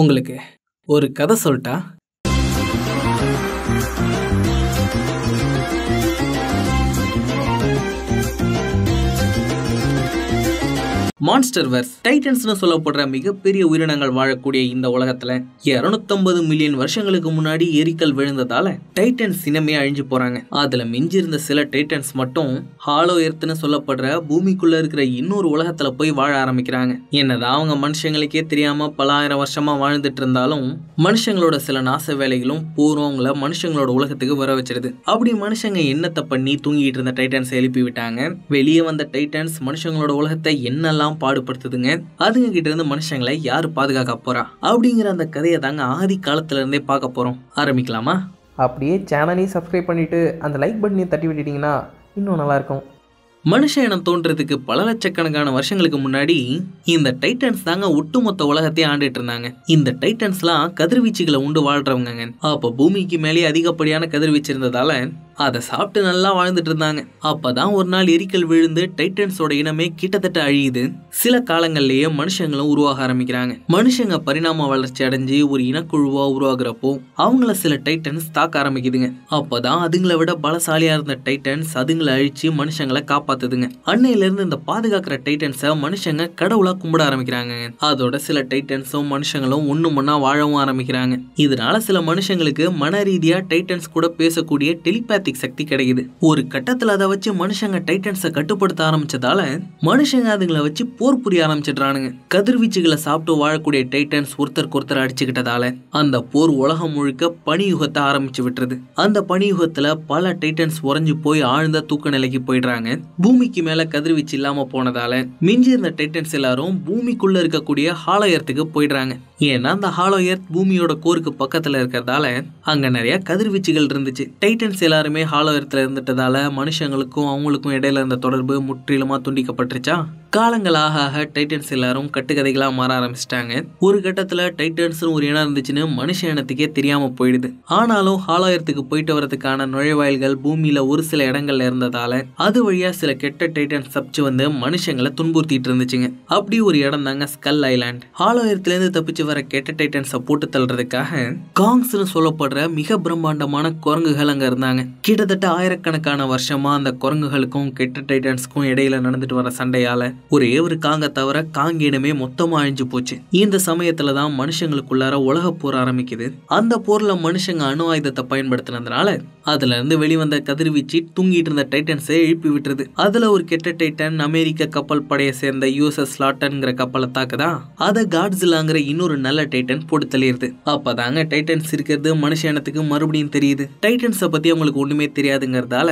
உங்களுக்கு ஒரு கதை சொல்லிட்டா வர்ஸ் டைட்டன்ஸ்னு சொல்லப்படுற மிகப்பெரிய உயிரினங்கள் வாழக்கூடிய இந்த உலகத்துல இருநூத்தம்பது மில்லியன் வருஷங்களுக்கு முன்னாடி எரிக்கல் விழுந்ததால டைட்டன்ஸ் இனமே அழிஞ்சு போறாங்க அதுல மிஞ்சிருந்த சில டைட்டன்ஸ் மட்டும் ஹாலோ எர்த்னு சொல்லப்படுற பூமிக்குள்ள இருக்கிற இன்னொரு உலகத்துல போய் வாழ ஆரம்பிக்கிறாங்க என்னதான் அவங்க மனுஷங்களுக்கே தெரியாம பல ஆயிரம் வருஷமா வாழ்ந்துட்டு இருந்தாலும் மனுஷங்களோட சில நாச வேலைகளும் பூர்வங்கள மனுஷங்களோட உலகத்துக்கு வர வச்சிருது அப்படி மனுஷங்க என்னத்தை பண்ணி தூங்கிட்டு இருந்த டைட்டன்ஸ் எழுப்பி விட்டாங்க வெளியே வந்த டைட்டன்ஸ் மனுஷங்களோட உலகத்தை என்னெல்லாம் எல்லாம் பாடுபடுத்துதுங்க அதுங்க கிட்ட இருந்து மனுஷங்களை யார் பாதுகாக்க போறா அப்படிங்கிற அந்த கதையை தாங்க ஆதி காலத்துல இருந்தே பார்க்க போறோம் ஆரம்பிக்கலாமா அப்படியே சேனலையும் சப்ஸ்கிரைப் பண்ணிட்டு அந்த லைக் பட்டனையும் தட்டி விட்டுட்டிங்கன்னா இன்னும் நல்லாயிருக்கும் மனுஷ இனம் தோன்றதுக்கு பல லட்சக்கணக்கான வருஷங்களுக்கு முன்னாடி இந்த டைட்டன்ஸ் தாங்க ஒட்டுமொத்த உலகத்தையும் ஆண்டுட்டு இருந்தாங்க இந்த டைட்டன்ஸ்லாம் கதிர்வீச்சுகளை உண்டு வாழ்றவங்க அப்போ பூமிக்கு மேலே அதிகப்படியான கதிர்வீச்சு இருந்ததால அதை சாப்பிட்டு நல்லா வாழ்ந்துட்டு இருந்தாங்க அப்பதான் ஒரு நாள் எரிக்கல் விழுந்து டைட்டன்ஸோட இனமே கிட்டத்தட்ட அழியுது சில காலங்கள்லயே மனுஷங்களும் உருவாக ஆரம்பிக்கிறாங்க மனுஷங்க பரிணாம வளர்ச்சி அடைஞ்சு ஒரு இனக்குழுவா உருவாகிறப்போ அவங்கள சில டைட்டன்ஸ் தாக்க ஆரம்பிக்குதுங்க அப்பதான் அதுங்களை விட பலசாலியா இருந்த டைட்டன்ஸ் அதுங்களை அழிச்சு மனுஷங்களை காப்பா காப்பாத்துதுங்க அன்னையிலிருந்து இந்த பாதுகாக்கிற டைட்டன்ஸை மனுஷங்க கடவுளாக கும்பிட ஆரம்பிக்கிறாங்க அதோட சில டைட்டன்ஸும் மனுஷங்களும் ஒன்று ஒன்றா வாழவும் ஆரம்பிக்கிறாங்க இதனால சில மனுஷங்களுக்கு மன ரீதியாக டைட்டன்ஸ் கூட பேசக்கூடிய டெலிபேத்திக் சக்தி கிடைக்குது ஒரு கட்டத்தில் அதை வச்சு மனுஷங்க டைட்டன்ஸை கட்டுப்படுத்த ஆரம்பிச்சதால மனுஷங்க அதுங்களை வச்சு போர் புரிய ஆரம்பிச்சிடுறானுங்க கதிர்வீச்சுகளை சாப்பிட்டு வாழக்கூடிய டைட்டன்ஸ் ஒருத்தருக்கு ஒருத்தர் அடிச்சுக்கிட்டதால அந்த போர் உலகம் முழுக்க பனியுகத்தை ஆரம்பிச்சு விட்டுறது அந்த பனியுகத்தில் பல டைட்டன்ஸ் உறைஞ்சு போய் ஆழ்ந்த தூக்க நிலைக்கு போயிடுறாங்க பூமிக்கு மேலே கதிர்வீச்சு இல்லாமல் போனதால் மிஞ்சி இருந்த டைட்டன்ஸ் எல்லாரும் பூமிக்குள்ளே இருக்கக்கூடிய ஹாலோ எர்த்துக்கு போயிடுறாங்க ஏன்னா அந்த ஹாலோ எர்த் பூமியோட கோருக்கு பக்கத்தில் இருக்கிறதால அங்கே நிறையா கதிர்வீச்சுகள் இருந்துச்சு டைட்டன்ஸ் எல்லாருமே ஹாலோ எர்த்தில் இருந்துட்டதால மனுஷங்களுக்கும் அவங்களுக்கும் இடையில இருந்த தொடர்பு முற்றிலுமாக துண்டிக்கப்பட்டுருச்சா காலங்களாக ஆக டைட்டன்ஸ் எல்லாரும் கட்டுக்கதைகளாக மாற ஆரம்பிச்சிட்டாங்க ஒரு கட்டத்தில் டைட்டன்ஸ்னு ஒரு இனம் இருந்துச்சுன்னு மனுஷ இனத்துக்கே தெரியாமல் போயிடுது ஆனாலும் ஹாலாயிரத்துக்கு போயிட்டு வரதுக்கான நுழைவாயில்கள் பூமியில் ஒரு சில இடங்கள்ல இருந்ததால அது வழியாக சில கெட்ட டைட்டன்ஸ் தப்பிச்சு வந்து மனுஷங்களை துன்புறுத்திட்டு இருந்துச்சுங்க அப்படி ஒரு இடம் தாங்க ஸ்கல் ஐலாண்ட் ஹாலாயிரத்துலேருந்து தப்பிச்சு வர கெட்ட டைட்டன்ஸை போட்டு தள்ளுறதுக்காக காங்ஸ்னு சொல்லப்படுற மிக பிரம்மாண்டமான குரங்குகள் அங்கே இருந்தாங்க கிட்டத்தட்ட ஆயிரக்கணக்கான வருஷமாக அந்த குரங்குகளுக்கும் கெட்ட டைட்டன்ஸ்க்கும் இடையில நடந்துட்டு வர சண்டையால் ஒரே ஒரு காங்க தவிர காங்கேயனுமே மொத்தமாக அழிஞ்சு போச்சு இந்த சமயத்துல தான் மனுஷங்களுக்குள்ளார உலக போர் ஆரம்பிக்குது அந்த போர்ல மனுஷங்க அணு ஆயுதத்தை பயன்படுத்தினதுனால அதுல இருந்து வெளிவந்த கதிர்வீச்சு தூங்கிட்டு இருந்த டைட்டன்ஸை எழுப்பி விட்டுருது அதுல ஒரு கெட்ட டைட்டன் அமெரிக்க கப்பல் படையை சேர்ந்த யூஎஸ்எஸ் லாட்டன்ங்கிற கப்பலை தாக்குதா அதை காட்ஸ்லாங்கிற இன்னொரு நல்ல டைட்டன் போட்டு தள்ளிடுது அப்பதாங்க டைட்டன்ஸ் இருக்கிறது மனுஷ இனத்துக்கு மறுபடியும் தெரியுது டைட்டன்ஸை பத்தி அவங்களுக்கு ஒண்ணுமே தெரியாதுங்கிறதால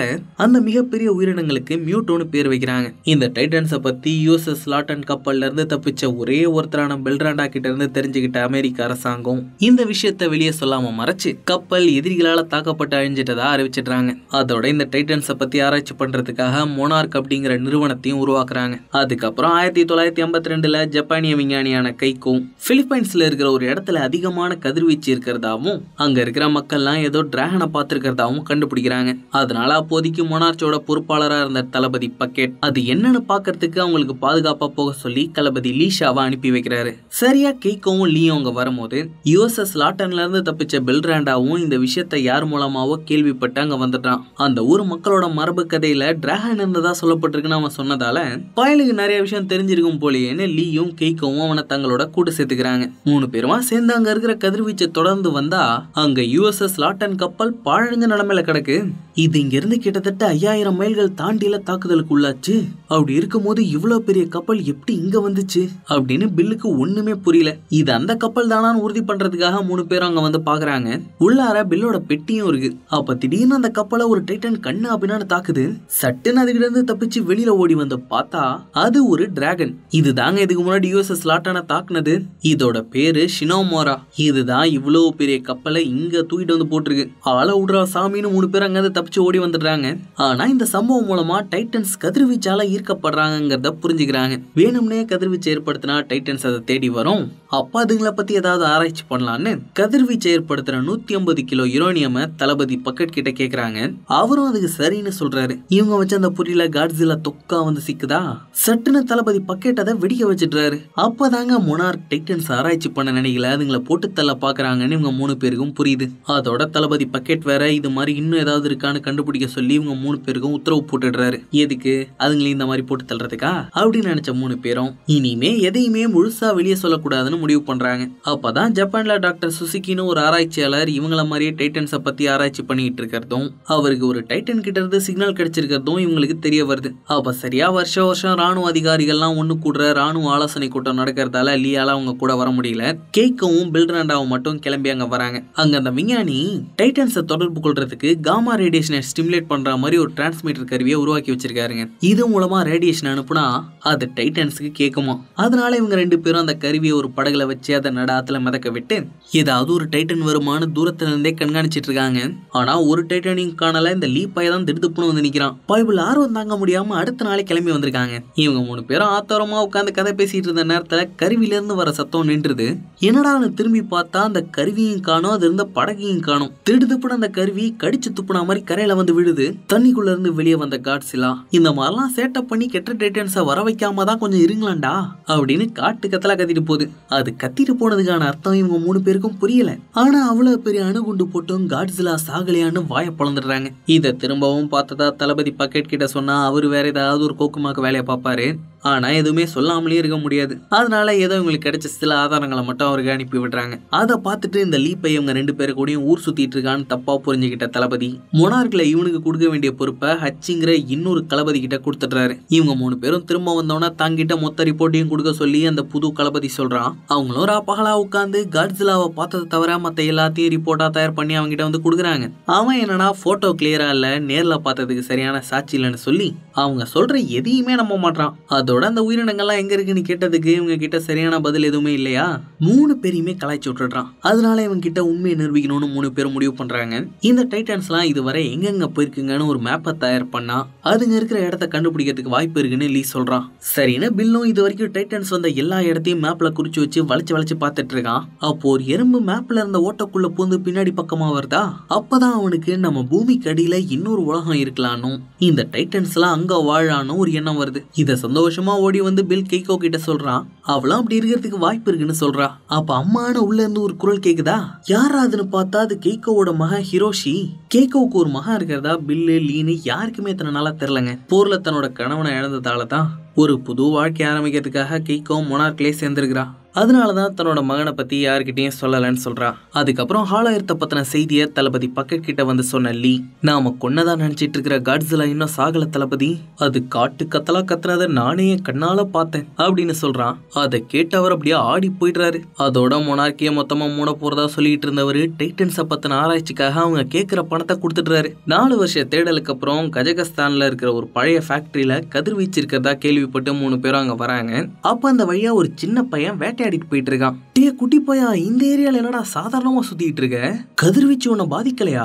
அந்த மிகப்பெரிய உயிரினங்களுக்கு மியூட்டோன்னு பேர் வைக்கிறாங்க இந்த டைட்டன்ஸை பத்தி யூஎஸ்எஸ் லாட்டன் இருந்து தப்பிச்ச ஒரே ஒருத்தரான பெல்ராண்டா இருந்து தெரிஞ்சுக்கிட்ட அமெரிக்க அரசாங்கம் இந்த விஷயத்தை வெளியே சொல்லாமல் மறைச்சு கப்பல் எதிரிகளால் தாக்கப்பட்டு அழிஞ்சிட்டதா அறிவிச்சிடுறாங்க அதோட இந்த டைட்டன்ஸை பற்றி ஆராய்ச்சி பண்ணுறதுக்காக மோனார்க் அப்படிங்கிற நிறுவனத்தையும் உருவாக்குறாங்க அதுக்கப்புறம் ஆயிரத்தி தொள்ளாயிரத்தி ஐம்பத்தி ரெண்டுல ஜப்பானிய விஞ்ஞானியான கைக்கும் பிலிப்பைன்ஸ்ல இருக்கிற ஒரு இடத்துல அதிகமான கதிர்வீச்சு இருக்கிறதாவும் அங்க இருக்கிற மக்கள்லாம் ஏதோ டிராகனை பார்த்துருக்கிறதாவும் கண்டுபிடிக்கிறாங்க அதனால அப்போதைக்கு மோனார்ச்சோட பொறுப்பாளராக இருந்த தளபதி பக்கெட் அது என்னன்னு பார்க்கறதுக்கு அவங்களுக்கு அவங்களுக்கு பாதுகாப்பா போக சொல்லி தளபதி லீஷாவை அனுப்பி வைக்கிறாரு சரியா கேக்கவும் லீயும் அங்க வரும்போது யூஎஸ்எஸ் லாட்டன்ல இருந்து தப்பிச்ச பெல்ராண்டாவும் இந்த விஷயத்த யார் மூலமாவோ கேள்விப்பட்டு அங்க வந்துட்டான் அந்த ஊர் மக்களோட மரபு கதையில டிராகன் இருந்ததா சொல்லப்பட்டிருக்குன்னு அவன் சொன்னதால பயலுக்கு நிறைய விஷயம் தெரிஞ்சிருக்கும் போலேன்னு லீயும் கேக்கவும் அவனை தங்களோட கூட்டு சேர்த்துக்கிறாங்க மூணு பேருமா சேர்ந்து அங்க இருக்கிற கதிர்வீச்சை தொடர்ந்து வந்தா அங்க யூஎஸ்எஸ் லாட்டன் கப்பல் பாழங்க நிலைமையில கிடக்கு இது இங்க இருந்து கிட்டத்தட்ட ஐயாயிரம் மைல்கள் தாண்டியில தாக்குதலுக்கு உள்ளாச்சு அப்படி இருக்கும்போது இவ்வளவு இவ்வளவு பெரிய கப்பல் எப்படி இங்க வந்துச்சு அப்படின்னு பில்லுக்கு ஒண்ணுமே புரியல இது அந்த கப்பல் தானான்னு உறுதி பண்றதுக்காக மூணு பேரும் அங்க வந்து பாக்குறாங்க உள்ளார பில்லோட பெட்டியும் இருக்கு அப்ப திடீர்னு அந்த கப்பலை ஒரு டைட்டன் கண்ணு அப்படின்னு தாக்குது சட்டுன்னு அதுகிட்ட இருந்து தப்பிச்சு வெளியில ஓடி வந்து பார்த்தா அது ஒரு டிராகன் இது தாங்க இதுக்கு முன்னாடி யூஎஸ்எஸ் லாட்டான தாக்குனது இதோட பேரு ஷினோமோரா இதுதான் இவ்வளவு பெரிய கப்பலை இங்க தூக்கிட்டு வந்து போட்டிருக்கு ஆள விடுறா சாமின்னு மூணு பேர் அங்கிருந்து தப்பிச்சு ஓடி வந்துடுறாங்க ஆனா இந்த சம்பவம் மூலமா டைட்டன்ஸ் கதிர்வீச்சால ஈர்க்கப்படுறாங்கிறத புரிஞ்சுக்கிறாங்க வேணும்னே கதிர்வீச்சு ஏற்படுத்தினா டைட்டன்ஸ் அதை தேடி வரும் அப்போ அதுங்களை பற்றி ஏதாவது ஆராய்ச்சி பண்ணலான்னு கதிர்வீச்சு ஏற்படுத்துகிற நூற்றி ஐம்பது கிலோ யுரோனியமை தளபதி பக்கெட் கிட்ட கேட்குறாங்க அவரும் அதுக்கு சரின்னு சொல்கிறாரு இவங்க வச்ச அந்த புரியல காட்ஸில் தொக்கா வந்து சிக்குதா சட்டுன்னு தளபதி பக்கெட் அதை வெடிக்க வச்சிடுறாரு அப்பதாங்க முனார் டைட்டன்ஸ் ஆராய்ச்சி பண்ண நினைக்கல அதுங்களை போட்டு தள்ள பாக்குறாங்கன்னு இவங்க மூணு பேருக்கும் புரியுது அதோட தளபதி பக்கெட் வேற இது மாதிரி இன்னும் ஏதாவது இருக்கான்னு கண்டுபிடிக்க சொல்லி இவங்க மூணு பேருக்கும் உத்தரவு போட்டுடுறாரு எதுக்கு அதுங்களையும் இந்த மாதிரி போட்டு தள்ளுறதுக்கா அப்படின்னு நினைச்ச மூணு பேரும் இனிமே எதையுமே முழுசா வெளியே சொல்லக்கூடாதுன்னு முடிவு பண்றாங்க அப்பதான் ஜப்பான்ல டாக்டர் சுசுக்கின்னு ஒரு ஆராய்ச்சியாளர் இவங்கள மாதிரியே டைட்டன்ஸை பத்தி ஆராய்ச்சி பண்ணிட்டு இருக்கிறதும் அவருக்கு ஒரு டைட்டன் கிட்ட இருந்து சிக்னல் கிடைச்சிருக்கிறதும் இவங்களுக்கு தெரிய வருது அப்ப சரியா வருஷ வருஷம் ராணுவ அதிகாரிகள்லாம் ஒண்ணு கூடுற ராணுவ ஆலோசனை கூட்டம் நடக்கிறதால லியால அவங்க கூட வர முடியல கேக்கவும் பில்ட்ராண்டாவும் மட்டும் கிளம்பி அங்க வராங்க அங்க அந்த விஞ்ஞானி டைட்டன்ஸை தொடர்பு கொள்றதுக்கு காமா ரேடியேஷனை ஸ்டிமுலேட் பண்ற மாதிரி ஒரு டிரான்ஸ்மீட்டர் கருவியை உருவாக்கி வச்சிருக்காருங்க இது மூலமா ரேடியேஷன் அனுப்புனா அது டைட்டன்ஸுக்கு கேட்குமா அதனால இவங்க ரெண்டு பேரும் அந்த கருவியை ஒரு படகுல வச்சு அதை நட மிதக்க விட்டு ஏதாவது ஒரு டைட்டன் வருமானு தூரத்துல இருந்தே கண்காணிச்சிட்டு இருக்காங்க ஆனா ஒரு டைட்டனையும் காணல இந்த லீப் பாய் தான் திடுதுப்புன்னு வந்து நிக்கிறான் பாய்புல ஆர்வம் தாங்க முடியாம அடுத்த நாளை கிளம்பி வந்திருக்காங்க இவங்க மூணு பேரும் ஆத்தோரமா உட்காந்து கதை பேசிட்டு இருந்த நேரத்துல கருவில இருந்து வர சத்தம் நின்றுது என்னடா திரும்பி பார்த்தா அந்த கருவியும் காணும் அது இருந்த படகையும் காணும் திடுதுப்புன அந்த கருவி கடிச்சு துப்புனா மாதிரி கரையில வந்து விழுது தண்ணிக்குள்ள இருந்து வெளியே வந்த காட்ஸ்லாம் இந்த மாதிரிலாம் சேட்டப் பண்ணி கெட்ட டைட்டன்ஸா வர வைக்காம தான் கொஞ்சம் இருங்களாண்டா அப்படின்னு காட்டு கத்தலா கத்திட்டு போகுது அது கத்திட்டு போனதுக்கான அர்த்தம் இவங்க மூணு பேருக்கும் புரியல ஆனா அவ்வளவு பெரிய அணுகுண்டு போட்டும் காட்ஸிலா சாகலையான்னு வாய பழந்துடுறாங்க இதை திரும்பவும் பார்த்ததா தளபதி பக்கெட் கிட்ட சொன்னா அவர் வேற ஏதாவது ஒரு கோக்குமாக்கு வேலையை பார்ப்பாரு ஆனால் எதுவுமே சொல்லாமலே இருக்க முடியாது அதனால ஏதோ இவங்களுக்கு கிடைச்ச சில ஆதாரங்களை மட்டும் அவருக்கு அனுப்பி விடுறாங்க அதை பார்த்துட்டு இந்த லீப்பை இவங்க ரெண்டு பேரு கூடயும் ஊர் சுத்திட்டு இருக்கான்னு தப்பா புரிஞ்சுக்கிட்ட தளபதி மொனார்களை இவனுக்கு கொடுக்க வேண்டிய பொறுப்பை ஹச்சிங்கிற இன்னொரு களபதி கிட்ட கொடுத்துட்றாரு இவங்க மூணு பேரும் திரும்ப வந்தோம்னா தங்கிட்ட மொத்த ரிப்போர்ட்டையும் கொடுக்க சொல்லி அந்த புது களபதி சொல்றான் அவங்களும் ராப்பகலா உட்காந்து காட்ஸிலாவை பார்த்ததை தவிர மற்ற எல்லாத்தையும் ரிப்போர்ட்டா தயார் பண்ணி அவங்க கிட்ட வந்து கொடுக்குறாங்க அவன் என்னன்னா போட்டோ கிளியரா இல்ல நேர்ல பார்த்ததுக்கு சரியான சாட்சி இல்லைன்னு சொல்லி அவங்க சொல்ற எதையுமே நம்ப மாட்டான் அது அதோட அந்த உயிரினங்கள்லாம் எங்கே இருக்குன்னு கேட்டதுக்கு இவங்க கிட்ட சரியான பதில் எதுவுமே இல்லையா மூணு பேரையுமே கலாய்ச்சி விட்டுறான் அதனால இவங்க கிட்ட உண்மையை நிரூபிக்கணும்னு மூணு பேர் முடிவு பண்றாங்க இந்த டைட்டன்ஸ்லாம் இதுவரை எங்கெங்க போயிருக்குங்கன்னு ஒரு மேப்பை தயார் பண்ணா அதுங்க இருக்கிற இடத்த கண்டுபிடிக்கிறதுக்கு வாய்ப்பு இருக்குன்னு லீ சொல்றான் சரின்னு பில்லும் இது வரைக்கும் டைட்டன்ஸ் வந்த எல்லா இடத்தையும் மேப்ல குறிச்சு வச்சு வளைச்சு வளைச்சு பார்த்துட்டு இருக்கான் அப்போ ஒரு எறும்பு மேப்ல இருந்த ஓட்டக்குள்ள பூந்து பின்னாடி பக்கமா வருதா அப்பதான் அவனுக்கு நம்ம பூமிக்கு அடியில இன்னொரு உலகம் இருக்கலான்னு இந்த டைட்டன்ஸ்லாம் அங்க வாழானும் ஒரு எண்ணம் வருது இத சந்தோஷம் சந்தோஷமா ஓடி வந்து பில் கேக்கோ கிட்ட சொல்றான் அவளும் அப்படி இருக்கிறதுக்கு வாய்ப்பு இருக்குன்னு சொல்றா அப்ப அம்மான உள்ள இருந்து ஒரு குரல் கேக்குதா யார் அதுன்னு பார்த்தா அது கேக்கோவோட மகன் ஹிரோஷி கேக்கோவுக்கு ஒரு மகன் இருக்கிறதா பில்லு லீனு யாருக்குமே இத்தனை நாளா தெரிலங்க போர்ல தன்னோட கணவனை இழந்ததால தான் ஒரு புது வாழ்க்கை ஆரம்பிக்கிறதுக்காக கேக்கோ மொனார்க்லேயே சேர்ந்திருக்கிறா அதனால தான் தன்னோட மகனை பற்றி யார்கிட்டையும் சொல்லலைன்னு சொல்கிறான் அதுக்கப்புறம் ஹாலாயிரத்தை பற்றின செய்தியை தளபதி பக்கக்கிட்ட வந்து சொன்ன லீ நாம கொன்னதாக நினச்சிட்டு இருக்கிற காட்ஸில் இன்னும் சாகல தளபதி அது காட்டு கத்தலாக கத்துனதை நானே கண்ணால் பார்த்தேன் அப்படின்னு சொல்கிறான் அதை கேட்டு அவர் அப்படியே ஆடி போயிடுறாரு அதோட மொனார்க்கியை மொத்தமாக மூட போகிறதா சொல்லிட்டு இருந்தவர் டைட்டன்ஸை பற்றின ஆராய்ச்சிக்காக அவங்க கேட்குற பணத்தை கொடுத்துட்றாரு நாலு வருஷ தேடலுக்கு அப்புறம் கஜகஸ்தானில் இருக்கிற ஒரு பழைய ஃபேக்ட்ரியில் கதிர்வீச்சு இருக்கிறதா கேள்விப்பட்டு மூணு பேரும் அங்கே வராங்க அப்போ அந்த வழியாக ஒரு சின்ன பையன் வேட்டை அரட்டை அடிட்டு போயிட்டு இருக்கான் டே குட்டி பையா இந்த ஏரியால என்னடா சாதாரணமா சுத்திட்டு இருக்க கதிர்வீச்சு உன்னை பாதிக்கலையா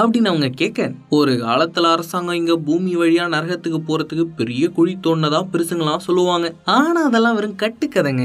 அப்படின்னு அவங்க கேட்க ஒரு காலத்துல அரசாங்கம் இங்க பூமி வழியா நரகத்துக்கு போறதுக்கு பெரிய குழி தோணதா பெருசுங்களாம் சொல்லுவாங்க ஆனா அதெல்லாம் வெறும் கட்டுக்கதைங்க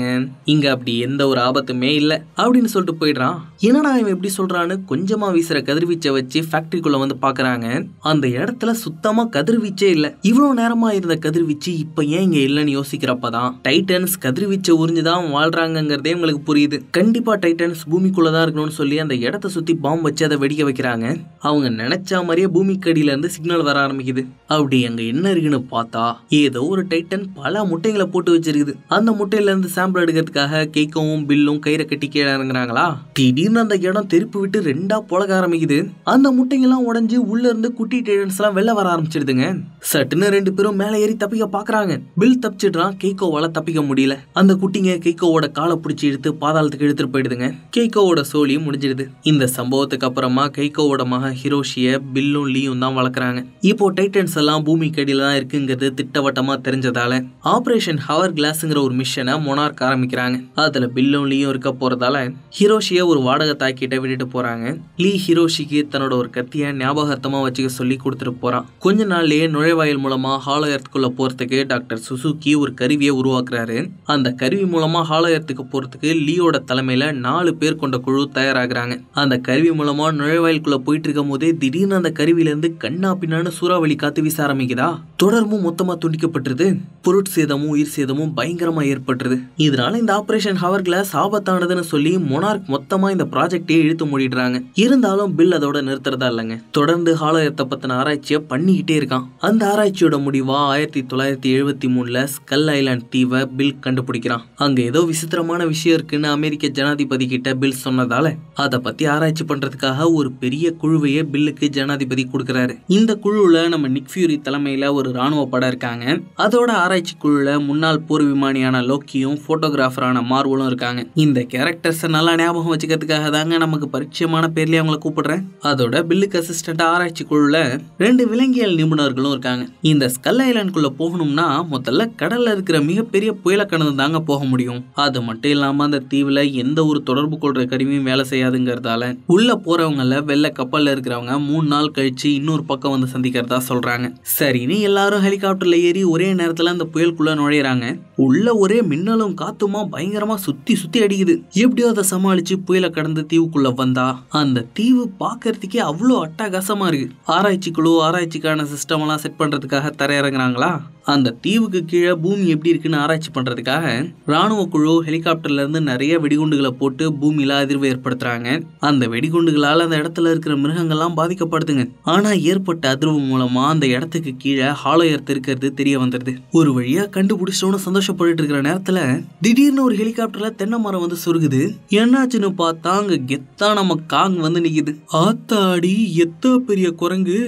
இங்க அப்படி எந்த ஒரு ஆபத்துமே இல்ல அப்படின்னு சொல்லிட்டு போயிடுறான் என்னடா இவன் எப்படி சொல்றான்னு கொஞ்சமா வீசுற கதிர்வீச்சை வச்சு ஃபேக்டரிக்குள்ள வந்து பாக்குறாங்க அந்த இடத்துல சுத்தமா கதிர்வீச்சே இல்ல இவ்வளவு நேரமா இருந்த கதிர்வீச்சு இப்ப ஏன் இங்க இல்லைன்னு யோசிக்கிறப்பதான் டைட்டன்ஸ் கதிர்வீச்சை உறிஞ்சுதான் வாழ்றாங்க பண்றாங்கிறதே உங்களுக்கு புரியுது கண்டிப்பா டைட்டன்ஸ் பூமிக்குள்ள தான் இருக்கணும்னு சொல்லி அந்த இடத்த சுத்தி பாம்பு வச்சு அதை வெடிக்க வைக்கிறாங்க அவங்க நினைச்ச மாதிரியே பூமிக்கு அடியில இருந்து சிக்னல் வர ஆரம்பிக்குது அப்படி அங்கே என்ன இருக்குன்னு பார்த்தா ஏதோ ஒரு டைட்டன் பல முட்டைகளை போட்டு வச்சிருக்குது அந்த முட்டையில இருந்து சாம்பிள் எடுக்கிறதுக்காக கேக்கவும் பில்லும் கயிறை கட்டி கீழே இறங்குறாங்களா திடீர்னு அந்த இடம் திருப்பி விட்டு ரெண்டா புழக ஆரம்பிக்குது அந்த முட்டைங்கெல்லாம் உடஞ்சு உள்ள இருந்து குட்டி டைட்டன்ஸ் எல்லாம் வெளில வர ஆரம்பிச்சிடுதுங்க சட்டுன்னு ரெண்டு பேரும் மேல ஏறி தப்பிக்க பாக்குறாங்க பில் தப்பிச்சிடுறான் கேக்கோவால தப்பிக்க முடியல அந்த குட்டிங்க கேக்கோவோட காலை பிடிச்சி இழுத்து பாதாளத்துக்கு இழுத்துட்டு போயிடுதுங்க கேகோவோட சோழியும் முடிஞ்சிடுது இந்த சம்பவத்துக்கு அப்புறமா கேகோவோட மக ஹிரோஷிய பில்லும் லீயும் தான் வளர்க்குறாங்க இப்போ டைட்டன்ஸ் எல்லாம் பூமிக்கு அடியில் தான் இருக்குங்கிறது திட்டவட்டமா தெரிஞ்சதால ஆப்ரேஷன் ஹவர் கிளாஸ்ங்கிற ஒரு மிஷனை மொனார்க் ஆரம்பிக்கிறாங்க அதுல பில்லும் லீயும் இருக்க போறதால ஹிரோஷிய ஒரு வாடகை தாக்கிட்ட விட்டுட்டு போறாங்க லீ ஹிரோஷிக்கு தன்னோட ஒரு கத்தியை ஞாபகார்த்தமா வச்சுக்க சொல்லி கொடுத்துட்டு போறான் கொஞ்ச நாள்லயே நுழைவாயில் மூலமா ஹாலோ போறதுக்கு டாக்டர் சுசுக்கி ஒரு கருவியை உருவாக்குறாரு அந்த கருவி மூலமா ஹாலோ விமானத்துக்கு போகிறதுக்கு லீயோட தலைமையில் நாலு பேர் கொண்ட குழு தயாராகிறாங்க அந்த கருவி மூலமாக நுழைவாயிலுக்குள்ளே போயிட்டு இருக்கும் போதே திடீர்னு அந்த கருவியிலேருந்து கண்ணா பின்னான்னு சூறாவளி காத்து வீச ஆரம்பிக்குதா தொடர்பும் மொத்தமாக துண்டிக்கப்பட்டுருது பொருட்சேதமும் உயிர் சேதமும் பயங்கரமாக ஏற்பட்டுருது இதனால இந்த ஆபரேஷன் ஹவர் கிளாஸ் ஆபத்தானதுன்னு சொல்லி மொனார்க் மொத்தமாக இந்த ப்ராஜெக்டே இழுத்து மூடிடுறாங்க இருந்தாலும் பில் அதோட நிறுத்துறதா இல்லைங்க தொடர்ந்து ஹாலோயத்தை பற்றின ஆராய்ச்சியை பண்ணிக்கிட்டே இருக்கான் அந்த ஆராய்ச்சியோட முடிவாக ஆயிரத்தி தொள்ளாயிரத்தி எழுபத்தி மூணில் ஸ்கல் ஐலாண்ட் தீவை பில் கண்டுபிடிக்கிறான் அங்கே ஏதோ விசித்திர விசித்திரமான விஷயம் இருக்குன்னு அமெரிக்க ஜனாதிபதி கிட்ட பில் சொன்னதால அதை பத்தி ஆராய்ச்சி பண்றதுக்காக ஒரு பெரிய குழுவையே பில்லுக்கு ஜனாதிபதி கொடுக்கறாரு இந்த குழுல நம்ம நிக்ஃபியூரி தலைமையில ஒரு ராணுவ படம் இருக்காங்க அதோட ஆராய்ச்சி குழுல முன்னாள் போர் விமானியான லோக்கியும் போட்டோகிராஃபரான மார்வலும் இருக்காங்க இந்த கேரக்டர்ஸ் நல்லா ஞாபகம் வச்சுக்கிறதுக்காக தாங்க நமக்கு பரிச்சயமான பேர்லயே அவங்களை கூப்பிடுறேன் அதோட பில்லுக்கு அசிஸ்டன்ட் ஆராய்ச்சி குழுல ரெண்டு விலங்கியல் நிபுணர்களும் இருக்காங்க இந்த ஸ்கல் குள்ள போகணும்னா முதல்ல கடல்ல இருக்கிற மிகப்பெரிய புயல கணந்து தாங்க போக முடியும் அது மட்டும் இல்லாமல் அந்த தீவில் எந்த ஒரு தொடர்பு கொள்கிற கருவியும் வேலை செய்யாதுங்கிறதால உள்ளே போகிறவங்கள வெள்ளை கப்பலில் இருக்கிறவங்க மூணு நாள் கழித்து இன்னொரு பக்கம் வந்து சந்திக்கிறதா சொல்கிறாங்க நீ எல்லாரும் ஹெலிகாப்டரில் ஏறி ஒரே நேரத்தில் அந்த புயலுக்குள்ளே நுழையிறாங்க உள்ள ஒரே மின்னலும் காத்துமா பயங்கரமாக சுற்றி சுற்றி அடிக்குது எப்படியோ அதை சமாளித்து புயலை கடந்து தீவுக்குள்ளே வந்தா அந்த தீவு பார்க்கறதுக்கே அவ்வளோ அட்டகாசமாக இருக்குது ஆராய்ச்சி குழு ஆராய்ச்சிக்கான சிஸ்டம்லாம் செட் பண்ணுறதுக்காக தரையிறங்குறாங்களா அந்த தீவுக்கு கீழே பூமி எப்படி இருக்குன்னு ஆராய்ச்சி பண்ணுறதுக்காக ராணுவ குழு ஹெலிகாப்டர்லேருந்து நிறைய வெடிகுண்டுகளை போட்டு பூமியில் அதிர்வு ஏற்படுத்துகிறாங்க அந்த வெடிகுண்டுகளால் அந்த இடத்துல இருக்கிற மிருகங்கள்லாம் பாதிக்கப்படுதுங்க ஆனால் ஏற்பட்ட அதிர்வு மூலமாக அந்த இடத்துக்கு கீழே ஹாலோ எர்த் இருக்கிறது தெரிய வந்துடுது ஒரு வழியாக கண்டுபிடிச்சோன்னு சந்தோஷப்பட்டு இருக்கிற நேரத்தில் திடீர்னு ஒரு ஹெலிகாப்டரில் தென்னை மரம் வந்து சொருகுது என்னாச்சுன்னு பார்த்தா அங்கே கெத்தா நம்ம காங் வந்து நிற்கிது ஆத்தாடி எத்தோ பெரிய குரங்கு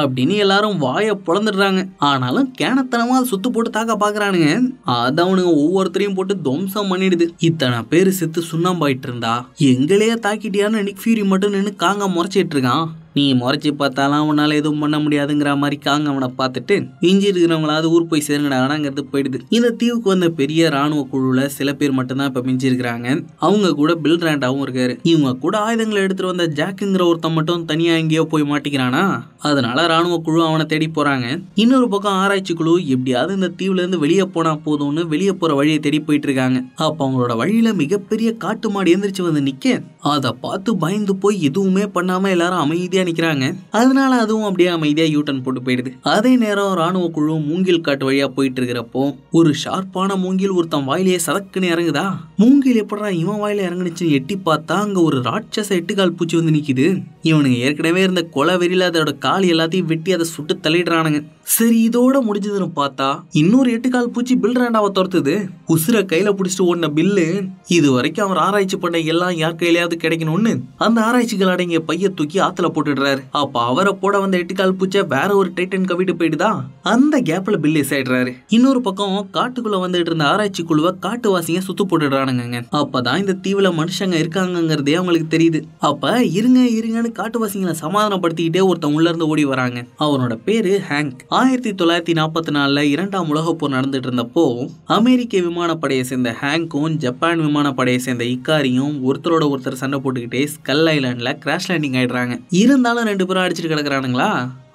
அப்படின்னு எல்லாரும் வாயை புலந்துடுறாங்க ஆனாலும் கேனத்தனமா சுத்து போட்டு தாக்க பாக்குறானுங்க அது அவனுங்க ஒவ்வொருத்தரையும் போட்டு துவம்சம் பண்ணிடுது இத்தனை பேர் செத்து சுண்ணாம்பாயிட்டு இருந்தா எங்களையே தாக்கிட்டியான்னு நிக் ஃபியூரி மட்டும் நின்று காங்க முறைச்சிட்டு இருக்கான் நீ முறைச்சி பார்த்தாலும் அவனால எதுவும் பண்ண முடியாதுங்கிற மாதிரி காங்க அவனை பார்த்துட்டு இஞ்சி இருக்கிறவங்களாவது ஊர் போய் சேர்ந்துடாங்கிறது போயிடுது இந்த தீவுக்கு வந்த பெரிய ராணுவ குழுல சில பேர் மட்டும்தான் இப்போ மிஞ்சி இருக்கிறாங்க அவங்க கூட பில் ராண்டாவும் இருக்காரு இவங்க கூட ஆயுதங்களை எடுத்துட்டு வந்த ஜாக்குங்கிற ஒருத்தன் மட்டும் தனியா எங்கேயோ போய் மாட்டிக்கிறானா அதனால ராணுவ குழு அவனை தேடி போறாங்க இன்னொரு பக்கம் ஆராய்ச்சி குழு எப்படியாவது இந்த தீவுல இருந்து வெளியே போனா போதும்னு வெளியே போற வழியை தேடி போயிட்டு இருக்காங்க அப்ப அவங்களோட வழியில மிகப்பெரிய காட்டு மாடு எந்திரிச்சு வந்து நிக்க அதை பார்த்து பயந்து போய் எதுவுமே பண்ணாம எல்லாரும் அமைதியா நிக்கிறாங்க அதனால அதுவும் அப்படியே அமைதியாக யூட்டன் போட்டு போயிடுது அதே நேரம் ராணுவ குழு மூங்கில் காட்டு வழியாக போயிட்டு இருக்கிறப்போ ஒரு ஷார்ப்பான மூங்கில் ஒருத்தன் வாயிலேயே சதக்குன்னு இறங்குதா மூங்கில் எப்படா இவன் வாயில இறங்குனுச்சுன்னு எட்டி பார்த்தா அங்கே ஒரு ராட்சச எட்டுக்கால் பூச்சி வந்து நிற்கிது இவனுங்க ஏற்கனவே இருந்த கொலை வெறியில் அதோட கால் எல்லாத்தையும் வெட்டி அதை சுட்டு தள்ளிடுறானுங்க சரி இதோட முடிஞ்சதுன்னு பார்த்தா இன்னொரு எட்டு கால் பூச்சி பில்ராண்டாவை துரத்துது உசுர கையில பிடிச்சிட்டு ஓடின பில்லு இது வரைக்கும் அவர் ஆராய்ச்சி பண்ண எல்லாம் யார் கையிலயாவது கிடைக்கணும்னு அந்த ஆராய்ச்சிகள் அடங்கிய பைய தூக்கி ஆத்துல போட்டுடுறாரு அப்ப அவரை போட வந்த எட்டு கால் பூச்ச வேற ஒரு டைட்டன் கவிட்டு போயிடுதா அந்த கேப்ல பில்லு சேடுறாரு இன்னொரு பக்கம் காட்டுக்குள்ள வந்துட்டு இருந்த ஆராய்ச்சி குழுவை காட்டுவாசிங்க சுத்து போட்டுடுறானுங்க அப்பதான் இந்த தீவுல மனுஷங்க இருக்காங்கிறதே அவங்களுக்கு தெரியுது அப்ப இருங்க இருங்கன்னு காட்டுவாசிங்களை சமாதானப்படுத்திக்கிட்டே ஒருத்தன் உள்ள இருந்து ஓடி வராங்க அவனோட பேரு ஹேங்க் ஆயிரத்தி தொள்ளாயிரத்தி நாற்பத்தி நாலில் இரண்டாம் உலகப் போர் நடந்துட்டு இருந்தப்போ அமெரிக்க விமானப்படையை சேர்ந்த ஹேங்கும் ஜப்பான் விமானப்படையை சேர்ந்த இக்காரியும் ஒருத்தரோட ஒருத்தர் சண்டை போட்டுக்கிட்டே ஸ்கல் ஐலாண்டில் கிராஷ் லேண்டிங் ஆயிடுறாங்க இருந்தாலும் ரெண்டு பேரும் அடிச்சுட்டு கிடக்குறானுங்களா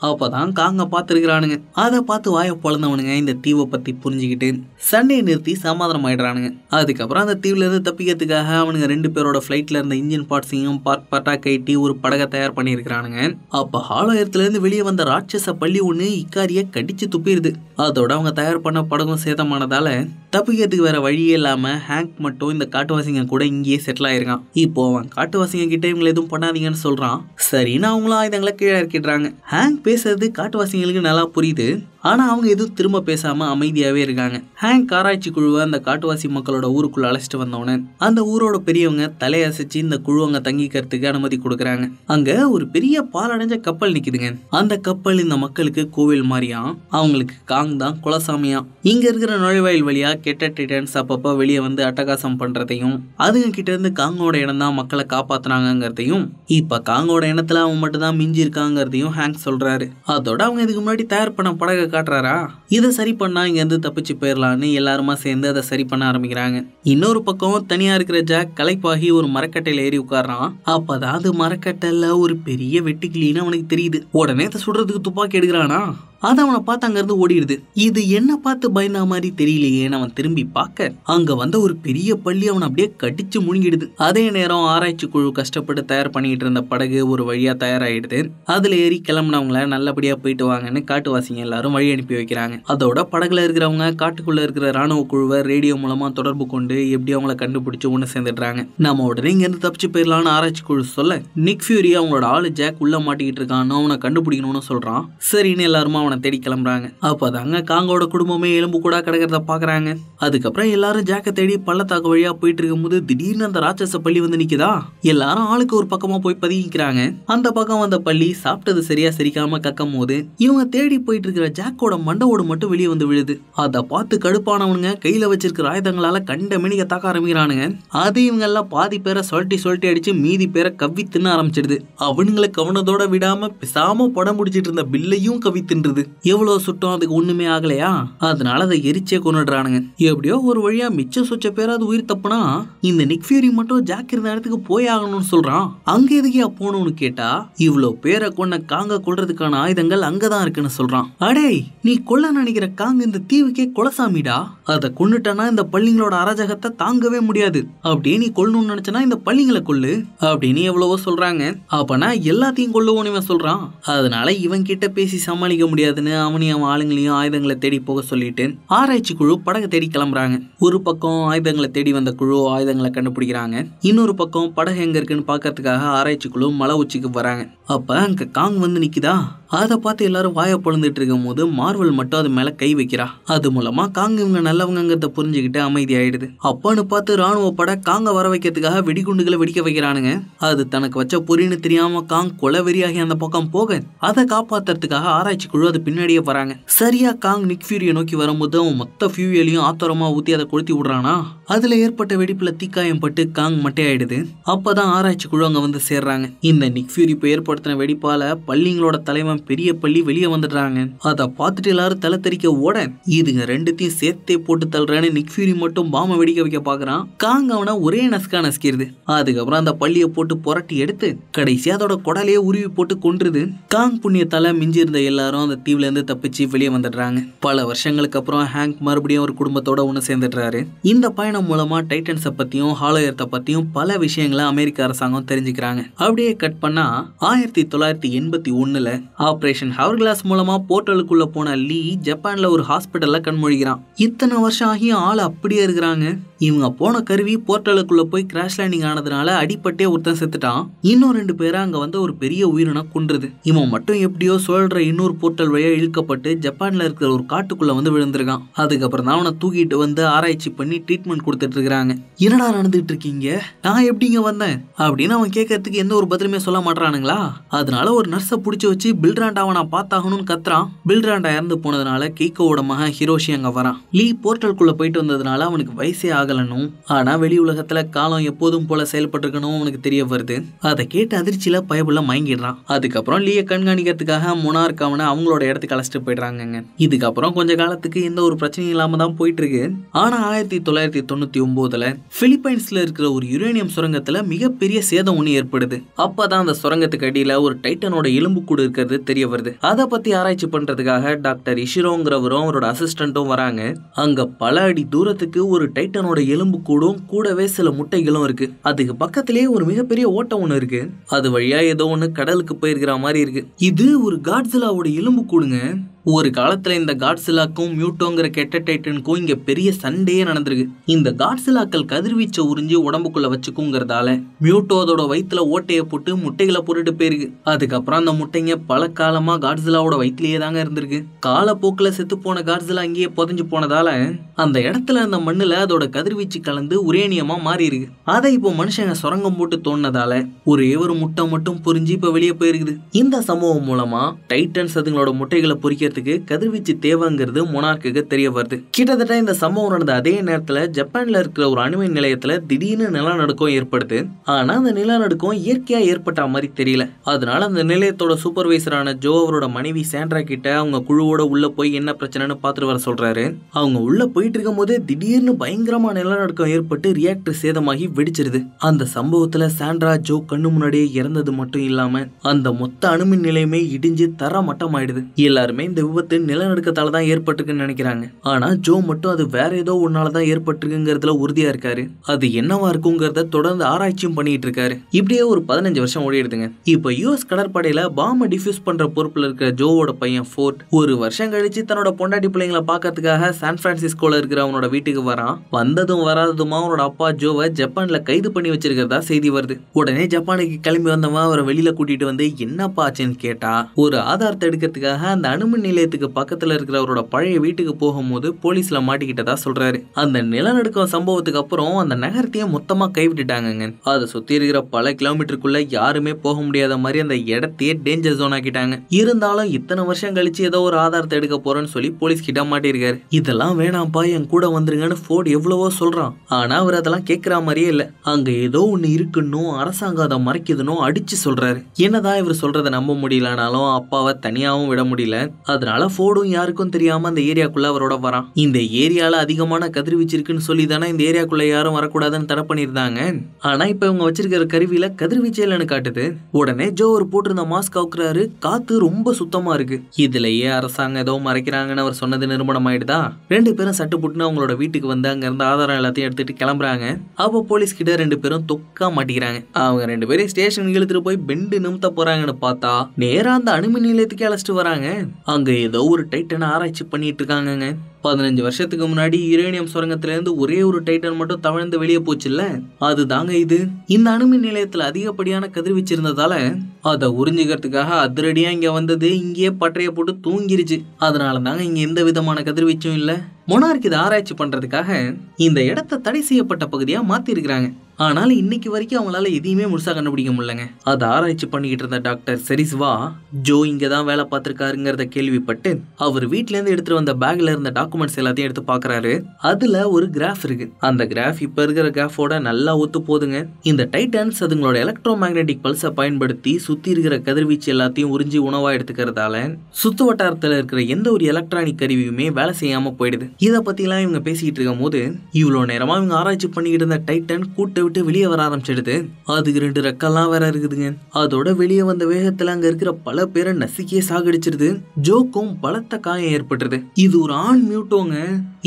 அப்பதான் காங்க பாத்துருக்கானுங்க அதை பார்த்து வாய பொழந்தவனுங்க இந்த தீவை பத்தி புரிஞ்சுக்கிட்டு சண்டையை நிறுத்தி சமாதானம் ஆயிடுறானுங்க அதுக்கப்புறம் அந்த தீவுல இருந்து தப்பிக்கிறதுக்காக அவனுங்க ரெண்டு பேரோட ஃப்ளைட்ல இருந்த இன்ஜின் பார்ட்ஸையும் பார்ட் பார்ட்டா கைட்டி ஒரு படகை தயார் பண்ணியிருக்கிறானுங்க அப்ப ஹாலோயத்துல இருந்து வெளியே வந்த ராட்சச பள்ளி ஒன்று இக்காரிய கடிச்சு துப்பிடுது அதோட அவங்க தயார் பண்ண படகும் சேதமானதால தப்பிக்கிறதுக்கு வேற வழியே இல்லாம ஹேங்க் மட்டும் இந்த காட்டுவாசிங்க கூட இங்கேயே செட்டில் ஆயிருக்கான் இப்போ அவன் காட்டுவாசிங்க கிட்ட இவங்களை எதுவும் பண்ணாதீங்கன்னு சொல்றான் சரின்னு அவங்களும் ஆயுதங்களை கீழே இறக்கிடுறாங்க ஹேங்க் பேசுறது காட்டுவாசிங்களுக்கு நல்லா புரியுது ஆனால் அவங்க எதுவும் திரும்ப பேசாமல் அமைதியாகவே இருக்காங்க ஹேங் ஆராய்ச்சி குழுவை அந்த காட்டுவாசி மக்களோட ஊருக்குள்ள அழைச்சிட்டு வந்தவுடனே அந்த ஊரோட பெரியவங்க தலையசைச்சு இந்த குழு தங்கிக்கிறதுக்கு அனுமதி கொடுக்குறாங்க அங்கே ஒரு பெரிய பாலடைஞ்ச கப்பல் நிக்குதுங்க அந்த கப்பல் இந்த மக்களுக்கு கோவில் மாதிரியா அவங்களுக்கு காங் தான் குலசாமியா இங்கே இருக்கிற நுழைவாயில் வழியாக கெட்ட டிடன்ஸ் அப்பப்ப வெளியே வந்து அட்டகாசம் பண்ணுறதையும் அதுங்க கிட்டேருந்து காங்கோட இடம் தான் மக்களை காப்பாற்றினாங்கிறதையும் இப்போ காங்கோட இனத்தில் அவன் மட்டும் தான் மிஞ்சி இருக்காங்கிறதையும் ஹேங்க் சொல்கிறாரு அதோட அவங்க இதுக்கு முன்னாடி தயார் பண்ண படகை காட்டுறாரா இதை சரி பண்ணா இங்கேருந்து தப்பிச்சு போயிடலான்னு எல்லாருமா சேர்ந்து அதை சரி பண்ண ஆரம்பிக்கிறாங்க இன்னொரு பக்கம் தனியாக இருக்கிற ஜாக் கலைப்பாகி ஒரு மரக்கட்டையில் ஏறி உட்காடுறான் அப்போதான் அது மரக்கட்டையில் ஒரு பெரிய வெட்டுக்கிளின்னு அவனுக்கு தெரியுது உடனே அதை சுடுறதுக்கு துப்பாக்கி எடுக்கிறானா அது அவனை பார்த்து அங்கேருந்து ஓடிடுது இது என்ன பார்த்து பயந்தா மாதிரி தெரியலையே அவன் திரும்பி பார்க்க அங்கே வந்த ஒரு பெரிய பள்ளி அவனை அப்படியே கடிச்சு முழுங்கிடுது அதே நேரம் ஆராய்ச்சி குழு கஷ்டப்பட்டு தயார் பண்ணிட்டு இருந்த படகு ஒரு வழியாக தயாராகிடுது அதில் ஏறி கிளம்புனவங்கள நல்லபடியாக போயிட்டு வாங்கன்னு காட்டுவாசிங்க எல்லாரும் வழி அனுப்பி வைக்கிறாங்க அதோட படகுல இருக்கிறவங்க காட்டுக்குள்ளே இருக்கிற ராணுவ குழுவை ரேடியோ மூலமாக தொடர்பு கொண்டு எப்படி அவங்கள கண்டுபிடிச்சி ஒன்று சேர்ந்துடுறாங்க நம்ம உடனே இங்கேருந்து தப்பிச்சு போயிடலாம்னு ஆராய்ச்சி குழு சொல்ல நிக் ஃபியூரி அவங்களோட ஆளு ஜாக் உள்ளே மாட்டிக்கிட்டு இருக்கான்னு அவனை கண்டுபிடிக்கணும்னு சொல்கிறான் சரின்னு எல்லாருமா அவனை அவனை தேடி கிளம்புறாங்க அப்போ தாங்க காங்கோட குடும்பமே எலும்பு கூட கிடக்கிறத பார்க்குறாங்க அதுக்கப்புறம் எல்லாரும் ஜாக்கை தேடி பள்ளத்தாக்கு வழியாக போயிட்டு இருக்கும்போது திடீர்னு அந்த ராட்சச பள்ளி வந்து நிற்கிதா எல்லாரும் ஆளுக்கு ஒரு பக்கமாக போய் பதிக்கிறாங்க அந்த பக்கம் வந்த பள்ளி சாப்பிட்டது சரியா சரிக்காம கக்கும் போது இவங்க தேடி போயிட்டு இருக்கிற ஜாக்கோட மண்டவோடு மட்டும் வெளியே வந்து விழுது அதை பார்த்து கடுப்பானவனுங்க கையில் வச்சிருக்கிற ஆயுதங்களால கண்ட மினிக தாக்க ஆரம்பிக்கிறானுங்க அது இவங்க எல்லாம் பாதி பேரை சொல்ட்டி சொல்ட்டி அடிச்சு மீதி பேரை கவி தின்ன ஆரம்பிச்சிடுது அவனுங்களை கவனத்தோட விடாம பிசாம படம் பிடிச்சிட்டு இருந்த பில்லையும் கவி தின்றுது போகுது சுட்டம் அதுக்கு ஒண்ணுமே ஆகலையா அதனால அதை எரிச்சே கொண்டுடுறானுங்க எப்படியோ ஒரு வழியா மிச்ச சுச்ச பேராது உயிர் தப்புனா இந்த நிக்ஃபியூரி மட்டும் ஜாக் இருந்த இடத்துக்கு போய் ஆகணும்னு சொல்றான் அங்க எதுக்கு போகணும்னு கேட்டா இவ்வளவு பேரை கொண்ட காங்க கொள்றதுக்கான ஆயுதங்கள் அங்கதான் இருக்குன்னு சொல்றான் அடே நீ கொல்ல நினைக்கிற காங்க இந்த தீவுக்கே கொலசாமிடா அதை கொண்டுட்டனா இந்த பள்ளிங்களோட அராஜகத்தை தாங்கவே முடியாது அப்படியே நீ கொல்லணும்னு நினைச்சனா இந்த பள்ளிங்களை கொள்ளு அப்படின்னு எவ்வளவோ சொல்றாங்க அப்பனா எல்லாத்தையும் கொள்ளுவோன்னு இவன் சொல்றான் அதனால இவன் கிட்ட பேசி சமாளிக்க முடியாது செய்கிறதுன்னு அவனி அவன் ஆளுங்களையும் ஆயுதங்களை தேடி போக சொல்லிட்டு ஆராய்ச்சி குழு படகை தேடி கிளம்புறாங்க ஒரு பக்கம் ஆயுதங்களை தேடி வந்த குழு ஆயுதங்களை கண்டுபிடிக்கிறாங்க இன்னொரு பக்கம் படகு எங்க இருக்குன்னு பாக்கிறதுக்காக ஆராய்ச்சி குழு மலை உச்சிக்கு வராங்க அப்ப அங்க காங் வந்து நிக்குதா அதை பார்த்து எல்லாரும் வாயை பொழுந்துட்டு இருக்கும் போது மார்வல் மட்டும் அது மேல கை வைக்கிறா அது மூலமா காங்க இவங்க நல்லவங்கிறத புரிஞ்சுக்கிட்டு அமைதி ஆயிடுது அப்பான்னு பார்த்து ராணுவ பட காங்க வர வைக்கிறதுக்காக வெடிகுண்டுகளை வெடிக்க வைக்கிறானுங்க அது தனக்கு வச்ச பொறின்னு தெரியாம காங் கொலவெறியாகி அந்த பக்கம் போக அதை காப்பாத்துறதுக்காக ஆராய்ச்சி குழு அது பின்னாடியே வராங்க சரியா காங் நிக் ஃபியூரியை நோக்கி வரும்போது அவன் மொத்த ஃபியூரியலையும் ஆத்தரமா ஊத்தி அதை கொளுத்தி விடுறானா அதுல ஏற்பட்ட வெடிப்புல தீக்காயம் பட்டு காங் மட்டையாயிடுது அப்பதான் ஆராய்ச்சி குழு அங்க வந்து சேர்றாங்க இந்த நிக் ஃபியூரி இப்போ ஏற்படுத்தின வெடிப்பால பள்ளிங்களோட தலைவன் பெரிய பள்ளி வெளியே வந்துடுறாங்க அதை பார்த்துட்டு எல்லாரும் தலை தெரிக்க ஓட இதுங்க ரெண்டுத்தையும் சேர்த்தே போட்டு தள்ளுறேன்னு நிக்ஃபியூரி மட்டும் பாம வெடிக்க வைக்க பாக்குறான் காங் அவனை ஒரே நஸ்கா நசுக்கிறது அதுக்கப்புறம் அந்த பள்ளியை போட்டு புரட்டி எடுத்து கடைசி அதோட குடலையே உருவி போட்டு கொன்றுது காங் புண்ணிய மிஞ்சி இருந்த எல்லாரும் அந்த தீவுல இருந்து தப்பிச்சு வெளியே வந்துடுறாங்க பல வருஷங்களுக்கு அப்புறம் ஹேங்க் மறுபடியும் ஒரு குடும்பத்தோட ஒன்று சேர்ந்துடுறாரு இந்த பயணம் மூலமா டைட்டன்ஸை பத்தியும் ஹாலோயர்த்தை பத்தியும் பல விஷயங்களை அமெரிக்க அரசாங்கம் தெரிஞ்சுக்கிறாங்க அப்படியே கட் பண்ணா ஆயிரத்தி தொள்ளாயிரத்தி எண்பத்தி ஒண்ணுல ஆப்ரேஷன் ஹவர் கிளாஸ் மூலமா போர்ட்டலுக்குள்ள போன லீ ஜப்பான்ல ஒரு ஹாஸ்பிட்டல்ல கண்மொழிகிறான் இத்தனை வருஷம் ஆகியும் ஆள் அப்படியே இருக்கிறாங்க இவங்க போன கருவி போர்ட்டலுக்குள்ளே போய் கிராஷ் லேண்டிங் ஆனதுனால அடிப்பட்டே ஒருத்தன் செத்துட்டான் இன்னும் ரெண்டு பேரை அங்கே வந்து ஒரு பெரிய உயிரினம் குன்றுது இவன் மட்டும் எப்படியோ சுழல்ற இன்னொரு போர்ட்டல் வழியாக இழுக்கப்பட்டு ஜப்பானில் இருக்கிற ஒரு காட்டுக்குள்ளே வந்து விழுந்திருக்கான் அதுக்கப்புறம் தான் அவனை தூக்கிட்டு வந்து ஆராய்ச்சி பண்ணி ட்ரீட்மெண்ட் கொடுத்துட்டு இருக்காங்க என்னடா நடந்துட்டு இருக்கீங்க நான் எப்படிங்க வந்தேன் அப்படின்னு அவன் கேட்கறதுக்கு எந்த ஒரு பதிலுமே சொல்ல மாட்டானுங்களா அதனால ஒரு நர்ஸை பிடிச்சி வச்சு பில்ராண்டாவை நான் பார்த்தாகணும்னு கத்துறான் பில்ராண்டா இறந்து போனதுனால கீகோவோட மகன் ஹிரோஷி அங்கே வரான் லீ போர்ட்டலுக்குள்ளே போயிட்டு வந்ததுனால அவனுக்கு வயசே ஆகல காதலனும் ஆனா வெளி உலகத்துல காலம் எப்போதும் போல செயல்பட்டுருக்கணும் அவனுக்கு தெரிய வருது அதை கேட்டு அதிர்ச்சியில பயபுள்ள மயங்கிடுறான் அதுக்கப்புறம் லீய கண்காணிக்கிறதுக்காக மொனார்க் அவனை அவங்களோட இடத்துக்கு அழைச்சிட்டு போயிடுறாங்க இதுக்கப்புறம் கொஞ்ச காலத்துக்கு எந்த ஒரு பிரச்சனையும் இல்லாம தான் போயிட்டு இருக்கு ஆனா ஆயிரத்தி தொள்ளாயிரத்தி தொண்ணூத்தி ஒன்பதுல பிலிப்பைன்ஸ்ல இருக்கிற ஒரு யுரேனியம் சுரங்கத்தில் மிகப்பெரிய சேதம் ஒண்ணு ஏற்படுது அப்பதான் அந்த சுரங்கத்துக்கு அடியில ஒரு டைட்டனோட கூடு இருக்கிறது தெரிய வருது அதை பத்தி ஆராய்ச்சி பண்றதுக்காக டாக்டர் இஷிரோங்கிறவரும் அவரோட அசிஸ்டண்ட்டும் வராங்க அங்க பல அடி தூரத்துக்கு ஒரு டைட்டனோட எலும்பு எலும்புக்கூடும் கூடவே சில முட்டைகளும் இருக்கு அதுக்கு பக்கத்திலேயே ஒரு மிகப்பெரிய ஓட்டம் ஒண்ணு இருக்கு அது வழியா ஏதோ ஒன்று கடலுக்கு போயிருக்கிற மாதிரி இருக்கு இது ஒரு காட்ஸிலாவோட எலும்பு கூடுங்க ஒரு காலத்தில் இந்த காட்ஸிலாக்கும் மியூட்டோங்கிற கெட்ட டைட்டனுக்கும் இங்கே பெரிய சண்டையே நடந்திருக்கு இந்த காட்ஸிலாக்கள் கதிர்வீச்சை உறிஞ்சி உடம்புக்குள்ளே வச்சுக்குங்கிறதால மியூட்டோ அதோட வயிற்றுல ஓட்டையை போட்டு முட்டைகளை போட்டுட்டு போயிருக்கு அதுக்கப்புறம் அந்த முட்டைங்க பல காலமாக காட்ஸிலாவோட வயிற்றுலயே தாங்க இருந்திருக்கு காலப்போக்கில் செத்து போன காட்ஸிலா அங்கேயே புதஞ்சு போனதால அந்த இடத்துல அந்த மண்ணுல அதோட கதிர்வீச்சு கலந்து உரேனியமா மாறி இருக்கு அதை இப்போ மனுஷங்க சுரங்கம் போட்டு தோணுனதால ஒரே ஒரு முட்டை மட்டும் புரிஞ்சு இப்போ வெளியே போயிருக்குது இந்த சம்பவம் மூலமாக டைட்டன்ஸ் அதுங்களோட முட்டைகளை பொறிக்க ஆயுதத்துக்கு கதிர்வீச்சு தேவைங்கிறது மொனார்க்குக்கு தெரிய வருது கிட்டத்தட்ட இந்த சம்பவம் நடந்த அதே நேரத்தில் ஜப்பானில் இருக்கிற ஒரு அணுமின் நிலையத்தில் திடீர்னு நிலநடுக்கம் ஏற்படுது ஆனால் அந்த நிலநடுக்கம் இயற்கையாக ஏற்பட்ட மாதிரி தெரியல அதனால அந்த நிலையத்தோட சூப்பர்வைசரான ஜோ அவரோட மனைவி சாண்ட்ரா கிட்ட அவங்க குழுவோட உள்ள போய் என்ன பிரச்சனைன்னு பார்த்துட்டு வர சொல்றாரு அவங்க உள்ள போயிட்டு இருக்கும் போதே திடீர்னு பயங்கரமா நிலநடுக்கம் ஏற்பட்டு ரியாக்டர் சேதமாகி வெடிச்சிருது அந்த சம்பவத்துல சாண்ட்ரா ஜோ கண்ணு முன்னாடியே இறந்தது மட்டும் இல்லாம அந்த மொத்த அணுமின் நிலையமே இடிஞ்சு தர மட்டமாயிடுது எல்லாருமே இந்த விபத்து நிலநடுக்கத்தால் தான் ஏற்பட்டிருக்குன்னு நினைக்கிறாங்க ஆனால் ஜோ மட்டும் அது வேற ஏதோ ஒன்னால தான் ஏற்பட்டிருக்குங்கிறதுல உறுதியாக இருக்காரு அது என்னவா இருக்குங்கிறத தொடர்ந்து ஆராய்ச்சியும் பண்ணிட்டு இருக்காரு இப்படியே ஒரு பதினஞ்சு வருஷம் ஓடிடுதுங்க இப்போ யூஎஸ் கடற்படையில் பாம டிஃப்யூஸ் பண்ணுற பொறுப்பில் இருக்கிற ஜோவோட பையன் ஃபோர்ட் ஒரு வருஷம் கழிச்சு தன்னோட பொண்டாட்டி பிள்ளைங்களை பார்க்கறதுக்காக சான் பிரான்சிஸ்கோல இருக்கிற அவனோட வீட்டுக்கு வரான் வந்ததும் வராததுமா அவனோட அப்பா ஜோவை ஜப்பான்ல கைது பண்ணி வச்சிருக்கிறதா செய்தி வருது உடனே ஜப்பானுக்கு கிளம்பி வந்தவன் அவரை வெளியில கூட்டிட்டு வந்து என்னப்பா ஆச்சுன்னு கேட்டா ஒரு ஆதாரத்தை எடுக்கிறதுக்காக அந்த அணுமின் நிலையத்துக்கு பக்கத்தில் இருக்கிற அவரோட பழைய வீட்டுக்கு போகும்போது போலீஸில் மாட்டிக்கிட்டதா சொல்கிறாரு அந்த நிலநடுக்கம் சம்பவத்துக்கு அப்புறம் அந்த நகரத்தையே மொத்தமாக கைவிட்டுட்டாங்கங்க அதை சுற்றி இருக்கிற பல கிலோமீட்டருக்குள்ளே யாருமே போக முடியாத மாதிரி அந்த இடத்தையே டேஞ்சர் ஜோன் ஆக்கிட்டாங்க இருந்தாலும் இத்தனை வருஷம் கழிச்சு ஏதோ ஒரு ஆதாரத்தை எடுக்க போகிறேன்னு சொல்லி போலீஸ் கிட்ட மாட்டியிருக்காரு இதெல்லாம் வேணாம்ப்பா என் கூட வந்துருங்கன்னு ஃபோர்டு எவ்வளவோ சொல்கிறான் ஆனால் அவர் அதெல்லாம் கேட்குற மாதிரியே இல்லை அங்கே ஏதோ ஒன்று இருக்குன்னு அரசாங்கம் அதை மறைக்குதுன்னு அடித்து சொல்கிறாரு என்னதான் இவர் சொல்கிறத நம்ப முடியலனாலும் அப்பாவை தனியாகவும் விட முடியல அது அதனால போடும் யாருக்கும் தெரியாமல் அந்த ஏரியாக்குள்ளே அவரோட வரான் இந்த ஏரியாவில் அதிகமான கதிர்வீச்சு இருக்குன்னு சொல்லி தானே இந்த ஏரியாக்குள்ளே யாரும் வரக்கூடாதுன்னு தடை பண்ணியிருந்தாங்க ஆனால் இப்போ இவங்க வச்சிருக்கிற கருவியில் கதிர்வீச்சு இல்லைன்னு காட்டுது உடனே ஜோ ஒரு போட்டிருந்த மாஸ்க் அவுக்குறாரு காற்று ரொம்ப சுத்தமாக இருக்கு இதுலயே அரசாங்கம் ஏதோ மறைக்கிறாங்கன்னு அவர் சொன்னது நிறுவனம் ஆயிடுதா ரெண்டு பேரும் சட்டு புட்டுனு அவங்களோட வீட்டுக்கு வந்து இருந்து ஆதாரம் எல்லாத்தையும் எடுத்துட்டு கிளம்புறாங்க அப்போ போலீஸ் கிட்ட ரெண்டு பேரும் தொக்கா மாட்டிக்கிறாங்க அவங்க ரெண்டு பேரும் ஸ்டேஷன் இழுத்துட்டு போய் பெண்டு நிமித்த போறாங்கன்னு பார்த்தா நேரா அந்த அணுமின் நிலையத்துக்கே அழைச்சிட்டு வராங்க அங்க ஏதோ ஒரு டைட்டனை ஆராய்ச்சி பண்ணிட்டு இருக்காங்கங்க பதினஞ்சு வருஷத்துக்கு முன்னாடி யுரேனியம் இருந்து ஒரே ஒரு டைட்டன் மட்டும் தவழ்ந்து வெளியே போச்சுல்ல அது தாங்க இது இந்த அணுமின் நிலையத்தில் அதிகப்படியான கதிர்வீச்சு இருந்ததால அதை உறிஞ்சிக்கிறதுக்காக அதிரடியாக இங்கே வந்தது இங்கேயே பற்றைய போட்டு தூங்கிருச்சு அதனால தாங்க இங்கே எந்த விதமான கதிர்வீச்சும் இல்லை மொனார்க் இதை ஆராய்ச்சி பண்ணுறதுக்காக இந்த இடத்த தடை செய்யப்பட்ட பகுதியாக மாற்றிருக்கிறாங்க ஆனால் இன்னைக்கு வரைக்கும் அவங்களால எதையுமே முழுசாக கண்டுபிடிக்க முடியலங்க அதை ஆராய்ச்சி பண்ணிக்கிட்டு இருந்த டாக்டர் செரிஸ்வா ஜோ இங்கே தான் வேலை பார்த்துருக்காருங்கிறத கேள்விப்பட்டு அவர் இருந்து எடுத்துகிட்டு வந்த பேக்கில் இருந்த டாக்குமெண்ட் டாக்குமெண்ட்ஸ் எல்லாத்தையும் எடுத்து பார்க்குறாரு அதில் ஒரு கிராஃப் இருக்கு அந்த கிராஃப் இப்போ இருக்கிற கிராஃபோட நல்லா ஒத்து போதுங்க இந்த டைட்டன்ஸ் அதுங்களோட எலக்ட்ரோ மேக்னெட்டிக் பல்ஸை பயன்படுத்தி சுற்றி இருக்கிற கதிர்வீச்சு எல்லாத்தையும் உறிஞ்சி உணவாக எடுத்துக்கிறதால சுத்து வட்டாரத்தில் இருக்கிற எந்த ஒரு எலக்ட்ரானிக் கருவியுமே வேலை செய்யாமல் போயிடுது இதை பற்றிலாம் இவங்க பேசிக்கிட்டு இருக்கும் போது இவ்வளோ நேரமாக இவங்க ஆராய்ச்சி பண்ணிக்கிட்டு இருந்த டைட்டன் கூட்டை விட்டு வெளியே வர ஆரம்பிச்சிடுது அதுக்கு ரெண்டு ரெக்கெல்லாம் வேற இருக்குதுங்க அதோட வெளியே வந்த வேகத்தில் அங்கே இருக்கிற பல பேரை நசுக்கியே சாகடிச்சிருது ஜோக்கும் பலத்த காயம் ஏற்பட்டுருது இது ஒரு ஆண் விட்டோங்க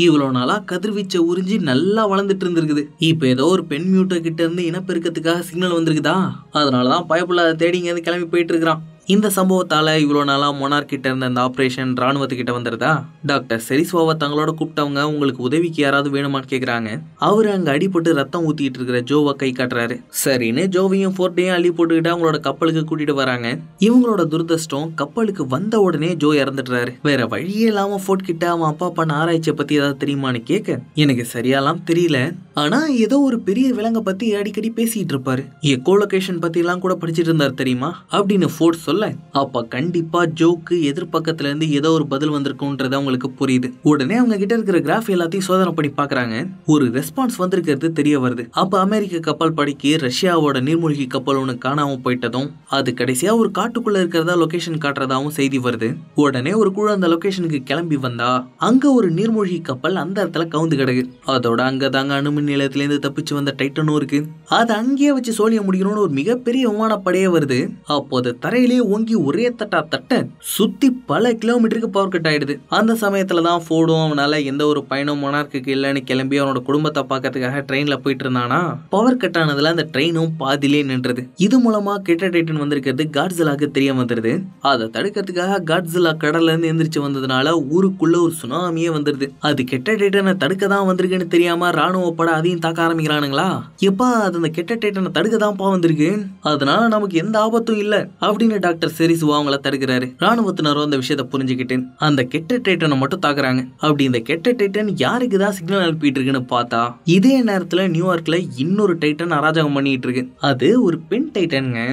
இவ்வளோ நாளாக கதிர்வீச்சை உறிஞ்சி நல்லா வளர்ந்துட்டு இருந்திருக்குது இப்போ ஏதோ ஒரு பெண் மியூட்டை கிட்ட இருந்து இனப்பெருக்கத்துக்காக சிக்னல் வந்திருக்குதா அதனால தான் பயப்பில்லாத தேடிங்க கிளம்பி போயிட்டு இருக்கிறான் இந்த சம்பவத்தால் இவ்வளோ நாளாக மொனார்கிட்ட இருந்த அந்த ஆப்ரேஷன் ராணுவத்துக்கிட்ட வந்துருதா டாக்டர் செரிசோவை தங்களோட கூப்பிட்டவங்க உங்களுக்கு உதவிக்கு யாராவது வேணுமான்னு கேட்குறாங்க அவர் அங்கே அடிபட்டு ரத்தம் ஊற்றிட்டு இருக்கிற ஜோவை கை காட்டுறாரு சரின்னு ஜோவையும் ஃபோர்ட்டையும் அள்ளி போட்டுக்கிட்டு அவங்களோட கப்பலுக்கு கூட்டிட்டு வராங்க இவங்களோட துரதிருஷ்டம் கப்பலுக்கு வந்த உடனே ஜோ இறந்துடுறாரு வேற வழியே இல்லாம ஃபோர்ட் கிட்ட அவன் அப்பா பண்ண ஆராய்ச்சியை பத்தி ஏதாவது தெரியுமான்னு கேட்க எனக்கு சரியாலாம் தெரியல ஆனா ஏதோ ஒரு பெரிய விலங்கை பத்தி அடிக்கடி பேசிட்டு இருப்பாரு எக்கோ லொகேஷன் பத்தி எல்லாம் கூட படிச்சிட்டு இருந்தார் தெரியுமா அப்படின்னு ஃபோர்ட் சொல்ல இருக்கும்ல அப்ப கண்டிப்பா ஜோக்கு எதிர்பக்கத்துல இருந்து ஏதோ ஒரு பதில் வந்திருக்கும்ன்றது அவங்களுக்கு புரியுது உடனே அவங்க கிட்ட இருக்கிற கிராஃப் எல்லாத்தையும் சோதனை பண்ணி பாக்குறாங்க ஒரு ரெஸ்பான்ஸ் வந்திருக்கிறது தெரிய வருது அப்ப அமெரிக்க கப்பல் படைக்கு ரஷ்யாவோட நீர்மூழ்கி கப்பல் ஒன்று காணாம போயிட்டதும் அது கடைசியா ஒரு காட்டுக்குள்ள இருக்கிறதா லொகேஷன் காட்டுறதாவும் செய்தி வருது உடனே ஒரு குழு அந்த லொகேஷனுக்கு கிளம்பி வந்தா அங்க ஒரு நீர்மூழ்கி கப்பல் அந்த இடத்துல கவுந்து கிடக்கு அதோட அங்க தாங்க அணுமின் நிலையத்திலேருந்து தப்பிச்சு வந்த டைட்டனும் இருக்கு அதை அங்கேயே வச்சு சோழிய முடிக்கணும்னு ஒரு மிகப்பெரிய விமானப்படையே வருது அப்போது தரையிலேயே ஓங்கி ஒரே தட்டா தட்ட சுத்தி பல கிலோமீட்டருக்கு பவர் கட் ஆயிடுது அந்த சமயத்துல தான் போடும் அவனால எந்த ஒரு பயணம் மொனார்க்கு இல்லைன்னு கிளம்பி அவனோட குடும்பத்தை பார்க்கறதுக்காக ட்ரெயின்ல போயிட்டு இருந்தானா பவர் கட் ஆனதுல அந்த ட்ரெயினும் பாதிலே நின்றது இது மூலமா கெட்ட டைட்டன் வந்திருக்கிறது காட்ஸிலாக்கு தெரிய வந்துருது அதை தடுக்கிறதுக்காக காட்ஸிலா கடல்ல இருந்து எந்திரிச்சு வந்ததுனால ஊருக்குள்ள ஒரு சுனாமியே வந்துருது அது கெட்ட டைட்டனை தடுக்க தான் வந்திருக்குன்னு தெரியாம ராணுவ பட அதையும் தாக்க ஆரம்பிக்கிறானுங்களா எப்பா அது அந்த கெட்ட டைட்டனை தடுக்க தான்ப்பா வந்திருக்கு அதனால நமக்கு எந்த ஆபத்தும் இல்லை அப்படின்னு டாக்டர் டாக்டர் சிரிசுவா அவங்கள தடுக்கிறாரு ராணுவத்தினரும் அந்த விஷயத்த புரிஞ்சுக்கிட்டேன் அந்த கெட்ட டைட்டனை மட்டும் தாக்குறாங்க அப்படி இந்த கெட்ட டைட்டன் யாருக்குதான் சிக்னல் அனுப்பிட்டு இருக்குன்னு பார்த்தா இதே நேரத்தில் நியூயார்க்கில் இன்னொரு டைட்டன் அராஜகம் பண்ணிட்டு இருக்கு அது ஒரு பெண் டைட்டனுங்க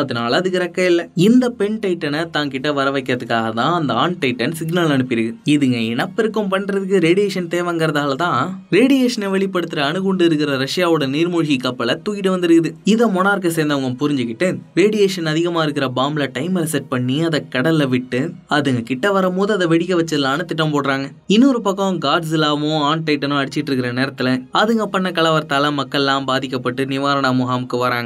அதனால அதுக்கு ரெக்கை இல்லை இந்த பெண் டைட்டனை தான் கிட்ட வர வைக்கிறதுக்காக தான் அந்த ஆண் டைட்டன் சிக்னல் அனுப்பியிருக்கு இதுங்க இனப்பெருக்கம் பண்றதுக்கு ரேடியேஷன் தேவைங்கிறதால தான் ரேடியேஷனை வெளிப்படுத்துற அணுகுண்டு இருக்கிற ரஷ்யாவோட நீர்மூழ்கி கப்பலை தூக்கிட்டு வந்திருக்குது இதை மொனார்க்க சேர்ந்தவங்க புரிஞ்சுக்கிட்டு ரேடியேஷன் அதிகமா இருக்கிற பாம்புல டைமரை செட் பண்ணி அதை கடல்ல விட்டு அதுங்க கிட்ட வரும்போது அதை வெடிக்க வச்சிடலான்னு திட்டம் போடுறாங்க இன்னொரு பக்கம் காட்ஸிலாவும் ஆன் டைட்டனும் அடிச்சிட்டு இருக்கிற நேரத்துல அதுங்க பண்ண கலவரத்தால மக்கள்லாம் பாதிக்கப்பட்டு நிவாரண முகாமுக்கு வராங்க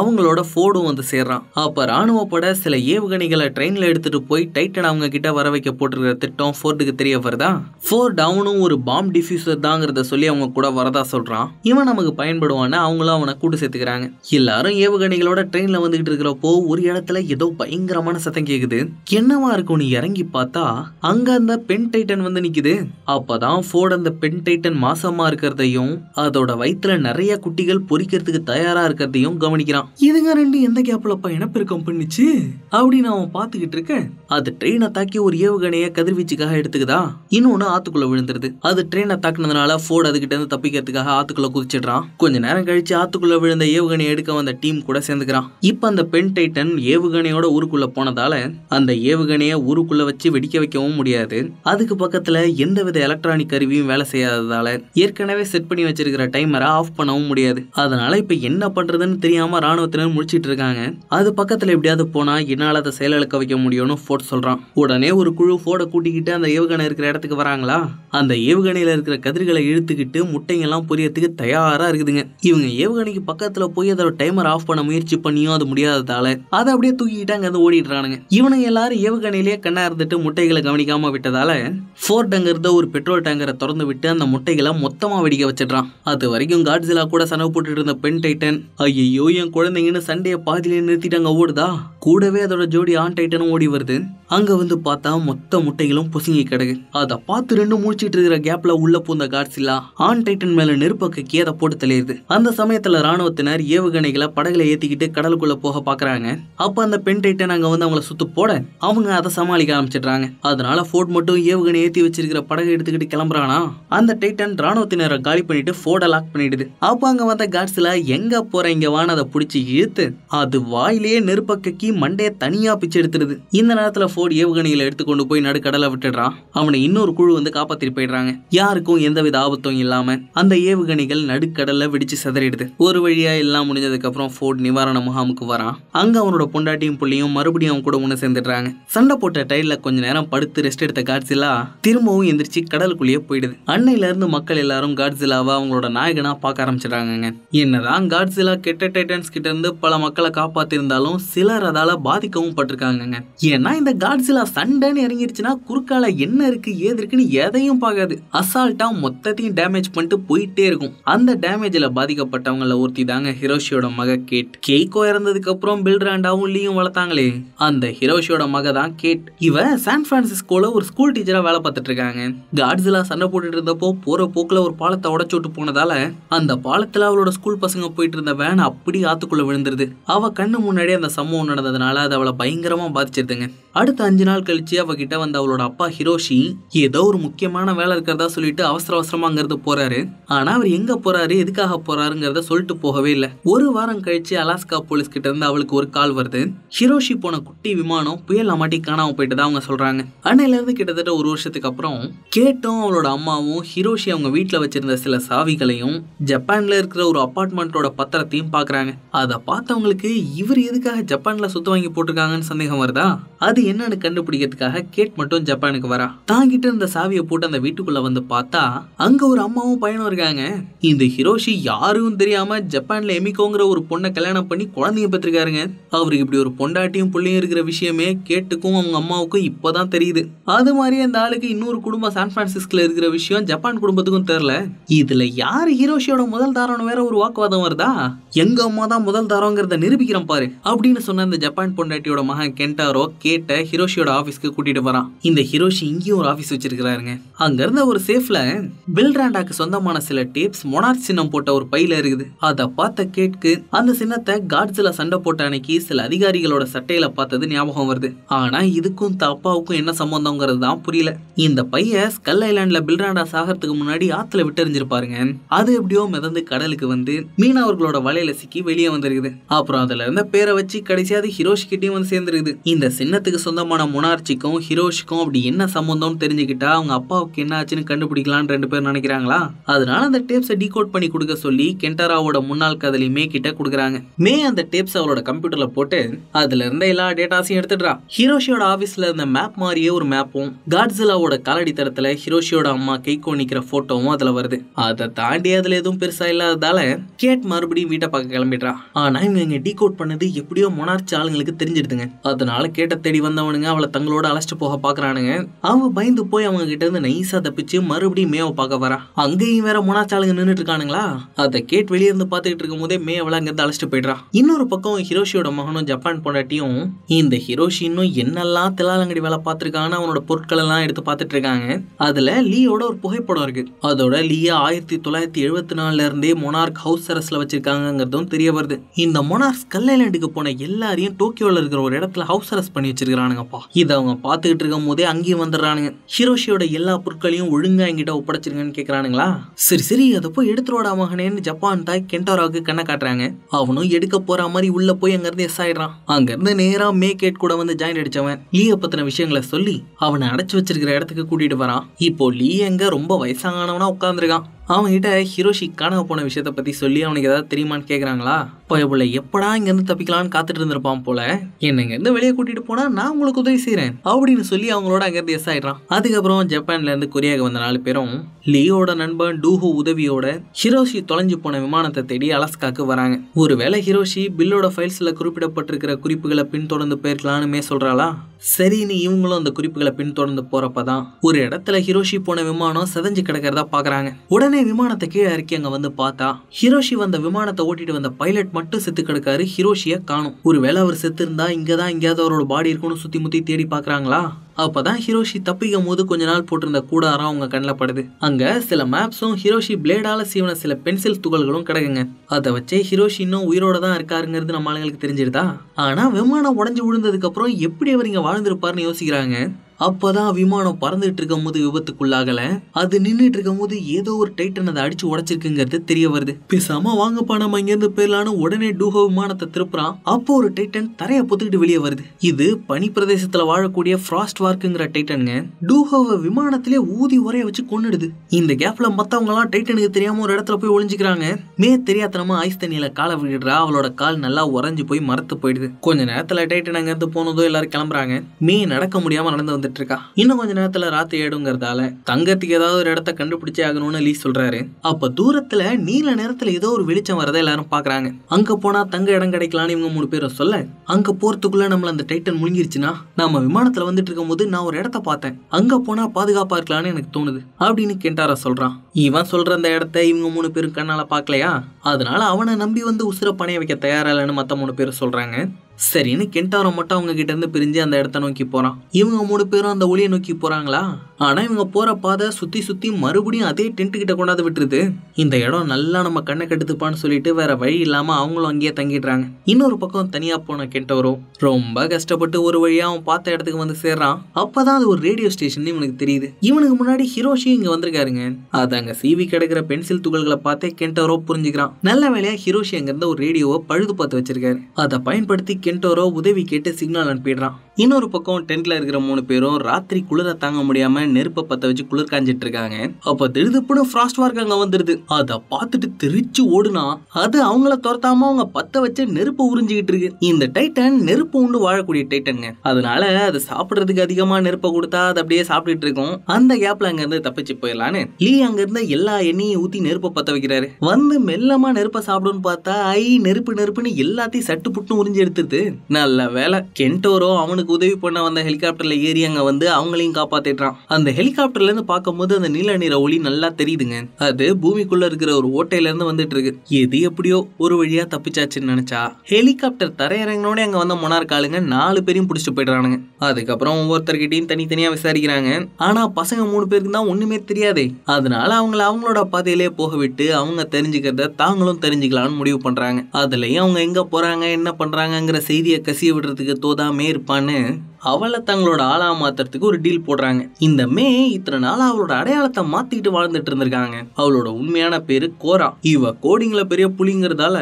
அவங்களோட போடும் வந்து சேர சொல்லிடுறான் அப்ப ராணுவ பட சில ஏவுகணைகளை ட்ரெயின்ல எடுத்துட்டு போய் டைட்டன் அவங்க கிட்ட வர வைக்க போட்டிருக்கிற திட்டம் ஃபோர்டுக்கு தெரிய வருதா ஃபோர்ட் அவனும் ஒரு பாம்பு டிஃபியூசர் தாங்கிறத சொல்லி அவங்க கூட வரதா சொல்றான் இவன் நமக்கு பயன்படுவான்னு அவங்களும் அவனை கூட்டு சேர்த்துக்கிறாங்க எல்லாரும் ஏவுகணைகளோட ட்ரெயின்ல வந்துகிட்டு இருக்கிறப்போ ஒரு இடத்துல ஏதோ பயங்கரமான சத்தம் கேக்குது என்னவா இருக்கும்னு இறங்கி பார்த்தா அங்க அந்த பெண் டைட்டன் வந்து நிக்குது அப்பதான் ஃபோர்ட் அந்த பெண் டைட்டன் மாசமா இருக்கிறதையும் அதோட வயிற்றுல நிறைய குட்டிகள் பொறிக்கிறதுக்கு தயாரா இருக்கிறதையும் கவனிக்கிறான் இதுங்க ரெண்டு எந்த கேப்ல பையனை இனப்பெருக்கம் பண்ணுச்சு அப்படின்னு அவன் பார்த்துக்கிட்டு இருக்கேன் அது ட்ரெயினை தாக்கி ஒரு ஏவுகணையை கதிர்வீச்சுக்காக எடுத்துக்குதா இன்னொன்னு ஆத்துக்குள்ள விழுந்துருது அது ட்ரெயினை தாக்குனதுனால ஃபோர்டு அதுகிட்ட இருந்து தப்பிக்கிறதுக்காக ஆத்துக்குள்ள குதிச்சிடுறான் கொஞ்ச நேரம் கழிச்சு ஆத்துக்குள்ள விழுந்த ஏவுகணையை எடுக்க வந்த டீம் கூட சேர்ந்துக்கிறான் இப்ப அந்த பெண் டைட்டன் ஏவுகணையோட ஊருக்குள்ள போனதால அந்த ஏவுகணையை ஊருக்குள்ள வச்சு வெடிக்க வைக்கவும் முடியாது அதுக்கு பக்கத்துல வித எலக்ட்ரானிக் கருவியும் வேலை செய்யாததால ஏற்கனவே செட் பண்ணி வச்சிருக்கிற டைமரை ஆஃப் பண்ணவும் முடியாது அதனால இப்ப என்ன பண்றதுன்னு தெரியாம ராணுவத்தினர் முடிச்சிட்டு இருக்காங்க அது பக்கத்தில் எப்படியாவது போனால் என்னால் அதை செயலழுக்க வைக்க முடியும்னு ஃபோர்ட் சொல்கிறான் உடனே ஒரு குழு ஃபோர்டை கூட்டிக்கிட்டு அந்த ஏவுகணை இருக்கிற இடத்துக்கு வராங்களா அந்த ஏவுகணையில் இருக்கிற கதிர்களை இழுத்துக்கிட்டு முட்டைங்கெல்லாம் புரியறதுக்கு தயாராக இருக்குதுங்க இவங்க ஏவுகணைக்கு பக்கத்தில் போய் அதோட டைமர் ஆஃப் பண்ண முயற்சி பண்ணியும் அது முடியாததால அதை அப்படியே தூக்கிக்கிட்டு அங்கேருந்து ஓடிடுறானுங்க இவனுங்க எல்லாரும் ஏவுகணையிலேயே கண்ணா இருந்துட்டு முட்டைகளை கவனிக்காமல் விட்டதால ஃபோர்ட் அங்கிருந்த ஒரு பெட்ரோல் டேங்கரை திறந்து விட்டு அந்த முட்டைகளை மொத்தமாக வெடிக்க வச்சிடறான் அது வரைக்கும் காட்ஸிலா கூட செனவு போட்டுட்டு இருந்த பெண் டைட்டன் ஐயோ என் குழந்தைங்கன்னு சண்டையை பாதிலேன்னு நிறுத்திட்டு அங்கே ஓடுதா கூடவே அதோட ஜோடி ஆன் டைட்டனும் ஓடி வருது அங்கே வந்து பார்த்தா மொத்த முட்டைகளும் பொசுங்கி கிடக்கு அதை பார்த்து ரெண்டு முடிச்சிட்டு இருக்கிற கேப்ல உள்ள பூந்த காட்சிலா ஆன் டைட்டன் மேல நெருப்பக்கு கேத போட்டு தெளியுது அந்த சமயத்துல ராணுவத்தினர் ஏவுகணைகளை படகுல ஏத்திக்கிட்டு கடலுக்குள்ள போக பாக்குறாங்க அப்ப அந்த பெண் டைட்டன் அங்க வந்து அவங்கள சுத்து போட அவங்க அதை சமாளிக்க ஆரம்பிச்சிடுறாங்க அதனால ஃபோர்ட் மட்டும் ஏவுகணை ஏத்தி வச்சிருக்கிற படகை எடுத்துக்கிட்டு கிளம்புறானா அந்த டைட்டன் ராணுவத்தினரை காலி பண்ணிட்டு போட லாக் பண்ணிடுது அப்ப அங்க வந்த காட்சிலா எங்க போற இங்க வானதை பிடிச்சி இழுத்து அது வாயிலேயே நெருப்பக்கி மண்டைய தனியா பிச்சு எடுத்துருது இந்த நேரத்துல ஃபோர்ட் ஏவுகணையில் எடுத்துக்கொண்டு போய் நடுக்கடலை விட்டுடுறான் அவனை இன்னொரு குழு வந்து காப்பாற்றி போயிடுறாங்க யாருக்கும் எந்தவித ஆபத்தும் இல்லாம அந்த ஏவுகணைகள் நடுக்கடலை வெடிச்சு சிதறிடுது ஒரு வழியா எல்லாம் முடிஞ்சதுக்கு அப்புறம் ஃபோர்ட் நிவாரண முகாமுக்கு வரான் அங்க அவனோட பொண்டாட்டியும் புள்ளியும் மறுபடியும் அவன் கூட ஒன்று சேர்ந்துடுறாங்க சண்டை போட்ட டைல்ல கொஞ்ச நேரம் படுத்து ரெஸ்ட் எடுத்த காட்சிலா திரும்பவும் எந்திரிச்சு கடலுக்குள்ளேயே போயிடுது அன்னையில இருந்து மக்கள் எல்லாரும் காட்சிலாவை அவங்களோட நாயகனா பார்க்க ஆரம்பிச்சிடறாங்க என்னதான் காட்சிலா கெட்ட டைட்டன்ஸ் கிட்ட இருந்து பல மக்களை காப்பாத்திருந்தாலும் சிலர் அதால பாதிக்கவும் பட்டிருக்காங்க ஏன்னா இந்த காட்ஸிலா சண்டைன்னு இறங்கிருச்சுன்னா குறுக்கால என்ன இருக்கு ஏது இருக்குன்னு எதையும் பார்க்காது அசால்ட்டா மொத்தத்தையும் டேமேஜ் பண்ணிட்டு போயிட்டே இருக்கும் அந்த டேமேஜில் பாதிக்கப்பட்டவங்களை ஒருத்தி தாங்க ஹிரோஷியோட மக கேட் கேக்கோ இறந்ததுக்கு அப்புறம் பில்ட்ராண்டாவும் லீயும் வளர்த்தாங்களே அந்த ஹிரோஷியோட மக தான் கேட் இவ சான் பிரான்சிஸ்கோல ஒரு ஸ்கூல் டீச்சரா வேலை பார்த்துட்டு இருக்காங்க காட்ஸிலா சண்டை போட்டுட்டு இருந்தப்போ போற போக்குல ஒரு பாலத்தை உடச்சு விட்டு போனதால அந்த பாலத்துல அவளோட ஸ்கூல் பசங்க போயிட்டு இருந்த வேன் அப்படி ஆத்துக்குள்ள விழுந்துருது அவ கண்ணு முன்னாடி அந்த சம்பவம் நடந்ததுனால அது அவளை பயங்கரமா பாதிச்சிருதுங்க அடுத்து அடுத்த அஞ்சு நாள் கழிச்சு அவகிட்ட வந்து அவளோட அப்பா ஹிரோஷி ஏதோ ஒரு முக்கியமான வேலை இருக்கிறதா சொல்லிட்டு அவசர அவசரமா அங்கிருந்து போறாரு ஆனா அவர் எங்க போறாரு எதுக்காக போறாருங்கிறத சொல்லிட்டு போகவே இல்லை ஒரு வாரம் கழிச்சு அலாஸ்கா போலீஸ் கிட்ட இருந்து அவளுக்கு ஒரு கால் வருது ஹிரோஷி போன குட்டி விமானம் புயல் அமாட்டி காணாம போயிட்டு தான் அவங்க சொல்றாங்க அன்னையில இருந்து கிட்டத்தட்ட ஒரு வருஷத்துக்கு அப்புறம் கேட்டும் அவளோட அம்மாவும் ஹிரோஷி அவங்க வீட்டுல வச்சிருந்த சில சாவிகளையும் ஜப்பான்ல இருக்கிற ஒரு அபார்ட்மெண்ட்டோட பத்திரத்தையும் பாக்குறாங்க அதை பார்த்தவங்களுக்கு இவர் எதுக்காக ஜப்பான்ல சொத்து வாங்கி போட்டிருக்காங்கன்னு சந்தேகம் வருதா அது என்ன என்னன்னு கண்டுபிடிக்கிறதுக்காக கேட் மட்டும் ஜப்பானுக்கு வரா தாங்கிட்டு இருந்த சாவியை போட்டு அந்த வீட்டுக்குள்ள வந்து பார்த்தா அங்க ஒரு அம்மாவும் பையனும் இருக்காங்க இந்த ஹிரோஷி யாரும் தெரியாம ஜப்பான்ல எமிக்கோங்கிற ஒரு பொண்ணை கல்யாணம் பண்ணி குழந்தைங்க பெற்றிருக்காருங்க அவருக்கு இப்படி ஒரு பொண்டாட்டியும் பிள்ளையும் இருக்கிற விஷயமே கேட்டுக்கும் அவங்க அம்மாவுக்கும் இப்பதான் தெரியுது அது மாதிரி அந்த ஆளுக்கு இன்னொரு குடும்பம் சான் பிரான்சிஸ்கோல இருக்கிற விஷயம் ஜப்பான் குடும்பத்துக்கும் தெரியல இதுல யாரு ஹிரோஷியோட முதல் தாரம் வேற ஒரு வாக்குவாதம் வருதா எங்க அம்மா தான் முதல் தாரங்கிறத நிரூபிக்கிறோம் பாரு அப்படின்னு சொன்ன அந்த ஜப்பான் பொண்டாட்டியோட மகன் கென்டாரோ கேட்ட ஹிரோஷியோட ஆஃபீஸ்க்கு கூட்டிட்டு போறான் இந்த ஹிரோஷி இங்கேயும் ஒரு ஆஃபீஸ் வச்சிருக்கிறாருங்க அங்க இருந்த ஒரு சேஃப்ல பில்ராண்டாக்கு சொந்தமான சில டேப்ஸ் மொனார் சின்னம் போட்ட ஒரு பையில இருக்குது அதை பார்த்த கேட்கு அந்த சின்னத்தை காட்ஸில் சண்டை போட்ட அன்னைக்கு சில அதிகாரிகளோட சட்டையில பார்த்தது ஞாபகம் வருது ஆனா இதுக்கும் தப்பாவுக்கும் என்ன சம்பந்தம்ங்கிறது தான் புரியல இந்த பைய ஸ்கல் ஐலாண்ட்ல பில்ராண்டா சாகிறதுக்கு முன்னாடி ஆத்துல விட்டறிஞ்சிருப்பாருங்க அது எப்படியோ மிதந்து கடலுக்கு வந்து மீனவர்களோட வலையில சிக்கி வெளியே வந்திருக்குது அப்புறம் அதுல இருந்த பேரை வச்சு கடைசியாவது ஹிரோஷி கிட்டையும் வந்து சேர்ந்துருக்குது இந்த சின்னத்துக்கு சொந்தம் சம்மந்தமான முனார்ச்சிக்கும் ஹிரோஷிக்கும் அப்படி என்ன சம்மந்தம்னு தெரிஞ்சுக்கிட்டா அவங்க அப்பாவுக்கு என்ன ஆச்சுன்னு கண்டுபிடிக்கலான்னு ரெண்டு பேர் நினைக்கிறாங்களா அதனால அந்த டேப்ஸை டிகோட் பண்ணி கொடுக்க சொல்லி கெண்டாராவோட முன்னாள் கதலி மே கிட்ட கொடுக்குறாங்க மே அந்த டேப்ஸ் அவளோட கம்ப்யூட்டர்ல போட்டு அதுல இருந்த எல்லா டேட்டாஸையும் எடுத்துடுறான் ஹிரோஷியோட ஆபீஸ்ல இருந்த மேப் மாதிரியே ஒரு மேப்பும் காட்ஸிலாவோட காலடி தரத்துல ஹிரோஷியோட அம்மா கை கோணிக்கிற போட்டோவும் அதுல வருது அதை தாண்டி அதுல எதுவும் பெருசா இல்லாததால கேட் மறுபடியும் வீட்டை பார்க்க கிளம்பிடுறா ஆனா இவங்க டிகோட் பண்ணது எப்படியோ மொனார்ச்சி ஆளுங்களுக்கு தெரிஞ்சிடுதுங்க அதனால கேட்ட தேடி வந்தவன் பண்ணுங்க அவளை தங்களோட அழைச்சிட்டு போக பாக்குறானுங்க அவ பயந்து போய் அவங்க கிட்ட இருந்து நைசா தப்பிச்சு மறுபடியும் மேவ பார்க்க வரா அங்கேயும் வேற முனாச்சாளுங்க நின்றுட்டு இருக்கானுங்களா அதை கேட் வெளியே இருந்து பாத்துக்கிட்டு இருக்கும் போதே மேவளை அங்கிருந்து அழைச்சிட்டு போயிடுறா இன்னொரு பக்கம் ஹிரோஷியோட மகனும் ஜப்பான் போனாட்டியும் இந்த ஹிரோஷி இன்னும் என்னெல்லாம் திலாலங்கடி வேலை பார்த்துருக்காங்கன்னு அவனோட பொருட்கள் எல்லாம் எடுத்து பார்த்துட்டு இருக்காங்க அதுல லீயோட ஒரு புகைப்படம் இருக்கு அதோட லீயா ஆயிரத்தி தொள்ளாயிரத்தி எழுபத்தி நாலுல இருந்தே மொனார்க் ஹவுஸ் அரஸ்ல வச்சிருக்காங்கிறதும் தெரிய வருது இந்த மொனார்க் கல்லைலாண்டுக்கு போன எல்லாரையும் டோக்கியோல இருக்கிற ஒரு இடத்துல ஹவுஸ் அரஸ் பண்ணி வச்சிருக்காங்க பண்ணுங்கப்பா இது அவங்க பார்த்துக்கிட்டு இருக்கும் போதே அங்கேயும் வந்துடுறானுங்க ஹிரோஷியோட எல்லா பொருட்களையும் ஒழுங்காக எங்கிட்ட ஒப்படைச்சிருங்கன்னு கேட்குறானுங்களா சரி சரி அதை போய் எடுத்துருவாடா மகனேன்னு ஜப்பான் தாய் கென்டாராவுக்கு கண்ணை காட்டுறாங்க அவனும் எடுக்க போற மாதிரி உள்ள போய் அங்கேருந்து எஸ் ஆயிடுறான் அங்கேருந்து நேராக மேகேட் கூட வந்து ஜாயின் அடிச்சவன் லீய பத்தின விஷயங்களை சொல்லி அவனை அடைச்சி வச்சிருக்கிற இடத்துக்கு கூட்டிட்டு வரான் இப்போ லீ எங்க ரொம்ப வயசானவனா உட்காந்துருக்கான் அவங்ககிட்ட ஹிரோஷி காணாம போன விஷயத்த பற்றி சொல்லி அவனுக்கு ஏதாவது தெரியுமான்னு கேட்குறாங்களா பயப்புள்ள எப்படா இங்கேருந்து தப்பிக்கலாம்னு காத்துட்டு இருந்திருப்பான் போல என்னங்க இருந்து வெளியே கூட்டிகிட்டு போனால் நான் உங்களுக்கு உதவி செய்கிறேன் அப்படின்னு சொல்லி அவங்களோட அங்கேருந்து எஸ் ஆயிடுறான் அதுக்கப்புறம் ஜப்பான்லேருந்து கொரியாவுக்கு வந்த நாலு பேரும் லியோட நண்பன் டூஹு உதவியோட ஹிரோஷி தொலைஞ்சு போன விமானத்தை தேடி அலஸ்காக்கு வராங்க ஒருவேளை ஹிரோஷி பில்லோட ஃபைல்ஸில் குறிப்பிடப்பட்டிருக்கிற குறிப்புகளை பின்தொடர்ந்து போயிருக்கலான்னுமே சொல்கிறாளா சரின்னு இவங்களும் அந்த குறிப்புகளை பின்தொடர்ந்து போறப்ப தான் ஒரு இடத்துல ஹிரோஷி போன விமானம் செதஞ்சு கிடக்கிறதா பாக்குறாங்க உடனே விமானத்தை கீழே இறக்கி அங்க வந்து பார்த்தா ஹிரோஷி வந்த விமானத்தை ஓட்டிட்டு வந்த பைலட் மட்டும் செத்து கிடக்காரு ஹிரோஷிய காணும் ஒருவேளை அவர் செத்து இருந்தா இங்கதான் எங்கேயாவது அவரோட பாடி இருக்கும்னு சுத்தி முத்தி தேடி பாக்குறாங்களா அப்போ தான் ஹிரோஷி தப்பிக்கும் போது கொஞ்ச நாள் போட்டிருந்த கூடாரம் அவங்க கண்ணில் படுது அங்கே சில மேப்ஸும் ஹிரோஷி பிளேடால சீவன சில பென்சில் துகள்களும் கிடக்குங்க அதை வச்சே ஹிரோஷி இன்னும் உயிரோட தான் இருக்காருங்கிறது நம்ம ஆளுங்களுக்கு தெரிஞ்சிருதா ஆனால் விமானம் உடஞ்சி விழுந்ததுக்கப்புறம் எப்படி அவர் இங்கே வாழ்ந்திருப்பாருன்னு யோசிக்கிறாங்க அப்பதான் விமானம் பறந்துட்டு இருக்கும் போது விபத்துக்குள்ளாகல அது நின்றுட்டு இருக்கும் போது ஏதோ ஒரு டைட்டன் அதை அடிச்சு உடைச்சிருக்குங்கிறது தெரிய வருது பேசாம வாங்கப்பா நம்ம இங்க இருந்து போயிடலான்னு உடனே டூஹோ விமானத்தை திருப்புறான் அப்போ ஒரு டைட்டன் தரைய பொத்துக்கிட்டு வெளியே வருது இது பனி பிரதேசத்துல வாழக்கூடிய ஃப்ராஸ்ட் வார்க்குங்கிற டைட்டனுங்க டூஹோவை விமானத்திலே ஊதி உரைய வச்சு கொண்டுடுது இந்த கேப்ல மத்தவங்க எல்லாம் டைட்டனுக்கு தெரியாம ஒரு இடத்துல போய் ஒளிஞ்சுக்கிறாங்க மே தெரியாதனமா ஐஸ் தண்ணியில காலை விடுறா அவளோட கால் நல்லா உறைஞ்சு போய் மரத்து போயிடுது கொஞ்ச நேரத்துல டைட்டன் இருந்து போனதோ எல்லாரும் கிளம்புறாங்க மே நடக்க முடியாம நடந்து வந்து பார்த்துட்டு இருக்கா இன்னும் கொஞ்ச நேரத்துல ராத்திரி ஏடுங்கிறதால தங்கத்துக்கு ஏதாவது ஒரு இடத்த கண்டுபிடிச்சே ஆகணும்னு லீ சொல்றாரு அப்ப தூரத்துல நீல நேரத்துல ஏதோ ஒரு வெளிச்சம் வரதை எல்லாரும் பாக்குறாங்க அங்க போனா தங்க இடம் கிடைக்கலான்னு இவங்க மூணு பேரும் சொல்ல அங்க போறதுக்குள்ள நம்மள அந்த டைட்டன் முழுங்கிருச்சுன்னா நம்ம விமானத்துல வந்துட்டு இருக்கும் போது நான் ஒரு இடத்த பார்த்தேன் அங்க போனா பாதுகாப்பா இருக்கலாம்னு எனக்கு தோணுது அப்படின்னு கெண்டாரா சொல்றான் இவன் சொல்ற அந்த இடத்த இவங்க மூணு பேரும் கண்ணால பாக்கலையா அதனால அவனை நம்பி வந்து உசுர பணைய வைக்க தயாரா இல்லைன்னு மத்த மூணு பேரும் சொல்றாங்க சரின்னு கிண்டாரம் மட்டும் அவங்க கிட்ட இருந்து பிரிஞ்சு அந்த இடத்த நோக்கி போறான் இவங்க மூணு பேரும் அந்த ஒளியை நோக்கி போறாங்களா ஆனால் இவங்க போகிற பாதை சுற்றி சுற்றி மறுபடியும் அதே டென்ட்டு கிட்ட கொண்டாந்து விட்டுருது இந்த இடம் நல்லா நம்ம கண்ணை கெடுத்துப்பான்னு சொல்லிட்டு வேற வழி இல்லாமல் அவங்களும் அங்கேயே தங்கிடுறாங்க இன்னொரு பக்கம் தனியாக போன கெண்டோரோ ரொம்ப கஷ்டப்பட்டு ஒரு வழியாக அவன் பார்த்த இடத்துக்கு வந்து சேர்றான் தான் அது ஒரு ரேடியோ ஸ்டேஷன் இவனுக்கு தெரியுது இவனுக்கு முன்னாடி ஹிரோஷி இங்கே வந்திருக்காருங்க அது அங்கே சிவி கிடக்கிற பென்சில் துகள்களை பார்த்தே கெண்டோரோ புரிஞ்சுக்கிறான் நல்ல வேலையாக ஹிரோஷி அங்கேருந்து ஒரு ரேடியோவை பழுது பார்த்து வச்சிருக்காரு அதை பயன்படுத்தி கெண்டோரோ உதவி கேட்டு சிக்னல் அனுப்பிடுறான் இன்னொரு பக்கம் டென்ட்ல இருக்கிற மூணு பேரும் ராத்திரி குளிர தாங்க முடியாமல் நெருப்பை பற்ற வச்சு குளிர் காஞ்சிட்டு இருக்காங்க அப்போ திடுதுப்புன்னு ஃபிராஸ்ட் வார்க் அங்கே வந்துடுது அதை பார்த்துட்டு தெரிச்சு ஓடுனா அது அவங்கள துரத்தாம அவங்க பற்ற வச்சு நெருப்பு உறிஞ்சிக்கிட்டு இருக்கு இந்த டைட்டன் நெருப்பு உண்டு வாழக்கூடிய டைட்டனுங்க அதனால அதை சாப்பிட்றதுக்கு அதிகமா நெருப்பை கொடுத்தா அது அப்படியே சாப்பிட்டுட்டு இருக்கும் அந்த கேப்ல அங்க இருந்து தப்பிச்சு போயிடலான்னு லீ அங்க இருந்த எல்லா எண்ணெயும் ஊத்தி நெருப்பை பத்த வைக்கிறாரு வந்து மெல்லமா நெருப்பை சாப்பிடும்னு பார்த்தா ஐ நெருப்பு நெருப்புன்னு எல்லாத்தையும் சட்டு புட்டு உறிஞ்சு எடுத்துட்டு நல்ல வேலை கென்டோரோ அவனுக்கு உதவி பண்ண வந்த ஹெலிகாப்டர்ல ஏறி அங்க வந்து அவங்களையும் காப்பாத்திட்டான் அந்த ஹெலிகாப்டர்ல இருந்து பார்க்கும்போது அந்த நீல நிற ஒளி நல்லா தெரியுதுங்க அது பூமிக்குள்ள இருக்கிற ஒரு ஓட்டையில இருந்து வந்துட்டு இருக்கு எது எப்படியோ ஒரு வழியா தப்பிச்சாச்சுன்னு நினைச்சா ஹெலிகாப்டர் தரையிறங்கினோட அங்க வந்த மொனார்க் ஆளுங்க நாலு பேரையும் பிடிச்சி போயிடுறானுங்க அதுக்கப்புறம் ஒவ்வொருத்தர்கிட்டையும் தனித்தனியா விசாரிக்கிறாங்க ஆனா பசங்க மூணு பேருக்கு தான் ஒண்ணுமே தெரியாதே அதனால அவங்கள அவங்களோட பாதையிலே போக விட்டு அவங்க தெரிஞ்சுக்கிறத தாங்களும் தெரிஞ்சுக்கலாம்னு முடிவு பண்றாங்க அதுலயும் அவங்க எங்க போறாங்க என்ன பண்றாங்கிற செய்தியை கசிய விடுறதுக்கு தோதாமே இருப்பான்னு அவளை தங்களோட ஆளா மாத்துறதுக்கு ஒரு டீல் போடுறாங்க இந்த மே இத்தனை நாள் அவளோட அடையாளத்தை மாத்திட்டு வாழ்ந்துட்டு இருந்திருக்காங்க அவளோட உண்மையான பேரு கோரா இவ கோடிங்ல பெரிய புலிங்கிறதால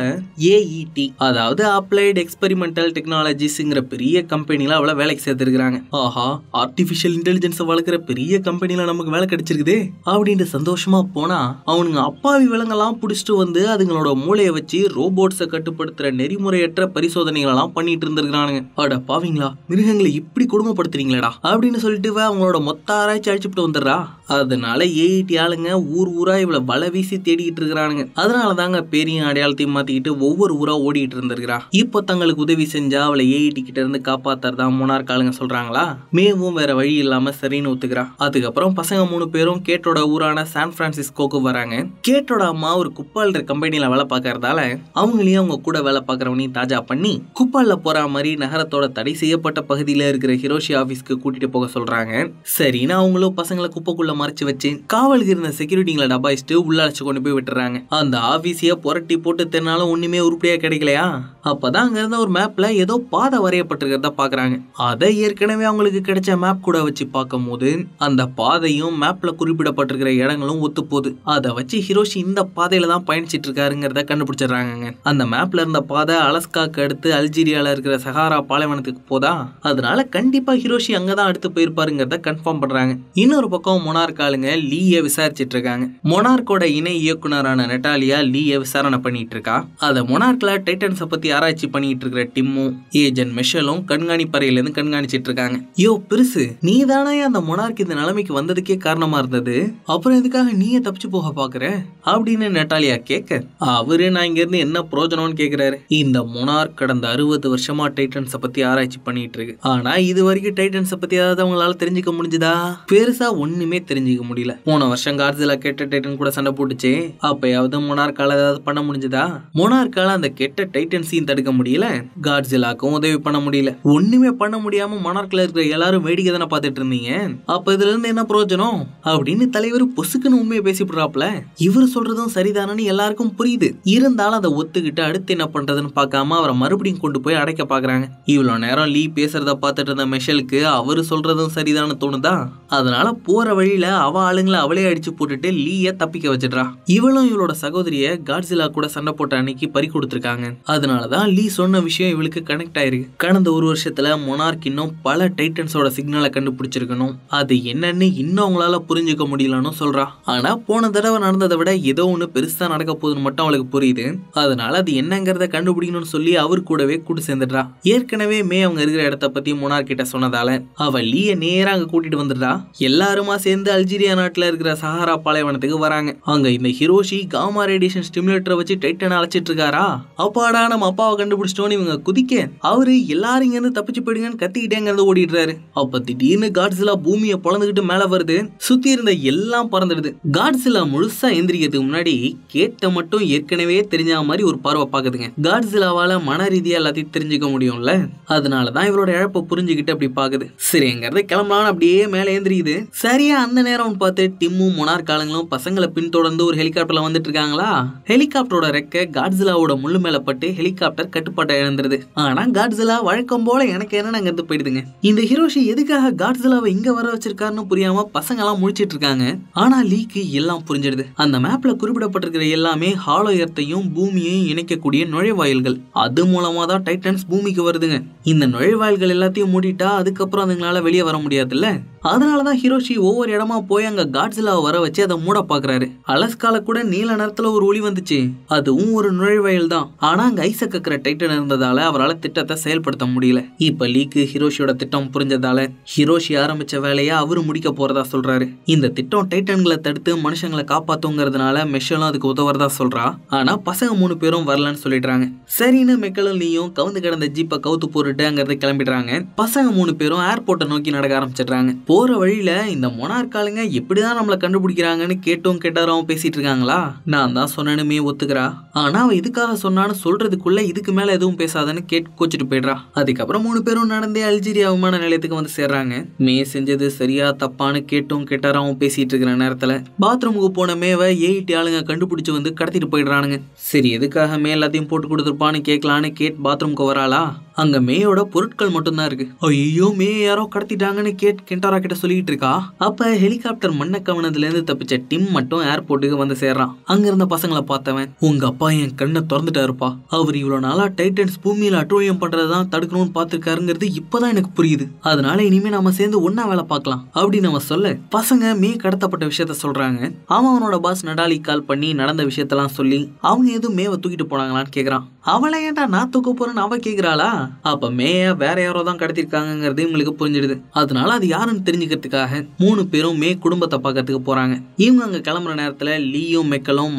ஏஇடி e அதாவது அப்ளைடு எக்ஸ்பெரிமெண்டல் டெக்னாலஜிஸ்ங்கிற பெரிய கம்பெனில அவளை வேலைக்கு சேர்த்திருக்கிறாங்க ஆஹா ஆர்டிபிஷியல் இன்டெலிஜென்ஸை வளர்க்குற பெரிய கம்பெனில நமக்கு வேலை கிடைச்சிருக்குது அப்படின்ட்டு சந்தோஷமா போனா அவனுங்க அப்பாவி விலங்கெல்லாம் பிடிச்சிட்டு வந்து அதுங்களோட மூளையை வச்சு ரோபோட்ஸை கட்டுப்படுத்துற நெறிமுறையற்ற பரிசோதனைகள் எல்லாம் பண்ணிட்டு இருந்திருக்கிறானுங்க அட பாவிங்களா மிருகங்களை இப்படி கொடுமைப்படுத்துறீங்களடா அப்படின்னு சொல்லிட்டு அவங்களோட மொத்த ஆராய்ச்சி அழிச்சுட்டு வந்துடுறா அதனால ஏஐடி ஆளுங்க ஊர் ஊரா இவளை வள வீசி தேடிக்கிட்டு இருக்கிறானுங்க அதனால தாங்க பெரிய அடையாளத்தையும் மாத்திக்கிட்டு ஒவ்வொரு ஊரா ஓடிட்டு இருந்திருக்கிறான் இப்போ தங்களுக்கு உதவி செஞ்சா அவளை ஏஐடி கிட்ட இருந்து காப்பாத்தறதா மோனார்க் காலங்க சொல்றாங்களா மேவும் வேற வழி இல்லாம சரின்னு ஒத்துக்கிறா அதுக்கப்புறம் பசங்க மூணு பேரும் கேட்டோட ஊரான சான் பிரான்சிஸ்கோக்கு வராங்க கேட்டோட அம்மா ஒரு குப்பால்ற கம்பெனியில வேலை பார்க்கறதால அவங்களையும் அவங்க கூட வேலை பார்க்கறவனையும் தாஜா பண்ணி குப்பாலில் போற மாதிரி நகரத்தோட தடை செய்யப்பட்ட பகுதியில இருக்க இருக்கிற ஹிரோஷி ஆஃபீஸ்க்கு கூட்டிட்டு போக சொல்றாங்க சரி நான் அவங்களும் பசங்களை குப்பைக்குள்ள மறைச்சு வச்சு காவலுக்கு இருந்த செக்யூரிட்டிங்களை டபாயிச்சுட்டு உள்ள அழைச்சு கொண்டு போய் விட்டுறாங்க அந்த ஆபீஸிய புரட்டி போட்டு திறனாலும் ஒண்ணுமே உருப்படியா கிடைக்கலையா அப்பதான் அங்க இருந்த ஒரு மேப்ல ஏதோ பாதை வரையப்பட்டிருக்கிறத பாக்குறாங்க அதை ஏற்கனவே அவங்களுக்கு கிடைச்ச மேப் கூட வச்சு பார்க்கும் போது அந்த பாதையும் மேப்ல குறிப்பிடப்பட்டிருக்கிற இடங்களும் ஒத்து போகுது அதை வச்சு ஹிரோஷி இந்த பாதையில தான் பயணிச்சிட்டு இருக்காருங்கிறத கண்டுபிடிச்சாங்க அந்த மேப்ல இருந்த பாதை அலஸ்காக்கு அடுத்து அல்ஜீரியால இருக்கிற சஹாரா பாலைவனத்துக்கு போதா அதனால அதனால கண்டிப்பாக ஹிரோஷி அங்கே தான் அடுத்து போயிருப்பாருங்கிறத கன்ஃபார்ம் பண்ணுறாங்க இன்னொரு பக்கம் மொனார்க் ஆளுங்க லீயை விசாரிச்சிட்டு இருக்காங்க மொனார்க்கோட இணை இயக்குனரான நெட்டாலியா லீயை விசாரணை பண்ணிட்டு இருக்கா அதை மொனார்க்ல டைட்டன்ஸை பற்றி ஆராய்ச்சி பண்ணிட்டு இருக்கிற டிம்மும் ஏஜென்ட் கண்காணிப்பறையில கண்காணிப்பறையிலேருந்து கண்காணிச்சிட்டு இருக்காங்க யோ பெருசு நீ தானே அந்த மொனார்க் இந்த நிலைமைக்கு வந்ததுக்கே காரணமாக இருந்தது அப்புறம் எதுக்காக நீயே தப்பிச்சு போக பார்க்குற அப்படின்னு நெட்டாலியா கேட்க அவரு நான் இங்கேருந்து என்ன பிரோஜனம்னு கேட்குறாரு இந்த மொனார்க் கடந்த அறுபது வருஷமா டைட்டன்ஸை பற்றி ஆராய்ச்சி பண்ணிட்டு இருக்கு ஆனால் இது வரைக்கும் டைட்டன்ஸை பற்றி ஏதாவது அவங்களால தெரிஞ்சுக்க முடிஞ்சுதா பெருசாக ஒன்றுமே தெரிஞ்சுக்க முடியல போன வருஷம் கார்சிலா கெட்ட டைட்டன் கூட சண்டை போட்டுச்சு அப்பயாவது மொனார்க்கால ஏதாவது பண்ண முடிஞ்சுதா மொனார்க்கால அந்த கெட்ட டைட்டன்ஸையும் தடுக்க முடியல கார்சிலாக்கும் உதவி பண்ண முடியல ஒன்றுமே பண்ண முடியாமல் மொனார்க்கில் இருக்கிற எல்லாரும் வேடிக்கை தானே பார்த்துட்டு இருந்தீங்க அப்போ இதுலேருந்து என்ன பிரயோஜனம் அப்படின்னு தலைவர் பொசுக்குன்னு உண்மையை பேசிவிடுறாப்ல இவர் சொல்கிறதும் சரிதானன்னு எல்லாருக்கும் புரியுது இருந்தாலும் அதை ஒத்துக்கிட்டு அடுத்து என்ன பண்ணுறதுன்னு பார்க்காம அவரை மறுபடியும் கொண்டு போய் அடைக்க பார்க்குறாங்க இவ்வளோ நேரம் லீ பேசுகிறத பார்த்து பார்த்துட்டு இருந்த மெஷலுக்கு அவர் சொல்கிறதும் சரிதான தோணுதா அதனால போகிற வழியில் அவ ஆளுங்களை அவளே அடிச்சு போட்டுட்டு லீயை தப்பிக்க வச்சிடறா இவளும் இவளோட சகோதரிய காட்ஸிலா கூட சண்டை போட்ட அன்னைக்கு பறி கொடுத்துருக்காங்க அதனால தான் லீ சொன்ன விஷயம் இவளுக்கு கனெக்ட் ஆயிருக்கு கடந்த ஒரு வருஷத்தில் மொனார்க் இன்னும் பல டைட்டன்ஸோட சிக்னலை கண்டுபிடிச்சிருக்கணும் அது என்னன்னு இன்னும் அவங்களால புரிஞ்சுக்க முடியலன்னு சொல்றா ஆனா போன தடவை நடந்ததை விட ஏதோ ஒன்று பெருசா நடக்க போதுன்னு மட்டும் அவளுக்கு புரியுது அதனால அது என்னங்கிறத கண்டுபிடிக்கணும்னு சொல்லி அவர் கூடவே கூட்டு சேர்ந்துடுறா ஏற்கனவே மே அவங்க இருக்கிற இடத்த பத்தி மொனார்க் சோனார் கிட்ட சொன்னதால அவ லீய நேராக அங்க கூட்டிட்டு வந்துடா எல்லாருமா சேர்ந்து அல்ஜீரியா நாட்டுல இருக்கிற சஹாரா பாலைவனத்துக்கு வராங்க அங்க இந்த ஹிரோஷி காமா ரேடியேஷன் ஸ்டிமுலேட்டரை வச்சு டைட்டன் அழைச்சிட்டு இருக்காரா அப்பாடா நம்ம அப்பாவை கண்டுபிடிச்சிட்டோன்னு இவங்க குதிக்க அவரு எல்லாரும் இங்க இருந்து தப்பிச்சு போயிடுங்கன்னு கத்திக்கிட்டே இருந்து ஓடிடுறாரு அப்ப திடீர்னு காட்ஸிலா பூமியை பொழந்துகிட்டு மேல வருது சுத்தி இருந்த எல்லாம் பறந்துடுது காட்ஸிலா முழுசா எந்திரிக்கிறதுக்கு முன்னாடி கேட்ட மட்டும் ஏற்கனவே தெரிஞ்ச மாதிரி ஒரு பார்வை பாக்குதுங்க காட்ஸ்லாவால மன ரீதியா எல்லாத்தையும் தெரிஞ்சுக்க முடியும்ல அதனாலதான் இவரோட இழப்பை புரிஞ்சு புரிஞ்சுக்கிட்டு அப்படி பாக்குது சரிங்கிறது கிளம்பலான்னு அப்படியே மேலே ஏந்திரிக்குது சரியா அந்த நேரம்னு பார்த்து டிம்மும் மொனார் காலங்களும் பசங்களை பின்தொடர்ந்து ஒரு ஹெலிகாப்டர்ல வந்துட்டு இருக்காங்களா ஹெலிகாப்டரோட ரெக்க காட்ஸிலாவோட முள்ளு மேல பட்டு ஹெலிகாப்டர் கட்டுப்பாட்டை இழந்துருது ஆனா காட்ஸிலா வழக்கம் போல எனக்கு என்ன போயிடுதுங்க இந்த ஹிரோஷி எதுக்காக காட்ஸிலாவை இங்க வர வச்சிருக்காருன்னு புரியாம பசங்க எல்லாம் முழிச்சிட்டு இருக்காங்க ஆனா லீக்கு எல்லாம் புரிஞ்சிடுது அந்த மேப்ல குறிப்பிடப்பட்டிருக்கிற எல்லாமே ஹாலோ எர்த்தையும் பூமியையும் இணைக்கக்கூடிய நுழைவாயில்கள் அது மூலமா தான் டைட்டன்ஸ் பூமிக்கு வருதுங்க இந்த நுழைவாயில்கள் எல்லாத்தையும் மூடிட்டா அதுக்கப்புறம் அதுங்களால வெளியே வர முடியாதுல்ல அதனால தான் ஹிரோஷி ஒவ்வொரு இடமா போய் அங்க காட்ஸ்ல வர வச்சு அதை மூட பாக்குறாரு அலஸ்கால கூட நீல நேரத்துல ஒரு ஒளி வந்துச்சு அதுவும் ஒரு நுழைவாயில் தான் ஆனா அங்க ஐச கக்கிற டைட்டன் இருந்ததால அவரால் திட்டத்தை செயல்படுத்த முடியல இப்ப லீக்கு ஹிரோஷியோட திட்டம் புரிஞ்சதால ஹிரோஷி ஆரம்பிச்ச வேலையை அவரு முடிக்க போறதா சொல்றாரு இந்த திட்டம் டைட்டன்களை தடுத்து மனுஷங்களை காப்பாத்துங்கிறதுனால மெஷலும் அதுக்கு உதவுறதா சொல்றா ஆனா பசங்க மூணு பேரும் வரலன்னு சொல்லிடுறாங்க சரின்னு மெக்கலும் நீயும் கவுந்து கிடந்த ஜீப்பை கவுத்து போட்டுட்டு அங்கிருந்து கிளம்பிடுறாங்க பசங்க மூணு பேரும் ஏர்போர்ட்டை நோக்கி நடக்க ஆரம்பிச்சிடுறாங்க போற வழியில இந்த மொனார்காலுங்க எப்படிதான் நம்மளை கண்டுபிடிக்கிறாங்கன்னு கேட்டும் கேட்டாராவும் பேசிட்டு இருக்காங்களா நான் தான் சொன்னனுமே ஒத்துக்கிறா ஆனா அவள் இதுக்காக சொன்னான்னு சொல்றதுக்குள்ள இதுக்கு மேல எதுவும் பேசாதன்னு கேட்டு கோச்சிட்டு போயிடுறா அதுக்கப்புறம் மூணு பேரும் நடந்தே அல்ஜீரியா விமான நிலையத்துக்கு வந்து சேர்றாங்க மே செஞ்சது சரியா தப்பான்னு கேட்டும் கேட்டாராவும் பேசிட்டு இருக்கிற நேரத்துல பாத்ரூமுக்கு போன மேவ ஏஐடி ஆளுங்க கண்டுபிடிச்சு வந்து கடத்திட்டு போயிடுறானுங்க சரி எதுக்காக மே எல்லாத்தையும் போட்டு கொடுத்துருப்பான்னு கேட்கலான்னு கேட் பாத்ரூம்க்கு வராளா அங்க மேயோட பொருட்கள் மட்டும்தான் இருக்கு ஐயோ மே யாரோ கடத்திட்டாங்கன்னு கேட் கிண்டாரா கிட்ட சொல்லிட்டு இருக்கா அப்ப ஹெலிகாப்டர் மண்ண கவனத்துல இருந்து தப்பிச்ச டிம் மட்டும் ஏர்போர்ட்டுக்கு வந்து சேர்றான் அங்க இருந்த பசங்களை பார்த்தவன் உங்க அப்பா என் கண்ணை திறந்துட்டாருப்பா அவர் இவ்வளவு நாளா டைட்டன்ஸ் பூமியில அட்டூழியம் பண்றதான் தடுக்கணும்னு பாத்துருக்காருங்கிறது இப்பதான் எனக்கு புரியுது அதனால இனிமே நாம சேர்ந்து ஒன்னா வேலை பார்க்கலாம் அப்படின்னு நம்ம சொல்ல பசங்க மே கடத்தப்பட்ட விஷயத்த சொல்றாங்க அவன் அவனோட பாஸ் நடாலி கால் பண்ணி நடந்த விஷயத்தெல்லாம் சொல்லி அவங்க எதுவும் மேவை தூக்கிட்டு போனாங்களான்னு கேக்குறான் அவளை ஏன்டா நான் தூக்க போறேன்னு அவ கேக்குறாளா அப்ப மேயா வேற யாரோ தான் கடத்திருக்காங்கிறது இவங்களுக்கு புரிஞ்சிடுது அதனால அது யாருன்னு தெரிஞ்சுக்கிறதுக்காக மூணு பேரும் மே குடும்பத்தை பார்க்கறதுக்கு போறாங்க இவங்க அங்க கிளம்புற நேரத்துல லீயும் மெக்கலும்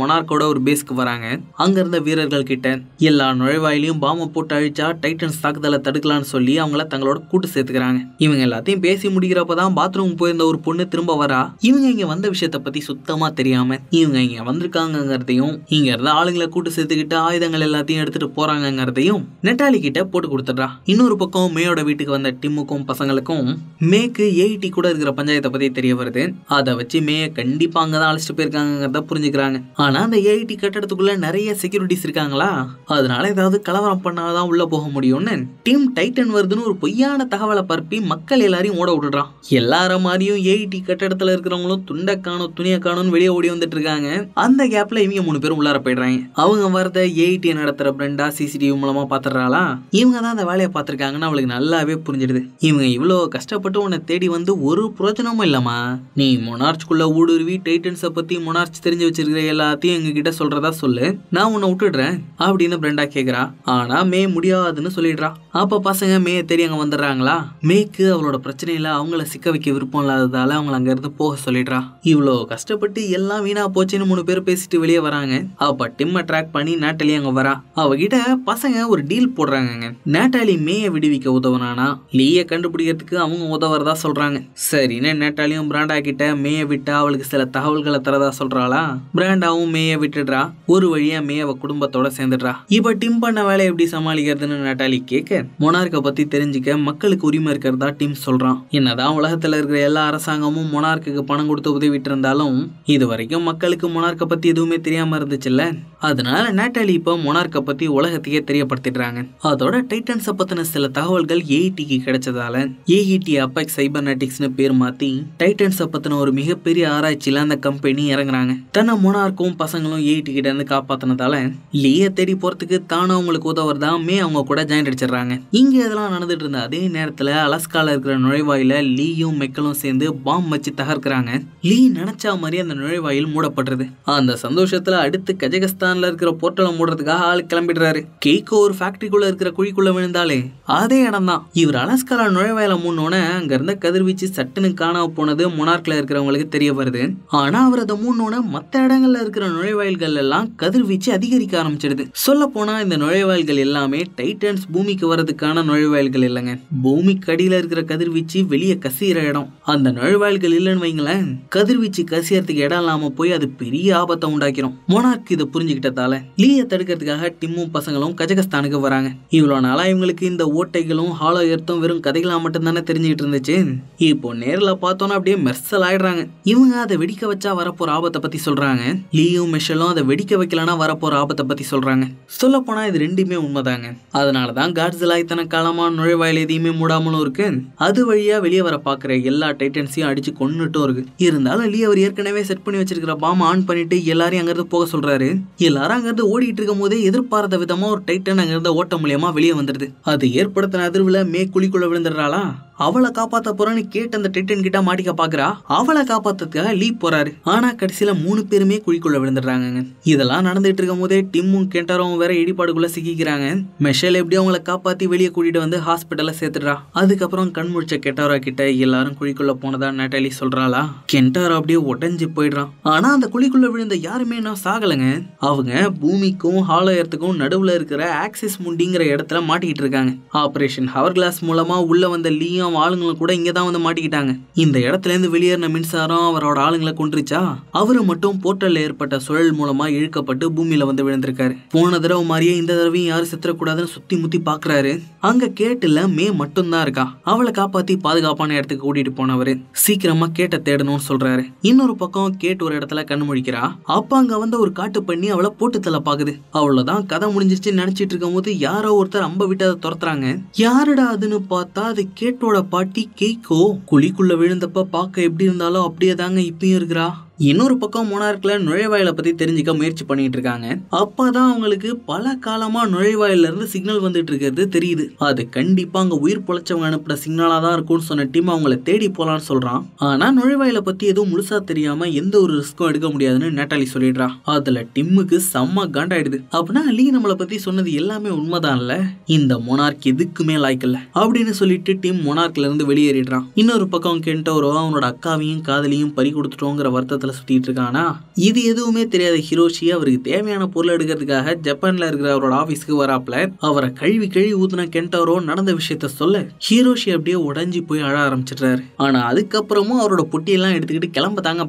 ஒரு பேஸ்க்கு வராங்க அங்க இருந்த வீரர்கள் கிட்ட எல்லா நுழைவாயிலையும் பாம போட்டு அழிச்சா டைட்டன்ஸ் தாக்குதலை தடுக்கலாம்னு சொல்லி அவங்கள தங்களோட கூட்டு சேர்த்துக்கிறாங்க இவங்க எல்லாத்தையும் பேசி முடிக்கிறப்பதான் பாத்ரூம் போயிருந்த ஒரு பொண்ணு திரும்ப வரா இவங்க இங்க வந்த விஷயத்த பத்தி சுத்தமா தெரியாம இவங்க இங்க வந்திருக்காங்கிறதையும் இங்க இருந்த ஆளுங்களை கூட்டு சேர்த்துக்கிட்டு ஆயுதங்கள் எல்லாத்தையும் எடுத்துட்டு போறாங்கிறதையும் நெட்டாலி கிட்ட போட்டு கொடுத்துட்றா இன்னொரு பக்கம் மேயோட வீட்டுக்கு வந்த டிம்முக்கும் பசங்களுக்கும் மேக்கு ஏஐடி e கூட இருக்கிற பஞ்சாயத்தை பத்தி தெரிய வருது அதை வச்சு மேயை கண்டிப்பா அங்கதான் அழைச்சிட்டு போயிருக்காங்கிறத புரிஞ்சுக்கிறாங்க ஆனா அந்த ஏஐடி e கட்டடத்துக்குள்ள நிறைய செக்யூரிட்டிஸ் இருக்காங்களா அதனால ஏதாவது கலவரம் பண்ணாதான் உள்ள போக முடியும்னு டீம் டைட்டன் வருதுன்னு ஒரு பொய்யான தகவலை பரப்பி மக்கள் எல்லாரையும் ஓட விட்டுடுறான் எல்லார மாதிரியும் ஏஐடி e கட்டடத்துல இருக்கிறவங்களும் துண்டை காணும் துணியை காணும்னு வெளியே ஓடி வந்துட்டு இருக்காங்க அந்த கேப்ல இவங்க மூணு பேரும் உள்ளார போயிடுறாங்க அவங்க வரத ஏஐடி நடத்துற பிரெண்டா சிசிடிவி மூலமா பாத்துறாளா இவங்க தான் அந்த வேலையை பார்த்துருக்காங்கன்னு அவளுக்கு நல்லாவே புரிஞ்சிடுது இவங்க இவ்வளோ கஷ்டப்பட்டு உன்னை தேடி வந்து ஒரு பிரயோஜனமும் இல்லைம்மா நீ மொனார்ச்குள்ளே ஊடுருவி டைட்டன்ஸை பற்றி மொனார்ச் தெரிஞ்சு வச்சிருக்கிற எல்லாத்தையும் எங்ககிட்ட சொல்றதா சொல்லு நான் உன்னை விட்டுடுறேன் அப்படின்னு பிரெண்டா கேட்குறா ஆனா மே முடியாதுன்னு சொல்லிடுறா அப்போ பசங்க மே தேடி அங்கே வந்துடுறாங்களா மேக்கு அவளோட பிரச்சனையில் அவங்கள சிக்க வைக்க விருப்பம் இல்லாததால் அவங்கள அங்கேருந்து போக சொல்லிடுறா இவ்வளோ கஷ்டப்பட்டு எல்லாம் வீணாக போச்சுன்னு மூணு பேர் பேசிட்டு வெளியே வராங்க அப்போ டிம்மை ட்ராக் பண்ணி நாட்டிலேயே அங்கே வரா அவகிட்ட பசங்க ஒரு டீல் போடுறாங்க நேட்டாலி மேயை விடுவிக்க உதவுனானா லீயை கண்டுபிடிக்கிறதுக்கு அவங்க உதவுறதா சொல்கிறாங்க சரின்னு நேட்டாலியும் பிராண்டா கிட்ட மேயை விட்டு அவளுக்கு சில தகவல்களை தரதா சொல்கிறாளா பிராண்டாவும் மேயை விட்டுடுறா ஒரு வழியாக மேயவை குடும்பத்தோட சேர்ந்துடுறா இப்போ டிம் பண்ண வேலை எப்படி சமாளிக்கிறதுன்னு நேட்டாலி கேட்க மொனார்க்கை பற்றி தெரிஞ்சுக்க மக்களுக்கு உரிமை இருக்கிறதா டிம் சொல்கிறான் என்னதான் உலகத்தில் இருக்கிற எல்லா அரசாங்கமும் மொனார்க்குக்கு பணம் கொடுத்து உதவிட்டு இருந்தாலும் இது வரைக்கும் மக்களுக்கு மொனார்க்கை பற்றி எதுவுமே தெரியாமல் இருந்துச்சுல்ல அதனால நேட்டாலி இப்போ மொனார்க்கை பற்றி உலகத்தையே தெரியப்படுத்திடுறாங்க அதோட டைட்டன்ஸ் பற்றின சில தகவல்கள் ஏஇடிக்கு e கிடைச்சதால ஏஇடி அப்பெக் சைபர்நெட்டிக்ஸ்னு பேர் மாற்றி டைட்டன்ஸ் பற்றின ஒரு மிகப்பெரிய ஆராய்ச்சியில் அந்த கம்பெனி இறங்குறாங்க தன்னை மொனார்க்கும் பசங்களும் ஏஇடி e கிட்ட இருந்து காப்பாத்தினதால லீயை தேடி போகிறதுக்கு தானும் அவங்களுக்கு உதவுறதா மே அவங்க கூட ஜாயின் அடிச்சிடுறாங்க இங்கே இதெல்லாம் நடந்துட்டு இருந்த அதே நேரத்தில் அலஸ்கால இருக்கிற நுழைவாயில லீயும் மெக்கலும் சேர்ந்து பாம்பு வச்சு தகர்க்கிறாங்க லீ நினைச்சா மாதிரி அந்த நுழைவாயில் மூடப்படுறது அந்த சந்தோஷத்தில் அடுத்து கஜகஸ்தான் டைம்லைனில் இருக்கிற போர்ட்டலை மூடுறதுக்காக ஆள் கிளம்பிடுறாரு கேக்கோ ஒரு ஃபேக்டரிக்குள்ள இருக்கிற குழிக்குள்ள விழுந்தாலே அதே இடம் தான் இவர் அலஸ்கால நுழைவாயில மூணோடனே அங்க இருந்த கதிர்வீச்சு சட்டுன்னு காணாம போனது மொனார்க்ல இருக்கிறவங்களுக்கு தெரிய வருது ஆனா அவர் அதை மூணோட மத்த இடங்கள்ல இருக்கிற நுழைவாயில்கள் எல்லாம் கதிர்வீச்சு அதிகரிக்க ஆரம்பிச்சிடுது சொல்ல போனா இந்த நுழைவாயில்கள் எல்லாமே டைட்டன்ஸ் பூமிக்கு வர்றதுக்கான நுழைவாயில்கள் இல்லைங்க பூமிக்கு அடியில இருக்கிற கதிர்வீச்சு வெளியே கசியிற இடம் அந்த நுழைவாயில்கள் இல்லைன்னு வைங்களேன் கதிர்வீச்சு கசியறதுக்கு இடம் இல்லாம போய் அது பெரிய ஆபத்தை உண்டாக்கிரும் மொனார்க் இதை புரிஞ்சு தெரிஞ்சுக்கிட்டதால லீயை தடுக்கிறதுக்காக டிம்மும் பசங்களும் கஜகஸ்தானுக்கு வராங்க இவ்வளோ நாளாக இவங்களுக்கு இந்த ஓட்டைகளும் ஹாலோ எர்த்தும் வெறும் கதைகளாக மட்டும்தானே தெரிஞ்சுக்கிட்டு இருந்துச்சு இப்போ நேரில் பார்த்தோன்னா அப்படியே மெர்சல் ஆயிடுறாங்க இவங்க அதை வெடிக்க வச்சா வரப்போற ஆபத்தை பற்றி சொல்கிறாங்க லீயும் மிஷலும் அதை வெடிக்க வைக்கலன்னா வரப்போற ஆபத்தை பற்றி சொல்கிறாங்க சொல்லப்போனால் இது ரெண்டுமே உண்மைதாங்க அதனால தான் காட்ஸிலா இத்தனை காலமாக நுழைவாயில் எதையுமே மூடாமலும் இருக்கு அது வழியாக வெளியே வர பார்க்குற எல்லா டைட்டன்ஸையும் அடிச்சு கொண்டுட்டும் இருக்கு இருந்தாலும் லீ அவர் ஏற்கனவே செட் பண்ணி வச்சிருக்கிற பாம் ஆன் பண்ணிட்டு எல்லாரையும் அங்கிருந்து போக சொல்றாரு எல்லாரும் அங்கிருந்து ஓடிட்டு இருக்கும் போதே எதிர்பாராத விதமா ஒரு டைட்டன் அங்கிருந்து ஓட்டம் மூலியமா வெளியே வந்துடுது அது ஏற்படுத்தின அதிர்வுல மே குழிக்குள்ள விழுந்துடுறாளா அவளை காப்பாத்த போறேன்னு கேட்டு அந்த டிட்டன் கிட்ட மாட்டிக்க பாக்குறா அவளை காப்பாத்துறதுக்காக லீப் போறாரு ஆனா கடைசியில மூணு பேருமே குழிக்குள்ள விழுந்துடுறாங்க இதெல்லாம் நடந்துட்டு இருக்கும் போதே டிம்மும் கெண்டரும் வேற இடிபாடுக்குள்ள சிக்கிக்கிறாங்க மெஷல் எப்படி அவங்கள காப்பாத்தி வெளியே கூட்டிட்டு வந்து ஹாஸ்பிட்டல்ல சேர்த்துடுறா அதுக்கப்புறம் கண்முழிச்ச கெட்டாரா கிட்ட எல்லாரும் குழிக்குள்ள போனதா நட்டாலி சொல்றாளா கெண்டாரா அப்படியே உடஞ்சி போயிடுறான் ஆனா அந்த குழிக்குள்ள விழுந்த யாருமே நான் சாகலைங்க அவங்க பூமிக்கும் ஹாலயத்துக்கும் நடுவுல இருக்கிற ஆக்சிஸ் முண்டிங்கிற இடத்துல மாட்டிக்கிட்டு இருக்காங்க ஆபரேஷன் ஹவர் கிளாஸ் மூலமா உள்ள வந்த லீயும் அவன் ஆளுங்களும் கூட இங்க தான் வந்து மாட்டிக்கிட்டாங்க இந்த இடத்துல இருந்து வெளியேறின மின்சாரம் அவரோட ஆளுங்களை கொண்டுருச்சா அவரு மட்டும் போர்ட்டல்ல ஏற்பட்ட சுழல் மூலமா இழுக்கப்பட்டு பூமியில் வந்து விழுந்திருக்காரு போன தடவை மாதிரியே இந்த தடவையும் யாரும் செத்துறக்கூடாதுன்னு சுத்தி முத்தி பாக்குறாரு அங்க கேட்டுல மே தான் இருக்கா அவளை காப்பாத்தி பாதுகாப்பான இடத்துக்கு கூட்டிட்டு போனவரு சீக்கிரமா கேட்ட தேடணும்னு சொல்றாரு இன்னொரு பக்கம் கேட்டு ஒரு இடத்துல கண்முழிக்கிறா அப்ப அங்க வந்து ஒரு காட்டு பண்ணி அவளை போட்டு தலை பாக்குது அவ்வளவுதான் கதை முடிஞ்சிச்சு நினைச்சிட்டு இருக்கும் போது யாரோ ஒருத்தர் அம்ப விட்டு அதை துரத்துறாங்க யாருடா அதுன்னு பார்த்தா அது கேட்டோட அவளோட பாட்டி கேக்கோ குழிக்குள்ள விழுந்தப்ப பார்க்க எப்படி இருந்தாலும் அப்படியே தாங்க இப்பயும் இருக்கிறா இன்னொரு பக்கம் மோனார்க்கில் நுழைவாயில பற்றி தெரிஞ்சுக்க முயற்சி பண்ணிட்டு இருக்காங்க அப்போ தான் அவங்களுக்கு பல காலமாக இருந்து சிக்னல் வந்துட்டு இருக்கிறது தெரியுது அது கண்டிப்பாக அங்கே உயிர் பொழைச்சவங்க அனுப்புற சிக்னலாக தான் இருக்கும்னு சொன்ன டீம் அவங்கள தேடி போகலான்னு சொல்கிறான் ஆனால் நுழைவாயில பற்றி எதுவும் முழுசா தெரியாமல் எந்த ஒரு ரிஸ்க்கும் எடுக்க முடியாதுன்னு நெட்டாலி சொல்லிடுறா அதில் டிம்முக்கு செம்ம காண்டாயிடுது அப்படின்னா லீ நம்மளை பற்றி சொன்னது எல்லாமே உண்மைதான் இல்ல இந்த மொனார்க் எதுக்குமே லாய்க்கல அப்படின்னு சொல்லிட்டு டீம் மொனார்க்லேருந்து வெளியேறிடுறான் இன்னொரு பக்கம் கென்டோரோ அவனோட அக்காவையும் காதலியும் பறி கொடுத்துட்டோங்கிற வருத்தத்தை உலகத்தில் சுற்றிட்டு இருக்கானா இது எதுவுமே தெரியாத ஹிரோஷி அவருக்கு தேவையான பொருள் எடுக்கிறதுக்காக ஜப்பானில் இருக்கிற அவரோட ஆஃபீஸ்க்கு வராப்ல அவரை கழுவி கழுவி ஊத்துன கென்டாரோ நடந்த விஷயத்த சொல்ல ஹீரோஷி அப்படியே உடஞ்சி போய் அழ ஆரம்பிச்சிடுறாரு ஆனா அதுக்கப்புறமும் அவரோட பொட்டியெல்லாம் எடுத்துக்கிட்டு கிளம்ப தாங்க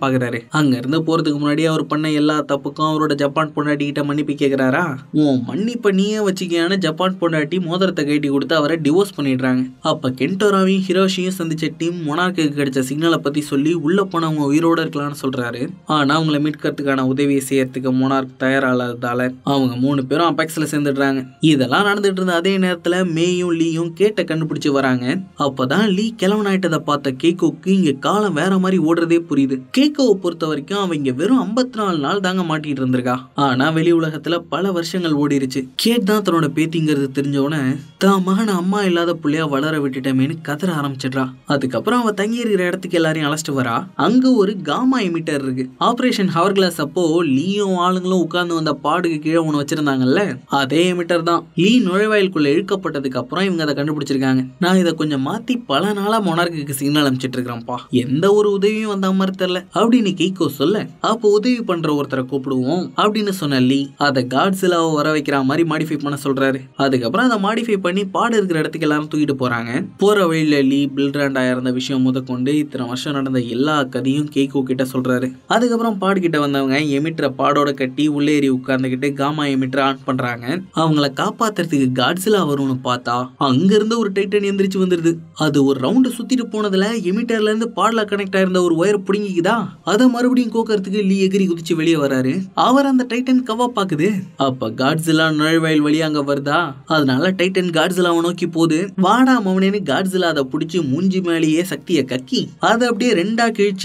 அங்க இருந்து போகிறதுக்கு முன்னாடி அவர் பண்ண எல்லா தப்புக்கும் அவரோட ஜப்பான் பொண்டாட்டிகிட்ட மன்னிப்பு கேட்கிறாரா உன் மன்னிப்ப நீயே வச்சுக்கான ஜப்பான் பொண்டாட்டி மோதிரத்தை கட்டி கொடுத்து அவரை டிவோர்ஸ் பண்ணிடுறாங்க அப்போ கென்டோராவையும் ஹிரோஷியும் சந்திச்ச டீம் மொனார்க்கு கிடைச்ச சிக்னலை பற்றி சொல்லி உள்ளே போனவங்க உயிரோட இருக்கலாம்னு சொல்றாரு போறாரு ஆனா அவங்களை மீட்கிறதுக்கான உதவியை செய்யறதுக்கு மோனார்க் தயாராகாததால அவங்க மூணு பேரும் அப்பெக்ஸ்ல சேர்ந்துடுறாங்க இதெல்லாம் நடந்துட்டு இருந்த அதே நேரத்துல மேயும் லீயும் கேட்ட கண்டுபிடிச்சு வராங்க அப்பதான் லீ கிளவனாயிட்டதை பார்த்த கேக்கோக்கு இங்க காலம் வேற மாதிரி ஓடுறதே புரியுது கேக்கோவை பொறுத்த வரைக்கும் அவன் இங்க வெறும் ஐம்பத்தி நாலு நாள் தாங்க மாட்டிட்டு இருந்திருக்கா ஆனா வெளி உலகத்துல பல வருஷங்கள் ஓடிருச்சு கேட் தான் தன்னோட பேத்திங்கிறது தெரிஞ்சவன தான் மகன் அம்மா இல்லாத புள்ளையா வளர விட்டுட்டமேனு கதற ஆரம்பிச்சிடுறா அதுக்கப்புறம் அவன் தங்கி இருக்கிற இடத்துக்கு எல்லாரையும் அழைச்சிட்டு வரா அங்க ஒரு காமா எமிட்டர் பேர் இருக்கு ஆப்ரேஷன் ஹவர் கிளாஸ் அப்போ லீயும் ஆளுங்களும் உட்கார்ந்து வந்த பாடுக்கு கீழே ஒன்று வச்சிருந்தாங்கல்ல அதே மீட்டர் தான் லீ நுழைவாயிலுக்குள்ள இழுக்கப்பட்டதுக்கு அப்புறம் இவங்க அதை கண்டுபிடிச்சிருக்காங்க நான் இதை கொஞ்சம் மாத்தி பல நாளா மொனார்க்கு சிக்னல் அனுப்பிச்சிட்டு இருக்கிறேன்ப்பா எந்த ஒரு உதவியும் வந்த மாதிரி தெரியல அப்படின்னு கேக்கோ சொல்ல அப்போ உதவி பண்ற ஒருத்தரை கூப்பிடுவோம் அப்படின்னு சொன்ன லீ அதை சிலாவை வர வைக்கிற மாதிரி மாடிஃபை பண்ண சொல்றாரு அதுக்கப்புறம் அதை மாடிஃபை பண்ணி பாடு இருக்கிற இடத்துக்கு எல்லாரும் தூக்கிட்டு போறாங்க போற வழியில லீ பில்ட்ராண்டா இருந்த விஷயம் முதற்கொண்டு இத்தனை வருஷம் நடந்த எல்லா கதையும் கேக்கோ கிட்ட சொல்றாரு பண்ணுறாரு அதுக்கப்புறம் பாடுகிட்ட வந்தவங்க எமிட்ர பாடோட கட்டி உள்ளேறி உட்கார்ந்துக்கிட்டு காமா எமிட்ரை ஆன் பண்றாங்க அவங்கள காப்பாத்துறதுக்கு காட்ஸ்லா வரும்னு பார்த்தா அங்கிருந்து ஒரு டைட்டன் எந்திரிச்சு வந்துருது அது ஒரு ரவுண்டு சுத்திட்டு போனதுல எமிட்டர்ல இருந்து பாடல கனெக்ட் ஆயிருந்த ஒரு ஒயர் பிடுங்கிக்குதா அதை மறுபடியும் கோக்கறதுக்கு லீ எகிரி குதிச்சு வெளியே வராரு அவர் அந்த டைட்டன் கவா பாக்குது அப்ப காட்ஸிலா நுழைவாயில் வழியா அங்க வருதா அதனால டைட்டன் காட்ஸிலாவை நோக்கி போகுது வாடா மவனேன்னு காட்ஸிலா அதை பிடிச்சி மூஞ்சி மேலேயே சக்தியை கக்கி அதை அப்படியே ரெண்டா கிழிச்சு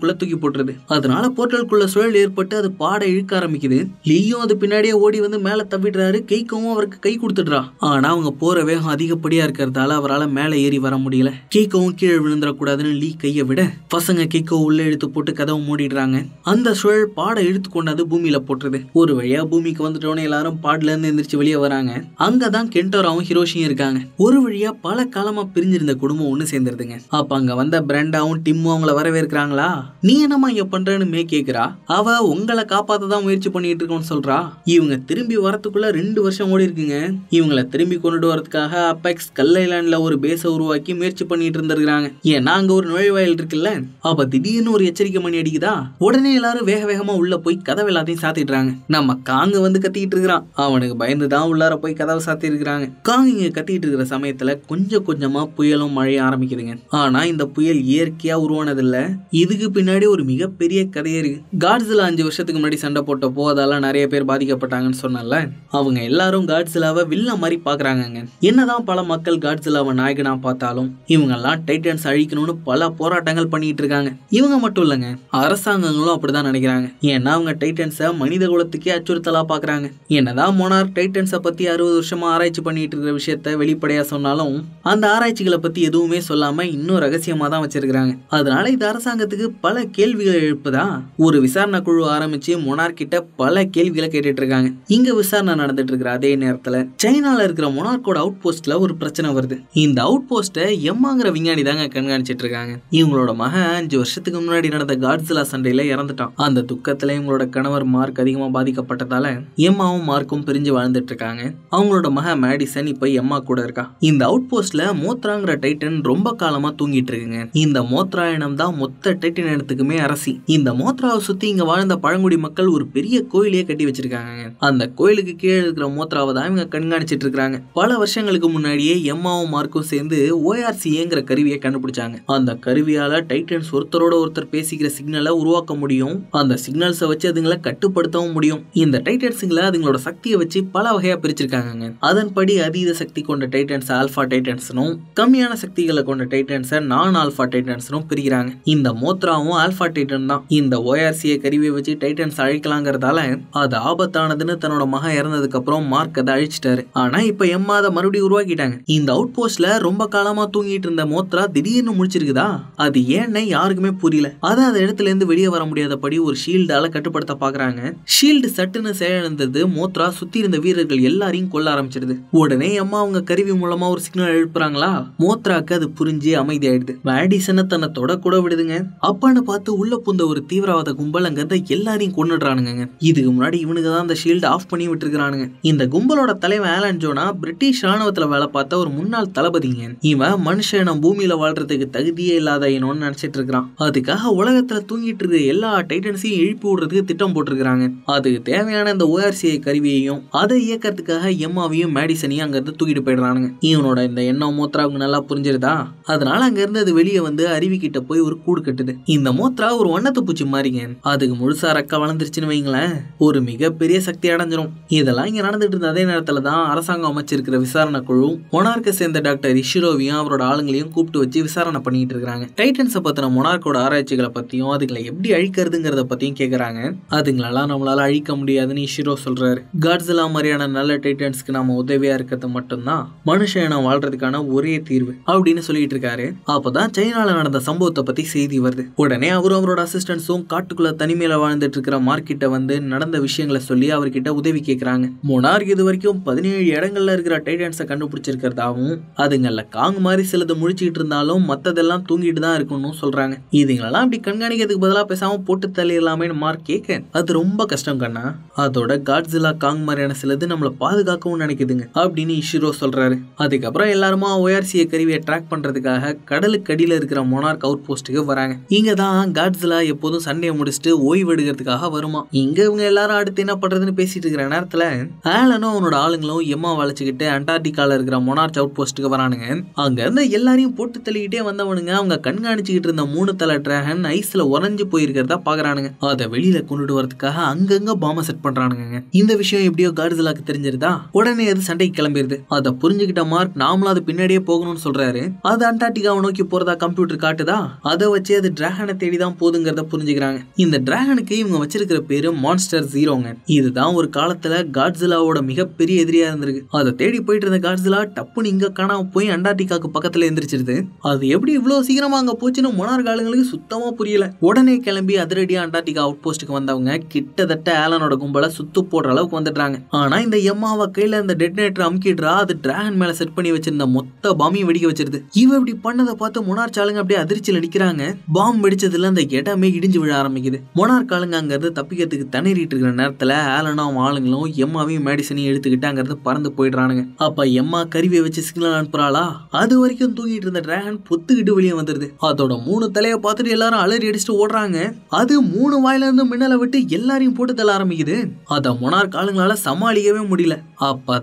குள்ள தூக்கி போட்டுருது அதனால போர்ட்டலுக்குள்ள சுழல் ஏற்பட்டு அது பாட இழுக்க ஆரம்பிக்குது லீயும் அது பின்னாடியே ஓடி வந்து மேல தவிடுறாரு கெய்கோவும் அவருக்கு கை கொடுத்துடுறா ஆனா அவங்க போற வேகம் அதிகப்படியா இருக்கிறதால அவரால் மேல ஏறி வர முடியல கெய்கோவும் கீழே விழுந்துடக்கூடாதுன்னு லீ கையை விட பசங்க கெய்கோ உள்ள இழுத்து போட்டு கதவை மூடிடுறாங்க அந்த சுழல் பாட இழுத்து கொண்டாந்து பூமியில போட்டுருது ஒரு வழியா பூமிக்கு வந்துட்டோன்னு எல்லாரும் பாடல இருந்து எந்திரிச்சு வெளியே வராங்க அங்கதான் கென்டோராவும் ஹிரோஷியும் இருக்காங்க ஒரு வழியா பல காலமா பிரிஞ்சிருந்த குடும்பம் ஒண்ணு சேர்ந்துருதுங்க அப்ப அங்க வந்த பிராண்டாவும் டிம்மும் அவங்கள வரவேற்கிறாங்களா நீ என்னமா இங்க பண்றேன்னு கேக்குறா அவ உங்களை காப்பாத்த தான் முயற்சி பண்ணிட்டு இருக்கோம்னு சொல்றா இவங்க திரும்பி வரத்துக்குள்ள ரெண்டு வருஷம் ஓடி இருக்குங்க இவங்கள திரும்பி கொண்டுட்டு வரதுக்காக அப்பெக்ஸ் கல்லைலாண்ட்ல ஒரு பேஸை உருவாக்கி முயற்சி பண்ணிட்டு இருந்திருக்காங்க ஏன்னா அங்க ஒரு நுழைவாயில் இருக்குல்ல அப்ப திடீர்னு ஒரு எச்சரிக்கை மணி அடிக்குதா உடனே எல்லாரும் வேக வேகமா உள்ள போய் கதவை எல்லாத்தையும் சாத்திடுறாங்க நம்ம காங்க வந்து கத்திக்கிட்டு இருக்கிறான் அவனுக்கு பயந்து தான் உள்ளார போய் கதவை சாத்தி இருக்கிறாங்க காங்க இங்க கத்திட்டு இருக்கிற சமயத்துல கொஞ்சம் கொஞ்சமா புயலும் மழையும் ஆரம்பிக்குதுங்க ஆனா இந்த புயல் இயற்கையா உருவானது இல்ல இதுக்கு பின்னாடி ஒரு மிக பெரிய கதையே இருக்கு காட்ஸில் அஞ்சு வருஷத்துக்கு முன்னாடி சண்டை போட்டப்போ அதெல்லாம் நிறைய பேர் பாதிக்கப்பட்டாங்கன்னு சொன்னால அவங்க எல்லாரும் காட்ஸிலாவை வில்ல மாதிரி பார்க்குறாங்கங்க என்னதான் பல மக்கள் காட்ஸிலாவை நாயகனாக பார்த்தாலும் இவங்கெல்லாம் டைட்டன்ஸ் அழிக்கணும்னு பல போராட்டங்கள் பண்ணிட்டு இருக்காங்க இவங்க மட்டும் இல்லைங்க அரசாங்கங்களும் அப்படிதான் நினைக்கிறாங்க ஏன்னா அவங்க டைட்டன்ஸை மனித குலத்துக்கே அச்சுறுத்தலாக பார்க்குறாங்க என்னதான் மோனார் டைட்டன்ஸை பற்றி அறுபது வருஷமாக ஆராய்ச்சி பண்ணிட்டு இருக்கிற விஷயத்த வெளிப்படையாக சொன்னாலும் அந்த ஆராய்ச்சிகளை பற்றி எதுவுமே சொல்லாமல் இன்னும் ரகசியமாக தான் வச்சிருக்காங்க அதனால இது அரசாங்கத்துக்கு பல கேள்விகள் எழுப்புதா ஒரு விசாரணை குழு ஆரம்பிச்சு மொனார் கிட்ட பல கேள்விகளை கேட்டுட்டு இருக்காங்க இங்க விசாரணை நடந்துட்டு இருக்கிற அதே நேரத்துல சைனால இருக்கிற மொனார்க்கோட அவுட் போஸ்ட்ல ஒரு பிரச்சனை வருது இந்த அவுட் போஸ்ட எம்மாங்கிற விஞ்ஞானி தாங்க கண்காணிச்சிட்டு இருக்காங்க இவங்களோட மகன் அஞ்சு வருஷத்துக்கு முன்னாடி நடந்த காட்ஸிலா சண்டையில இறந்துட்டான் அந்த துக்கத்துல இவங்களோட கணவர் மார்க் அதிகமா பாதிக்கப்பட்டதால எம்மாவும் மார்க்கும் பிரிஞ்சு வாழ்ந்துட்டு இருக்காங்க அவங்களோட மகன் மேடிசன் இப்ப எம்மா கூட இருக்கா இந்த அவுட் போஸ்ட்ல மோத்ராங்கிற டைட்டன் ரொம்ப காலமா தூங்கிட்டு இருக்குங்க இந்த மோத்ரா இனம் தான் மொத்த டைட்டன் இனத்துக்குமே அரசு காசி இந்த மோத்ராவை சுத்தி இங்க வாழ்ந்த பழங்குடி மக்கள் ஒரு பெரிய கோயிலே கட்டி வச்சிருக்காங்க அந்த கோயிலுக்கு கீழே இருக்கிற மோத்ராவை தான் இவங்க கண்காணிச்சிட்டு இருக்காங்க பல வருஷங்களுக்கு முன்னாடியே எம்மாவும் மார்க்கும் சேர்ந்து ஓஆர்சிஏங்கிற கருவியை கண்டுபிடிச்சாங்க அந்த கருவியால டைட்டன்ஸ் ஒருத்தரோட ஒருத்தர் பேசிக்கிற சிக்னலை உருவாக்க முடியும் அந்த சிக்னல்ஸை வச்சு அதுங்களை கட்டுப்படுத்தவும் முடியும் இந்த டைட்டன்ஸுங்களை அதுங்களோட சக்தியை வச்சு பல வகையா பிரிச்சிருக்காங்க அதன்படி அதீத சக்தி கொண்ட டைட்டன்ஸ் ஆல்பா டைட்டன்ஸ்னும் கம்மியான சக்திகளை கொண்ட டைட்டன்ஸை நான் ஆல்பா டைட்டன்ஸ்னும் பிரிக்கிறாங்க இந்த மோத்ராவும் ஆல்பா டைட்டன் டைட்டன் தான் இந்த ஓஆர்சியை கருவியை வச்சு டைட்டன்ஸ் அழைக்கலாங்கிறதால அது ஆபத்தானதுன்னு தன்னோட மகன் இறந்ததுக்கு அப்புறம் மார்க் அதை அழிச்சிட்டாரு ஆனா இப்ப எம்மா அதை மறுபடியும் உருவாக்கிட்டாங்க இந்த அவுட் போஸ்ட்ல ரொம்ப காலமா தூங்கிட்டு இருந்த மோத்ரா திடீர்னு முடிச்சிருக்குதா அது ஏன்னு யாருக்குமே புரியல அது அந்த இடத்துல இருந்து வெளியே வர முடியாதபடி ஒரு ஷீல்டால கட்டுப்படுத்த பாக்குறாங்க ஷீல்டு சட்டுன்னு செயலிழந்தது மோத்ரா சுத்தி இருந்த வீரர்கள் எல்லாரையும் கொல்ல ஆரம்பிச்சிருது உடனே அம்மா அவங்க கருவி மூலமா ஒரு சிக்னல் எழுப்புறாங்களா மோத்ராக்கு அது புரிஞ்சு அமைதியாயிடுது மேடிசனை தன்னை தொடக்கூட விடுதுங்க அப்பான்னு பார்த்து உள்ள புந்த ஒரு தீவிரவாத கும்பல் எல்லாரையும் கொண்டுடுறானுங்க இதுக்கு முன்னாடி இவனுக்கு தான் அந்த ஷீல்டு ஆஃப் பண்ணி விட்டுருக்கானுங்க இந்த கும்பலோட தலைவன் ஆலன் ஜோனா பிரிட்டிஷ் ராணுவத்தில் வேலை பார்த்த ஒரு முன்னாள் தளபதிங்க இவன் மனுஷன் பூமியில பூமியில் வாழ்றதுக்கு தகுதியே இல்லாத என்னோன்னு நினச்சிட்டு இருக்கிறான் அதுக்காக உலகத்தில் தூங்கிட்டு இருக்க எல்லா டைட்டன்ஸையும் எழுப்பி விடுறதுக்கு திட்டம் போட்டிருக்கிறாங்க அதுக்கு தேவையான இந்த ஓஆர்சிஐ கருவியையும் அதை இயக்கிறதுக்காக எம்மாவையும் மேடிசனையும் அங்கேருந்து தூக்கிட்டு போயிடுறானுங்க இவனோட இந்த எண்ணம் மோத்ரா அவங்க நல்லா புரிஞ்சிருதா அதனால அங்கேருந்து அது வெளியே வந்து அருவி கிட்ட போய் ஒரு கூடு கட்டுது இந்த மோத்ரா ஒரு ஒன்னத்து பூச்சி மாதிரிங்க அதுக்கு முழுசா ரெக்க வளர்ந்துருச்சுன்னு வைங்களேன் ஒரு மிகப்பெரிய சக்தி அடைஞ்சிரும் இதெல்லாம் இங்க நடந்துட்டு இருந்த அதே நேரத்துல தான் அரசாங்கம் அமைச்சிருக்கிற விசாரணை குழு மொனார்க்க சேர்ந்த டாக்டர் இஷிரோவையும் அவரோட ஆளுங்களையும் கூப்பிட்டு வச்சு விசாரணை பண்ணிட்டு இருக்காங்க டைட்டன்ஸை பத்தின மொனார்க்கோட ஆராய்ச்சிகளை பத்தியும் அதுங்களை எப்படி அழிக்கிறதுங்கிறத பத்தியும் கேக்குறாங்க அதுங்களெல்லாம் நம்மளால அழிக்க முடியாதுன்னு இஷிரோ சொல்றாரு எல்லாம் மாதிரியான நல்ல டைட்டன்ஸ்க்கு நாம உதவியா இருக்கிறது மட்டும்தான் மனுஷனம் வாழ்றதுக்கான ஒரே தீர்வு அப்படின்னு சொல்லிட்டு இருக்காரு அப்பதான் சைனால நடந்த சம்பவத்தை பத்தி செய்தி வருது உடனே அவரும் அவரோட அசிஸ்டன்ஸும் காட்டுக்குள்ளே தனிமையில் வாழ்ந்துட்டு இருக்கிற மார்க்கிட்ட வந்து நடந்த விஷயங்களை சொல்லி அவர்கிட்ட உதவி கேட்குறாங்க மொனார்க் இது வரைக்கும் பதினேழு இடங்கள்ல இருக்கிற டைட்டன்ஸை கண்டுபிடிச்சிருக்கிறதாவும் அதுங்கள்ல காங் மாதிரி சிலது முழிச்சிட்டு இருந்தாலும் மற்றதெல்லாம் தூங்கிட்டு தான் இருக்கும்னு சொல்றாங்க இதுங்களெல்லாம் அப்படி கண்காணிக்கிறதுக்கு பதிலாக பேசாமல் போட்டு தள்ளிடலாமே மார்க் கேட்க அது ரொம்ப கஷ்டம் கண்ணா அதோட காட்ஸிலா காங் மாதிரியான சிலது நம்மளை பாதுகாக்கவும் நினைக்குதுங்க அப்படின்னு இஷிரோ சொல்றாரு அதுக்கப்புறம் எல்லாருமா ஓஆர்சியை கருவியை ட்ராக் பண்றதுக்காக கடலுக்கு அடியில் இருக்கிற மொனார்க் அவுட் போஸ்ட்டுக்கு வராங்க இங்கதான் தான் காட்ஸிலா சந்திரா எப்போதும் சண்டையை முடிச்சுட்டு ஓய்வு எடுக்கிறதுக்காக வருமா இங்க இவங்க எல்லாரும் அடுத்து என்ன பண்றதுன்னு பேசிட்டு இருக்கிற நேரத்துல ஆலனும் அவனோட ஆளுங்களும் எம்மா வளைச்சுக்கிட்டு அண்டார்டிகால இருக்கிற மொனார்ச் அவுட் போஸ்ட்டுக்கு வரானுங்க அங்க இருந்து எல்லாரையும் போட்டு தள்ளிக்கிட்டே வந்தவனுங்க அவங்க கண்காணிச்சுக்கிட்டு இருந்த மூணு தலை டிராகன் ஐஸ்ல உறைஞ்சு போயிருக்கிறதா பாக்குறானுங்க அதை வெளியில கொண்டுட்டு வரதுக்காக அங்கங்க பாம செட் பண்றானுங்க இந்த விஷயம் எப்படியோ கார்டுலாக்கு தெரிஞ்சிருதா உடனே அது சண்டைக்கு கிளம்பிடுது அதை புரிஞ்சுக்கிட்ட மார்க் நாமளும் அது பின்னாடியே போகணும்னு சொல்றாரு அது அண்டார்டிகாவை நோக்கி போறதா கம்ப்யூட்டர் காட்டுதா அதை வச்சு அது டிராகனை தேடி தான் போதுங்க அப்படிங்கறத புரிஞ்சுக்கிறாங்க இந்த டிராகனுக்கு இவங்க வச்சிருக்கிற பேரு மான்ஸ்டர் ஜீரோங்க இதுதான் ஒரு காலத்துல காட்ஸிலாவோட மிகப்பெரிய எதிரியா இருந்திருக்கு அதை தேடி போயிட்டு இருந்த காட்ஸிலா டப்புனு இங்க காணாம போய் அண்டார்டிகாக்கு பக்கத்துல எந்திரிச்சிருது அது எப்படி இவ்வளவு சீக்கிரமா அங்க போச்சுன்னு மோனார் காலங்களுக்கு சுத்தமா புரியல உடனே கிளம்பி அதிரடியா அண்டார்டிகா அவுட் போஸ்டுக்கு வந்தவங்க கிட்டத்தட்ட ஆலனோட கும்பலை சுத்து போடுற அளவுக்கு வந்துடுறாங்க ஆனா இந்த எம்மாவை கையில இந்த டெட்னேட்டர் அமுக்கிடுறா அது டிராகன் மேல செட் பண்ணி வச்சிருந்த மொத்த பாமியும் வெடிக்க வச்சிருது இவ இப்படி பண்ணதை பார்த்து முனார் சாலுங்க அப்படியே அதிர்ச்சியில் நிற்கிறாங்க பாம் வெடிச்சதுல அந்த இட எல்லாமே இடிஞ்சு விழ ஆரம்பிக்குது மொனார்க் ஆளுங்க அங்கேருந்து தப்பிக்கிறதுக்கு தண்ணீரிட்டு இருக்கிற நேரத்தில் ஆலனாவும் ஆளுங்களும் எம்மாவையும் மேடிசனையும் எடுத்துக்கிட்டு அங்கேருந்து பறந்து போயிடுறானுங்க அப்போ எம்மா கருவியை வச்சு சிக்னல் அனுப்புறாளா அது வரைக்கும் தூங்கிட்டு இருந்த டிராகன் பொத்துக்கிட்டு வெளியே வந்துடுது அதோட மூணு தலையை பார்த்துட்டு எல்லாரும் அலறி அடிச்சுட்டு ஓடுறாங்க அது மூணு வாயிலிருந்து மின்னலை விட்டு எல்லாரையும் போட்டு தள்ள ஆரம்பிக்குது அதை மொனார்க் ஆளுங்களால சமாளிக்கவே முடியல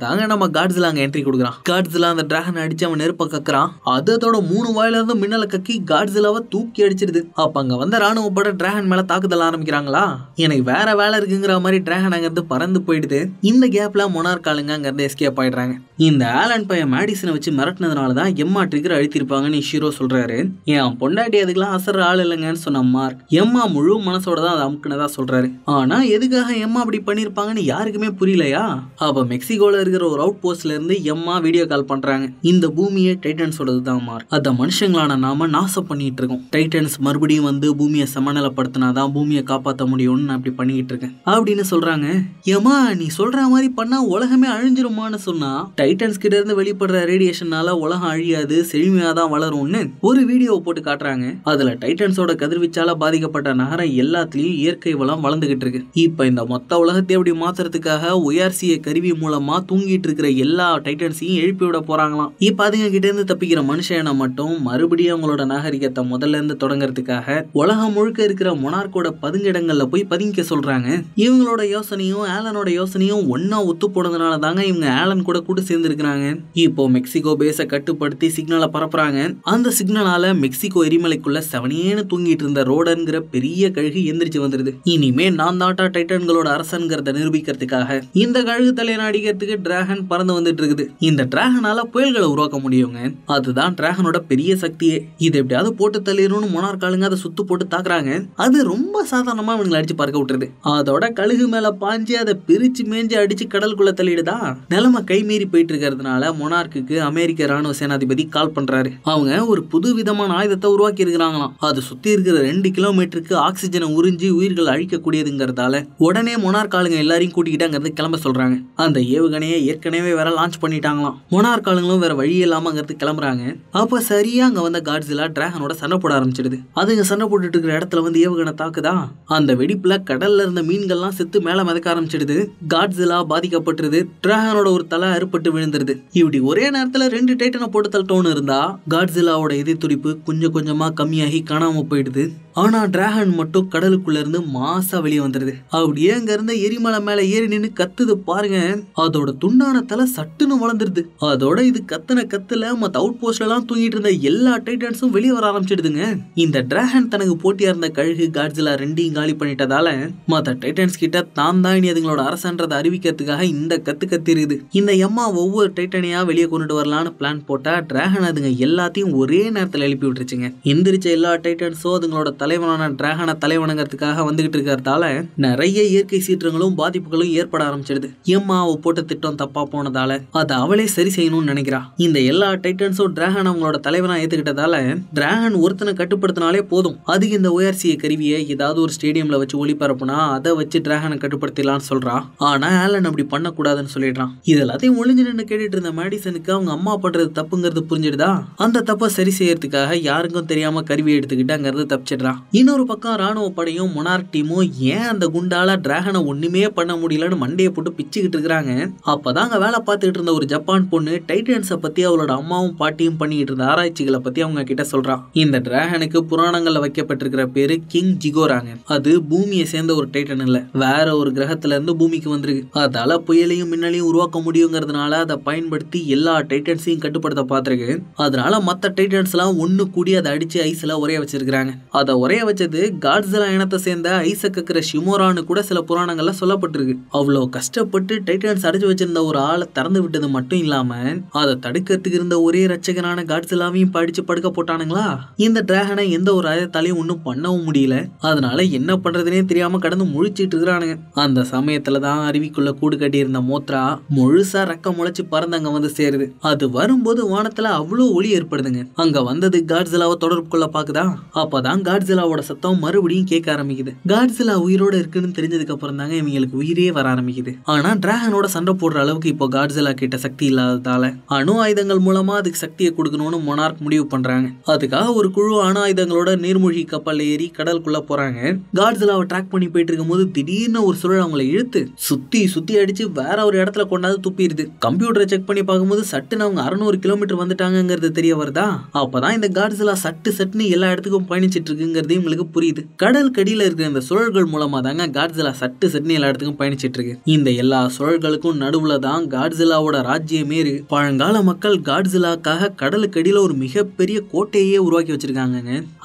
தாங்க நம்ம காட்ஸ்ல அங்க என்ட்ரி கொடுக்குறான் காட்ஸ்ல அந்த டிராகன் அடிச்சு அவன் நெருப்ப கக்குறான் அதோட மூணு வாயிலிருந்து மின்னலை கக்கி காட்ஸ்லாவை தூக்கி அடிச்சிருது அப்ப அங்க வந்த ராணுவப்பட டிராகன் மேல தாக்குதல் ஆரம்பிக்கிறாங்களா எனக்கு வேற வேலை இருக்குங்கிற மாதிரி டிராகன் அங்கிருந்து பறந்து போயிடுது இந்த கேப்ல மொனார்க் ஆளுங்க எஸ்கேப் ஆயிடுறாங்க இந்த ஆலன் பையன் மேடிசனை வச்சு மிரட்டினதுனால தான் எம்மா ட்ரிகர் அழுத்திருப்பாங்கன்னு ஷீரோ சொல்றாரு என் பொண்டாட்டி அதுக்கெல்லாம் அசர் ஆள் இல்லைங்கன்னு சொன்ன மார்க் எம்மா முழு மனசோட தான் அதை அமுக்குனதா சொல்றாரு ஆனா எதுக்காக எம்மா அப்படி பண்ணிருப்பாங்கன்னு யாருக்குமே புரியலையா அப்ப மெக்சிகோல இருக்கிற ஒரு அவுட் இருந்து எம்மா வீடியோ கால் பண்றாங்க இந்த பூமியை டைட்டன்ஸோடது தான் மார்க் அந்த மனுஷங்களான நாம நாசம் பண்ணிட்டு இருக்கோம் டைட்டன்ஸ் மறுபடியும் வந்து பூமியை பூமியை சமநிலைப்படுத்தினா தான் பூமியை காப்பாற்ற முடியும்னு நான் இப்படி பண்ணிக்கிட்டு இருக்கேன் அப்படின்னு சொல்றாங்க ஏமா நீ சொல்ற மாதிரி பண்ணா உலகமே அழிஞ்சிருமான்னு சொன்னா டைட்டன்ஸ் கிட்ட இருந்து வெளிப்படுற ரேடியேஷனால உலகம் அழியாது செழுமையா தான் வளரும்னு ஒரு வீடியோ போட்டு காட்டுறாங்க அதுல டைட்டன்ஸோட கதிர்வீச்சால பாதிக்கப்பட்ட நகரம் எல்லாத்திலையும் இயற்கை வளம் வளர்ந்துகிட்டு இருக்கு இப்ப இந்த மொத்த உலகத்தை எப்படி மாத்துறதுக்காக ஒயார்சிய கருவி மூலமா தூங்கிட்டு இருக்கிற எல்லா டைட்டன்ஸையும் எழுப்பி விட போறாங்களாம் இப்ப அதுங்க கிட்ட இருந்து தப்பிக்கிற மனுஷனை மட்டும் மறுபடியும் அவங்களோட நாகரிகத்தை முதல்ல இருந்து தொடங்குறதுக்காக உலகம் முழுக்க இருக்கிற மொனார்க்கோட பதுங்கிடங்களில் போய் பதுங்கிக்க சொல்கிறாங்க இவங்களோட யோசனையும் ஆலனோட யோசனையும் ஒன்றா ஒத்து போனதுனால தாங்க இவங்க ஆலன் கூட கூட்டு சேர்ந்துருக்கிறாங்க இப்போ மெக்சிகோ பேஸை கட்டுப்படுத்தி சிக்னலை பரப்புறாங்க அந்த சிக்னலால மெக்சிகோ எரிமலைக்குள்ள செவனேன்னு தூங்கிட்டு இருந்த ரோடன்கிற பெரிய கழுகு எந்திரிச்சு வந்துருது இனிமே நான் தாட்டா டைட்டன்களோட அரசன்கிறத நிரூபிக்கிறதுக்காக இந்த கழுகு தலை அடிக்கிறதுக்கு டிராகன் பறந்து வந்துட்டு இருக்குது இந்த டிராகனால புயல்களை உருவாக்க முடியுங்க அதுதான் டிராகனோட பெரிய சக்தியே இது எப்படியாவது போட்டு தள்ளிடணும்னு மொனார்காலுங்க அதை சுத்து போட்டு பார்க்குறாங்க அது ரொம்ப சாதாரணமாக இவங்களை அடிச்சு பறக்க விட்டுருது அதோட கழுகு மேலே பாஞ்சு அதை பிரித்து மேஞ்சு அடித்து கடலுக்குள்ளே தள்ளிடுதா கை கைமீறி போயிட்டு இருக்கிறதுனால மொனார்க்கு அமெரிக்க ராணுவ சேனாதிபதி கால் பண்ணுறாரு அவங்க ஒரு புது விதமான ஆயுதத்தை உருவாக்கி இருக்கிறாங்களாம் அது சுற்றி இருக்கிற ரெண்டு கிலோமீட்டருக்கு ஆக்சிஜனை உறிஞ்சி உயிர்கள் அழிக்கக்கூடியதுங்கிறதால உடனே மொனார்க் ஆளுங்க எல்லாரையும் கூட்டிக்கிட்டு கிளம்ப சொல்கிறாங்க அந்த ஏவுகணையை ஏற்கனவே வேற லான்ச் பண்ணிட்டாங்களாம் மொனார்க் ஆளுங்களும் வேற வழி இல்லாமல் கிளம்புறாங்க அப்போ சரியாக அங்கே வந்த காட்ஸிலா டிராகனோட சண்டை போட ஆரம்பிச்சிடுது அதுங்க சண்டை போட்டுட்டு இருக்கிற இடத்துல வந்து ஏவுகணை தாக்குதா அந்த வெடிப்புல கடல்ல இருந்த மீன்கள்லாம் செத்து மேல மிதக்க ஆரம்பிச்சிடுது காட்ஸிலா பாதிக்கப்பட்டுருது டிராகனோட ஒரு தலை அறுபட்டு விழுந்துருது இப்படி ஒரே நேரத்துல ரெண்டு டைட்டனை போட்டு தள்ளிட்டோன்னு இருந்தா காட்ஸிலாவோட இதய துடிப்பு கொஞ்சம் கொஞ்சமா கம்மியாகி காணாம போயிடுது ஆனால் டிராகன் மட்டும் கடலுக்குள்ளேருந்து மாசாக வெளியே வந்துடுது அப்படியே இருந்த எரிமலை மேலே ஏறி நின்று கத்துது பாருங்க அதோட துண்டான தலை சட்டுன்னு வளர்ந்துருது அதோட இது கத்தின கத்துல மற்ற அவுட் போஸ்ட்லாம் தூங்கிட்டு இருந்த எல்லா டைட்டன்ஸும் வெளியே வர ஆரம்பிச்சிடுதுங்க இந்த டிராகன் தனக்கு போட்டியாக இருந்த கழுகு கார்ஜிலா ரெண்டையும் காலி பண்ணிட்டதால மற்ற டைட்டன்ஸ் கிட்ட தான் தான் இனி அதுங்களோட அரசன்றதை அறிவிக்கிறதுக்காக இந்த கத்து கத்திருக்குது இந்த எம்மா ஒவ்வொரு டைட்டனையாக வெளியே கொண்டுட்டு வரலான்னு பிளான் போட்டால் டிராகன் அதுங்க எல்லாத்தையும் ஒரே நேரத்தில் எழுப்பி விட்டுருச்சுங்க எந்திரிச்ச எல்லா டைட்டன்ஸும் அதுங்களோட தலைவனான டிராகனை தலைவனுங்கிறதுக்காக வந்துகிட்டு இருக்கிறதால நிறைய இயற்கை சீற்றங்களும் பாதிப்புகளும் ஏற்பட ஆரம்பிச்சிடுது ஏம்மா போட்ட திட்டம் தப்பா போனதால அதை அவளே சரி செய்யணும்னு நினைக்கிறா இந்த எல்லா டைட்டன்ஸும் டிராகன் அவங்களோட தலைவனா ஏத்துக்கிட்டதால டிராகன் ஒருத்தனை கட்டுப்படுத்தினாலே போதும் அதுக்கு இந்த ஓஆர்சிஏ கருவியை ஏதாவது ஒரு ஸ்டேடியம்ல வச்சு ஒளிபரப்புனா அதை வச்சு டிராகனை கட்டுப்படுத்திடலாம்னு சொல்றா ஆனா ஆலன் அப்படி பண்ணக்கூடாதுன்னு சொல்லிடுறான் இது எல்லாத்தையும் ஒளிஞ்சு நின்று கேட்டுட்டு இருந்த மேடிசனுக்கு அவங்க அம்மா பண்றது தப்புங்கிறது புரிஞ்சிடுதா அந்த தப்பை சரி செய்யறதுக்காக யாருக்கும் தெரியாம கருவி எடுத்துக்கிட்டு அங்கிருந்து தப்பிச்சிடுறான் சொல்றான் இன்னொரு பக்கம் ராணுவ படையும் மொனார் டீமும் ஏன் அந்த குண்டால டிராகனை ஒண்ணுமே பண்ண முடியலன்னு மண்டையை போட்டு பிச்சுக்கிட்டு இருக்கிறாங்க அப்பதான் அங்க வேலை பார்த்துட்டு இருந்த ஒரு ஜப்பான் பொண்ணு டைட்டன்ஸை பத்தி அவளோட அம்மாவும் பாட்டியும் பண்ணிட்டு இருந்த ஆராய்ச்சிகளை பத்தி அவங்க கிட்ட சொல்றான் இந்த டிராகனுக்கு புராணங்கள்ல வைக்கப்பட்டிருக்கிற பேரு கிங் ஜிகோராங்க அது பூமியை சேர்ந்த ஒரு டைட்டன் இல்ல வேற ஒரு கிரகத்துல இருந்து பூமிக்கு வந்திருக்கு அதால புயலையும் மின்னலையும் உருவாக்க முடியுங்கிறதுனால அதை பயன்படுத்தி எல்லா டைட்டன்ஸையும் கட்டுப்படுத்த பார்த்துருக்கு அதனால மற்ற டைட்டன்ஸ் எல்லாம் ஒன்னு கூடி அதை அடிச்சு ஐஸ்ல உரைய வச்சிருக்கிறாங்க அதை உரைய வச்சது காட்ஸிலா இனத்தை சேர்ந்த ஐசக்கக்கிற ஷிமோரான்னு கூட சில புராணங்கள்ல சொல்லப்பட்டிருக்கு அவ்வளோ கஷ்டப்பட்டு டைட்டன்ஸ் அடைச்சு வச்சிருந்த ஒரு ஆளை திறந்து விட்டது மட்டும் இல்லாம அதை தடுக்கிறதுக்கு இருந்த ஒரே ரச்சகனான காட்ஸ்லாவையும் படிச்சு படுக்க போட்டானுங்களா இந்த டிராகனை எந்த ஒரு ஆயத்தாலையும் ஒன்றும் பண்ணவும் முடியல அதனால என்ன பண்றதுனே தெரியாம கடந்து முழிச்சிட்டு இருக்கிறானுங்க அந்த சமயத்துல தான் அருவிக்குள்ள கூடு கட்டியிருந்த மோத்ரா முழுசா ரக்கம் முளைச்சு அங்க வந்து சேருது அது வரும்போது வானத்துல அவ்வளோ ஒளி ஏற்படுதுங்க அங்க வந்தது காட்ஸிலாவை தொடர்பு கொள்ள பாக்குதா அப்பதான் காட்ஸ் காட்ஸிலாவோட சத்தம் மறுபடியும் கேட்க ஆரம்பிக்குது காட்ஸிலா உயிரோட இருக்குன்னு தெரிஞ்சதுக்கு அப்புறம் தாங்க இவங்களுக்கு உயிரே வர ஆரம்பிக்குது ஆனா டிராகனோட சண்டை போடுற அளவுக்கு இப்போ காட்ஸிலா கிட்ட சக்தி இல்லாததால அணு ஆயுதங்கள் மூலமா அதுக்கு சக்தியை கொடுக்கணும்னு மொனார்க் முடிவு பண்றாங்க அதுக்காக ஒரு குழு அணு ஆயுதங்களோட நீர்மூழ்கி கப்பல் ஏறி கடலுக்குள்ள போறாங்க காட்ஸிலாவை ட்ராக் பண்ணி போயிட்டு இருக்கும் போது திடீர்னு ஒரு சுழல் அவங்களை இழுத்து சுத்தி சுத்தி அடிச்சு வேற ஒரு இடத்துல கொண்டாந்து துப்பிடுது கம்ப்யூட்டரை செக் பண்ணி பார்க்கும்போது சட்டுன்னு அவங்க அறுநூறு கிலோமீட்டர் வந்துட்டாங்கிறது தெரிய வருதா அப்பதான் இந்த காட்ஸிலா சட்டு சட்டுன்னு எல்லா இடத்துக்கும் பயணிச்சிட்டு இருக்குங்கிற அப்படிங்கிறது இவங்களுக்கு புரியுது கடல் கடியில் இருக்கிற இந்த சுழல்கள் மூலமாக தாங்க காட்ஸிலா சட்டு சட்னி எல்லா இடத்துக்கும் பயணிச்சிட்டு இருக்கு இந்த எல்லா சுழல்களுக்கும் நடுவுல தான் காட்ஸிலாவோட ராஜ்யமே இருக்கு பழங்கால மக்கள் காட்ஸிலாக்காக கடலுக்கு அடியில் ஒரு மிகப்பெரிய கோட்டையே உருவாக்கி வச்சிருக்காங்க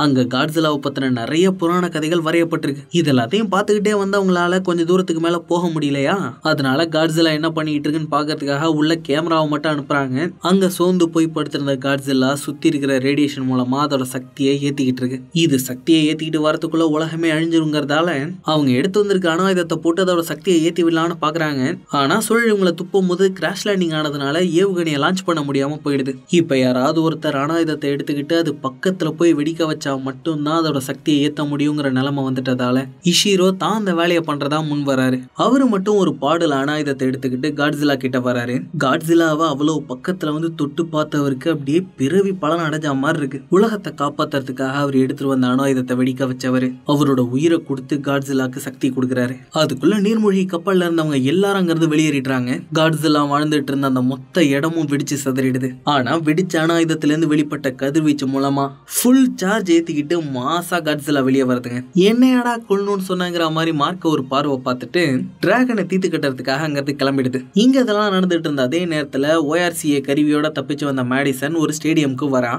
அங்க காட்ஸிலாவை பத்தின நிறைய புராண கதைகள் வரையப்பட்டிருக்கு இது எல்லாத்தையும் பார்த்துக்கிட்டே வந்து அவங்களால கொஞ்சம் தூரத்துக்கு மேல போக முடியலையா அதனால காட்ஸிலா என்ன பண்ணிட்டு இருக்குன்னு பாக்கிறதுக்காக உள்ள கேமராவை மட்டும் அனுப்புறாங்க அங்க சோர்ந்து போய் படுத்திருந்த காட்ஸிலா சுத்தி இருக்கிற ரேடியேஷன் மூலமா அதோட சக்தியை ஏத்திக்கிட்டு இருக்கு இது சக்தி சக்தியை ஏற்றிட்டு வரத்துக்குள்ளே உலகமே அழிஞ்சிருங்கிறதால அவங்க எடுத்து வந்திருக்க அணு ஆயுதத்தை போட்டு அதோட சக்தியை ஏற்றி விடலான்னு பார்க்குறாங்க ஆனால் சூழல் இவங்களை துப்பும் போது கிராஷ் லேண்டிங் ஆனதுனால ஏவுகணையை லான்ச் பண்ண முடியாமல் போயிடுது இப்போ யாராவது ஒருத்தர் அணு ஆயுதத்தை எடுத்துக்கிட்டு அது பக்கத்தில் போய் வெடிக்க வச்சா மட்டும்தான் அதோட சக்தியை ஏற்ற முடியுங்கிற நிலைமை வந்துட்டதால இஷீரோ தான் அந்த வேலையை பண்ணுறதா முன் வராரு அவர் மட்டும் ஒரு பாடல் அணு ஆயுதத்தை எடுத்துக்கிட்டு காட்ஸிலா கிட்ட வராரு காட்ஸிலாவை அவ்வளோ பக்கத்தில் வந்து தொட்டு பார்த்தவருக்கு அப்படியே பிறவி பலன் அடைஞ்ச மாதிரி இருக்கு உலகத்தை காப்பாற்றுறதுக்காக அவர் எடுத்துட்டு வந்த அணு ஆயுதத்தை வெடிக்க வச்சவர் அவரோட உயிரை கொடுத்து காட்ஸிலாக்கு சக்தி கொடுக்குறாரு அதுக்குள்ள நீர்மூழ்கி கப்பல்ல இருந்தவங்க எல்லாரும் அங்கிருந்து வெளியேறிடுறாங்க காட்ஸிலா வாழ்ந்துட்டு இருந்த அந்த மொத்த இடமும் வெடிச்சு சதறிடுது ஆனா வெடிச்ச அணாயுதத்திலேருந்து வெளிப்பட்ட கதிர்வீச்சு மூலமா ஃபுல் சார்ஜ் ஏத்திக்கிட்டு மாசா காட்ஸிலா வெளியே வருதுங்க என்னையாடா கொள்ளணும்னு சொன்னாங்கிற மாதிரி மார்க்க ஒரு பார்வை பார்த்துட்டு டிராகனை தீத்து கட்டுறதுக்காக அங்கிருந்து கிளம்பிடுது இங்க இதெல்லாம் நடந்துட்டு இருந்த அதே நேரத்துல ஓஆர்சிஏ கருவியோட தப்பிச்சு வந்த மேடிசன் ஒரு ஸ்டேடியம்க்கு வரா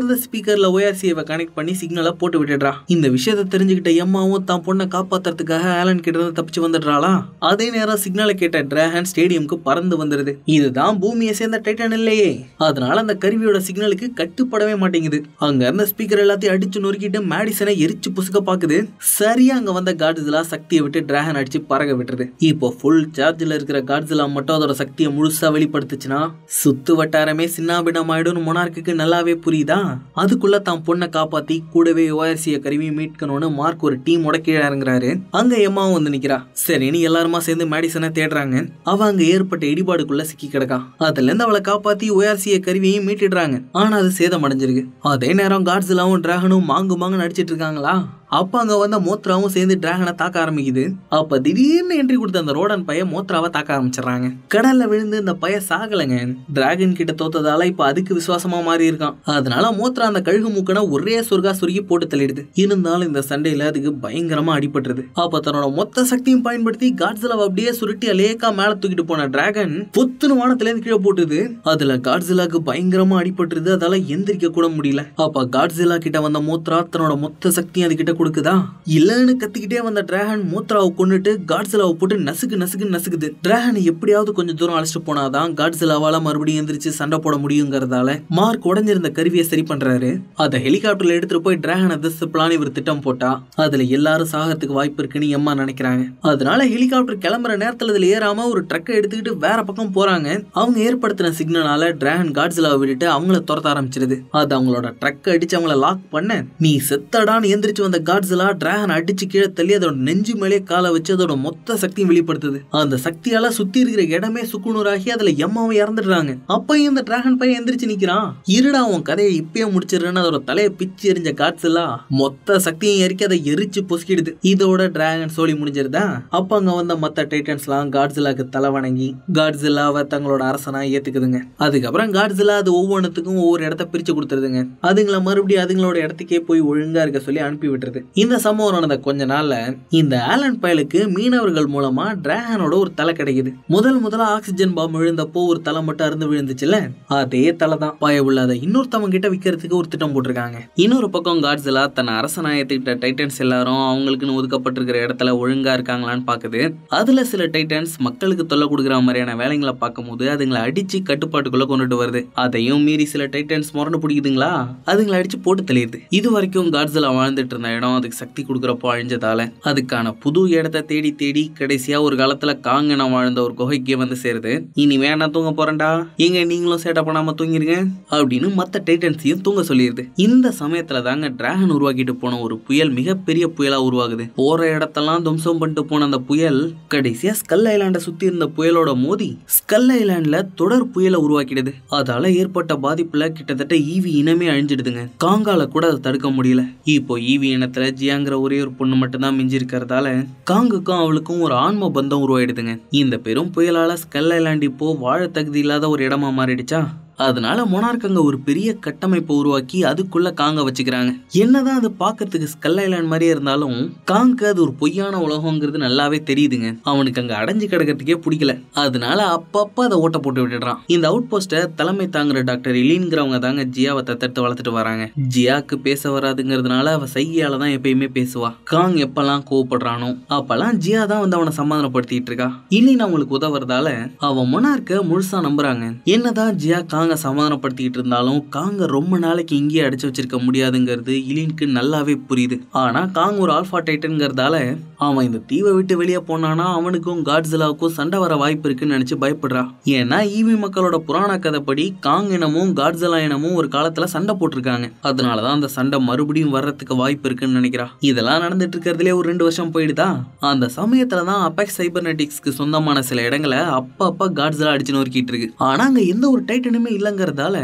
இருந்த ஸ்பீக்கர்ல ஓஆர்சிஏவை கனெக்ட் பண்ணி சிக்னலை போட்டு போயிடுறா இந்த விஷயத்தை தெரிஞ்சுக்கிட்ட எம்மாவும் தான் பொண்ணை காப்பாத்துறதுக்காக ஆலன் கிட்ட இருந்து தப்பிச்சு வந்துடுறாளா அதே நேரம் சிக்னலை கேட்ட டிராகன் ஸ்டேடியம்க்கு பறந்து வந்துருது இதுதான் பூமியை சேர்ந்த டைட்டன் இல்லையே அதனால அந்த கருவியோட சிக்னலுக்கு கட்டுப்படவே மாட்டேங்குது அங்க இருந்த ஸ்பீக்கர் எல்லாத்தையும் அடிச்சு நொறுக்கிட்டு மேடிசனை எரிச்சு புசுக்க பாக்குது சரியா அங்க வந்த காட்ஸிலா சக்தியை விட்டு டிராகன் அடிச்சு பறக்க விட்டுருது இப்போ ஃபுல் சார்ஜில் இருக்கிற காட்ஸிலா மட்டும் அதோட சக்தியை முழுசா வெளிப்படுத்துச்சுன்னா சுத்து வட்டாரமே சின்னாபின்னமாயிடும்னு மொனார்க்கு நல்லாவே புரியுதா அதுக்குள்ள தான் பொண்ணை காப்பாத்தி கூடவே ஓஎஸ் அலசிய கருவியை மீட்கணும்னு மார்க் ஒரு டீமோட கீழே இறங்குறாரு அங்க எம்மாவும் வந்து நிக்கிறா சரி இனி எல்லாருமா சேர்ந்து மேடிசனை தேடுறாங்க அவ அங்க ஏற்பட்ட இடிபாடுக்குள்ள சிக்கி கிடக்கா அதுல இருந்து அவளை காப்பாத்தி ஓஆர்சிய கருவியையும் மீட்டிடுறாங்க ஆனா அது சேதம் அடைஞ்சிருக்கு அதே நேரம் காட்ஸிலாவும் டிராகனும் மாங்கு மாங்கு நடிச்சிட்டு இருக்காங்களா அப்போ அங்கே வந்த மோத்ராவும் சேர்ந்து டிராகனை தாக்க ஆரம்பிக்குது அப்போ திடீர்னு என்ட்ரி கொடுத்த அந்த ரோடன் பையன் மோத்ராவை தாக்க ஆரம்பிச்சிடறாங்க கடலில் விழுந்து இந்த பையன் சாகலைங்க டிராகன் கிட்ட தோத்ததால இப்போ அதுக்கு விசுவாசமாக மாறி இருக்கான் அதனால மோத்ரா அந்த கழுகு மூக்கனை ஒரே சொர்க்கா சுருக்கி போட்டு தள்ளிடுது இருந்தாலும் இந்த சண்டையில் அதுக்கு பயங்கரமாக அடிபட்டுருது அப்போ தன்னோட மொத்த சக்தியும் பயன்படுத்தி காட்ஸிலாவை அப்படியே சுருட்டி அலேக்கா மேலே தூக்கிட்டு போன டிராகன் புத்துணு வானத்துலேருந்து கீழே போட்டுது அதில் காட்ஸிலாக்கு பயங்கரமாக அடிபட்டுருது அதால் எந்திரிக்க கூட முடியல அப்ப காட்ஸிலா கிட்ட வந்த மோத்ரா தன்னோட மொத்த சக்தியும் அது கிட்ட கொடுக்குதா இல்லைன்னு கத்திக்கிட்டே வந்த டிராகன் மூத்ராவை கொண்டுட்டு காட்ஸிலாவை போட்டு நசுக்கு நசுக்குன்னு நசுக்குது டிராகனை எப்படியாவது கொஞ்சம் தூரம் அழைச்சிட்டு போனாதான் காட்ஸிலாவால மறுபடியும் எந்திரிச்சு சண்டை போட முடியுங்கிறதால மார்க் உடஞ்சிருந்த கருவியை சரி பண்றாரு அதை ஹெலிகாப்டர்ல எடுத்துட்டு போய் டிராகனை திசைப்பலான்னு இவர் திட்டம் போட்டா அதுல எல்லாரும் சாகிறதுக்கு வாய்ப்பு இருக்குன்னு எம்மா நினைக்கிறாங்க அதனால ஹெலிகாப்டர் கிளம்புற நேரத்துல இதுல ஏறாம ஒரு ட்ரக்கை எடுத்துக்கிட்டு வேற பக்கம் போறாங்க அவங்க ஏற்படுத்தின சிக்னலால டிராகன் காட்ஸிலாவை விட்டுட்டு அவங்கள துரத்த ஆரம்பிச்சிருது அது அவங்களோட ட்ரக்கை அடிச்சு அவங்கள லாக் பண்ண நீ செத்தடான்னு எந்திரிச்சு வந்த காட்ஸிலா டிராகன் அடிச்சு கீழே தள்ளி அதோட நெஞ்சு மேலே காலை வச்சு அதோட மொத்த சக்தியும் வெளிப்படுத்துது அந்த சக்தியால சுத்தி இருக்கிற இடமே சுக்குனூராகி அதுல எம்மாவும் இறந்துடுறாங்க அப்பயும் இந்த டிராகன் பையன் எந்திரிச்சு நிக்கிறான் இருடா உன் கதையை இப்பயே முடிச்சிருன்னு அதோட தலையை பிச்சு எரிஞ்ச காட்ஸிலா மொத்த சக்தியும் எரிக்க அதை எரிச்சு பொசுக்கிடுது இதோட டிராகன் சோழி முடிஞ்சிருதா அப்ப அங்க வந்த மத்த டைட்டன்ஸ் எல்லாம் தலை வணங்கி காட்ஸிலாவை தங்களோட அரசனா ஏத்துக்குதுங்க அதுக்கப்புறம் காட்ஸிலா அது ஒவ்வொன்றுத்துக்கும் ஒவ்வொரு இடத்த பிரிச்சு கொடுத்துருதுங்க அதுங்களை மறுபடியும் அதுங்களோட இடத்துக்கே போய் ஒழுங்கா இருக்க சொல்லி அனுப்பி விட்டுருது இருக்கு இந்த சம்பவம் நடந்த கொஞ்ச நாள்ல இந்த ஆலன் பயலுக்கு மீனவர்கள் மூலமா டிராகனோட ஒரு தலை கிடைக்குது முதல் முதல்ல ஆக்சிஜன் பாம் விழுந்தப்போ ஒரு தலை மட்டும் அருந்து விழுந்துச்சுல அதே தலை தான் பய உள்ளாத இன்னொருத்தவங்க கிட்ட விற்கிறதுக்கு ஒரு திட்டம் போட்டிருக்காங்க இன்னொரு பக்கம் காட்ஸிலா தன் அரசநாயத்திட்ட டைட்டன்ஸ் எல்லாரும் அவங்களுக்குன்னு ஒதுக்கப்பட்டிருக்கிற இடத்துல ஒழுங்கா இருக்காங்களான்னு பாக்குது அதுல சில டைட்டன்ஸ் மக்களுக்கு தொல்லை கொடுக்குற மாதிரியான வேலைங்களை பார்க்கும்போது அதுங்களை அடிச்சு கட்டுப்பாட்டுக்குள்ள கொண்டுட்டு வருது அதையும் மீறி சில டைட்டன்ஸ் முரண்டு பிடிக்குதுங்களா அதுங்களை அடிச்சு போட்டு தெளியுது இது வரைக்கும் காட்ஸ்லா வாழ்ந்துட்டு இருந்த இடம் காலம் அதுக்கு சக்தி கொடுக்குறப்போ அழிஞ்சதால அதுக்கான புது இடத்த தேடி தேடி கடைசியா ஒரு காலத்துல காங்கனம் வாழ்ந்த ஒரு குகைக்கே வந்து சேருது இனி வேணா தூங்க போறேன்டா எங்க நீங்களும் சேட்டை பண்ணாம தூங்கிருங்க அப்படின்னு மத்த டைட்டன்ஸையும் தூங்க சொல்லிடுது இந்த சமயத்துல தாங்க டிராகன் உருவாக்கிட்டு போன ஒரு புயல் மிகப்பெரிய புயலா உருவாகுது போற இடத்தெல்லாம் துவம்சம் பண்ணிட்டு போன அந்த புயல் கடைசியா ஸ்கல் ஐலாண்டை சுத்தி இருந்த புயலோட மோதி ஸ்கல் ஐலாண்ட்ல தொடர் புயலை உருவாக்கிடுது அதால ஏற்பட்ட பாதிப்புல கிட்டத்தட்ட ஈவி இனமே அழிஞ்சிடுதுங்க காங்கால கூட அதை தடுக்க முடியல இப்போ ஈவி இனத்தை உலகத்தில் ஜியாங்கிற ஒரே ஒரு பொண்ணு மட்டும்தான் தான் மிஞ்சிருக்கிறதால காங்குக்கும் அவளுக்கும் ஒரு ஆன்ம பந்தம் உருவாயிடுதுங்க இந்த பெரும் புயலால் ஸ்கல்லாண்டி போ இப்போ வாழ தகுதி இல்லாத ஒரு இடமா மாறிடுச்சா அதனால மொனார்க்கங்க ஒரு பெரிய கட்டமைப்பை உருவாக்கி அதுக்குள்ள காங்க வச்சுக்கிறாங்க என்னதான் அதை பார்க்கறதுக்கு ஸ்கல் ஐலாண்ட் மாதிரியே இருந்தாலும் காங்க அது ஒரு பொய்யான உலகங்கிறது நல்லாவே தெரியுதுங்க அவனுக்கு அங்கே அடைஞ்சு கிடக்கிறதுக்கே பிடிக்கல அதனால அப்பப்போ அதை ஓட்ட போட்டு விட்டுடுறான் இந்த அவுட் போஸ்ட தலைமை தாங்குற டாக்டர் இலின்கிறவங்க தாங்க ஜியாவை தத்தெடுத்து வளர்த்துட்டு வராங்க ஜியாக்கு பேச வராதுங்கிறதுனால அவ சையால தான் எப்பயுமே பேசுவா காங் எப்பெல்லாம் கோவப்படுறானோ அப்பெல்லாம் ஜியா தான் வந்து அவனை சமாதானப்படுத்திட்டு இருக்கா இலின் அவங்களுக்கு உதவுறதால அவன் மொனார்க்க முழுசா நம்புறாங்க என்னதான் ஜியா காங் காங்க சமாதானப்படுத்திக்கிட்டு இருந்தாலும் காங்க ரொம்ப நாளைக்கு இங்கேயே அடைச்சு வச்சிருக்க முடியாதுங்கிறது இலீனுக்கு நல்லாவே புரியுது ஆனா காங் ஒரு ஆல்ஃபா டைட்டன்ங்கிறதால அவன் இந்த தீவை விட்டு வெளியே போனானா அவனுக்கும் காட்ஸிலாவுக்கும் சண்டை வர வாய்ப்பு இருக்குன்னு நினைச்சு பயப்படுறான் ஏன்னா ஈவி மக்களோட புராண கதைப்படி காங் இனமும் காட்ஸிலா இனமும் ஒரு காலத்துல சண்டை போட்டிருக்காங்க அதனாலதான் அந்த சண்டை மறுபடியும் வர்றதுக்கு வாய்ப்பு இருக்குன்னு நினைக்கிறான் இதெல்லாம் நடந்துட்டு இருக்கிறதுலே ஒரு ரெண்டு வருஷம் போயிடுதா அந்த சமயத்துலதான் தான் அபெக்ஸ் சைபர்நெட்டிக்ஸ்க்கு சொந்தமான சில இடங்களை அப்ப அப்ப காட்ஸிலா அடிச்சு நோக்கிட்டு இருக்கு ஆனா அங்க எந்த ஒரு டைட்டனுமே இல்லைங்கிறதால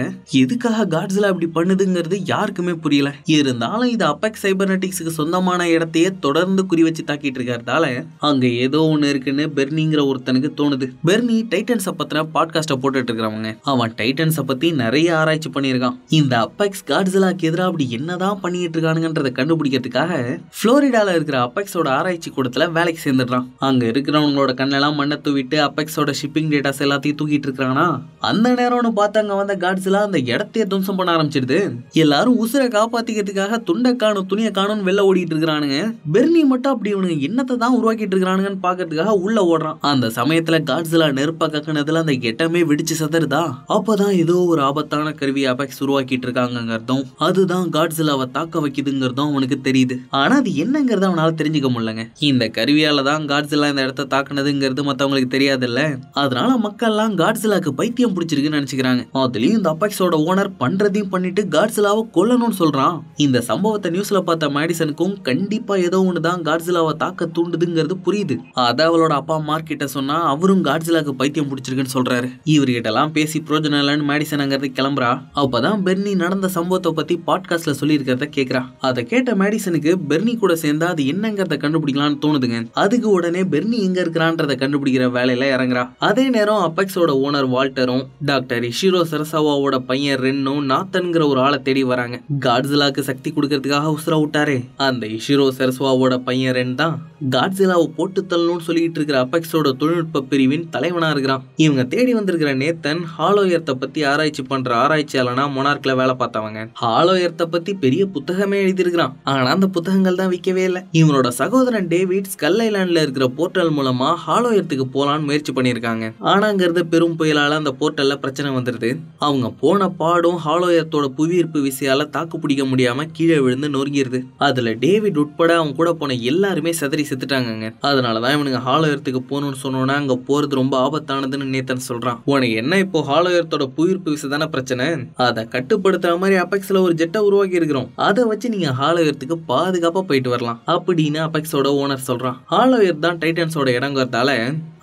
எதுக்காக காட்ஸில் அப்படி பண்ணுதுங்கிறது யாருக்குமே புரியல இருந்தாலும் இது அப்பெக்ஸ் சைபர்நெட்டிக்ஸுக்கு சொந்தமான இடத்தையே தொடர்ந்து குறி வச்சு தாக்கிட்டு இருக்கிறதால அங்க ஏதோ ஒன்னு இருக்குன்னு பெர்னிங்கிற ஒருத்தனுக்கு தோணுது பெர்னி டைட்டன்ஸ் பத்தின பாட்காஸ்ட்டை போட்டுட்டு இருக்கிறவங்க அவன் டைட்டன்ஸை பத்தி நிறைய ஆராய்ச்சி பண்ணியிருக்கான் இந்த அப்பெக்ஸ் காட்ஸ்லாக்கு எதிராக அப்படி என்னதான் பண்ணிட்டு இருக்கானுங்கன்றத கண்டுபிடிக்கிறதுக்காக புளோரிடால இருக்கிற அப்பெக்ஸோட ஆராய்ச்சி கூடத்துல வேலைக்கு சேர்ந்துடுறான் அங்க இருக்கிறவங்களோட கண்ணெல்லாம் மண்ணை தூவிட்டு அப்பெக்ஸோட ஷிப்பிங் டேட்டாஸ் எல்லாத்தையும் தூக்கிட்டு இருக்கானா அந்த நேரம்னு பார்த்தா அங்க வந்த காட்ஸ்லாம் அந்த இடத்தையே துவம்சம் பண்ண ஆரம்பிச்சிருது எல்லாரும் உசுரை காப்பாத்திக்கிறதுக்காக துண்டை காணும் துணியை காணும் வெளில ஓடிட்டு இருக்கிறானுங்க பெர்னி மட்டும் அப்படி இவனுங்க என்னத்தை தான் உருவாக்கிட்டு இருக்கிறானுங்கன்னு பாக்கிறதுக்காக உள்ள ஓடுறான் அந்த சமயத்துல காட்ஸ்லா நெருப்பா கக்கினதுல அந்த எட்டமே வெடிச்சு சதறுதா அப்பதான் ஏதோ ஒரு ஆபத்தான கருவி அபெக்ஸ் உருவாக்கிட்டு இருக்காங்கிறதும் அதுதான் காட்ஸ்லாவை தாக்க வைக்குதுங்கிறதும் அவனுக்கு தெரியுது ஆனா அது என்னங்கிறத அவனால தெரிஞ்சுக்க முடியலங்க இந்த கருவியால தான் காட்ஸ்லா இந்த இடத்த தாக்குனதுங்கிறது மத்தவங்களுக்கு தெரியாதுல்ல அதனால மக்கள்லாம் காட்ஸ்லாக்கு பைத்தியம் பிடிச்சிருக்குன்னு நினைச்சுக்கிறாங்க அதுலயும் இந்த அப்பாக்ஸோட ஓனர் பண்றதையும் பண்ணிட்டு காட்ஸிலாவை கொல்லணும்னு சொல்றான் இந்த சம்பவத்தை நியூஸ்ல பார்த்த மேடிசனுக்கும் கண்டிப்பா ஏதோ ஒண்ணுதான் காட்ஸிலாவை தாக்க தூண்டுதுங்கிறது புரியுது அதை அவளோட அப்பா அம்மா கிட்ட சொன்னா அவரும் காட்ஸிலாக்கு பைத்தியம் பிடிச்சிருக்குன்னு சொல்றாரு இவர்கிட்ட எல்லாம் பேசி பிரோஜனம் இல்லைன்னு மேடிசன் அங்கிறது கிளம்புறா அப்பதான் பெர்னி நடந்த சம்பவத்தை பத்தி பாட்காஸ்ட்ல சொல்லியிருக்கிறத கேக்குறா அதை கேட்ட மேடிசனுக்கு பெர்னி கூட சேர்ந்தா அது என்னங்கிறத கண்டுபிடிக்கலாம்னு தோணுதுங்க அதுக்கு உடனே பெர்னி எங்க இருக்கிறான்றத கண்டுபிடிக்கிற வேலையில இறங்குறா அதே நேரம் அப்பெக்ஸோட ஓனர் வால்டரும் டாக்டர் இஷிரோ ஹீரோ சரசாவோட பையன் ரென்னும் நாத்தன்கிற ஒரு ஆளை தேடி வராங்க காட்ஸிலாக்கு சக்தி கொடுக்கறதுக்காக உசுரா விட்டாரே அந்த இஷிரோ சரசாவாவோட பையன் ரென் தான் காட்ஸிலாவை போட்டு தள்ளணும்னு சொல்லிட்டு இருக்கிற அபெக்ஸோட தொழில்நுட்ப பிரிவின் தலைவனா இருக்கிறான் இவங்க தேடி வந்திருக்கிற நேத்தன் ஹாலோயர்த்த பத்தி ஆராய்ச்சி பண்ற ஆராய்ச்சியாளனா மொனார்க்ல வேலை பார்த்தவங்க ஹாலோயர்த்த பத்தி பெரிய புத்தகமே எழுதியிருக்கிறான் ஆனா அந்த புத்தகங்கள் தான் விற்கவே இல்லை இவனோட சகோதரன் டேவிட் ஸ்கல் ஐலாண்ட்ல இருக்கிற போர்ட்டல் மூலமா ஹாலோயர்த்துக்கு போலான்னு முயற்சி பண்ணியிருக்காங்க ஆனாங்கிறது பெரும் புயலால அந்த போர்ட்டல்ல பிரச்சனை வந்துருது போட்டு அவங்க போன பாடும் ஹாலோயத்தோட புவியீர்ப்பு விசையால தாக்கு பிடிக்க முடியாம கீழே விழுந்து நொறுங்கிருது அதுல டேவிட் உட்பட அவங்க கூட போன எல்லாருமே சிதறி செத்துட்டாங்க அதனாலதான் இவனுங்க ஹாலோயத்துக்கு போகணும்னு சொன்னோன்னா அங்க போறது ரொம்ப ஆபத்தானதுன்னு நேத்தன் சொல்றான் உனக்கு என்ன இப்போ ஹாலோயத்தோட புவியீர்ப்பு விசை தானே பிரச்சனை அதை கட்டுப்படுத்துற மாதிரி அபெக்ஸ்ல ஒரு ஜெட்டை உருவாக்கி இருக்கிறோம் அதை வச்சு நீங்க ஹாலோயத்துக்கு பாதுகாப்பா போயிட்டு வரலாம் அப்படின்னு அபெக்ஸோட ஓனர் சொல்றான் ஹாலோயர் தான் டைட்டன்ஸோட இடங்கிறதால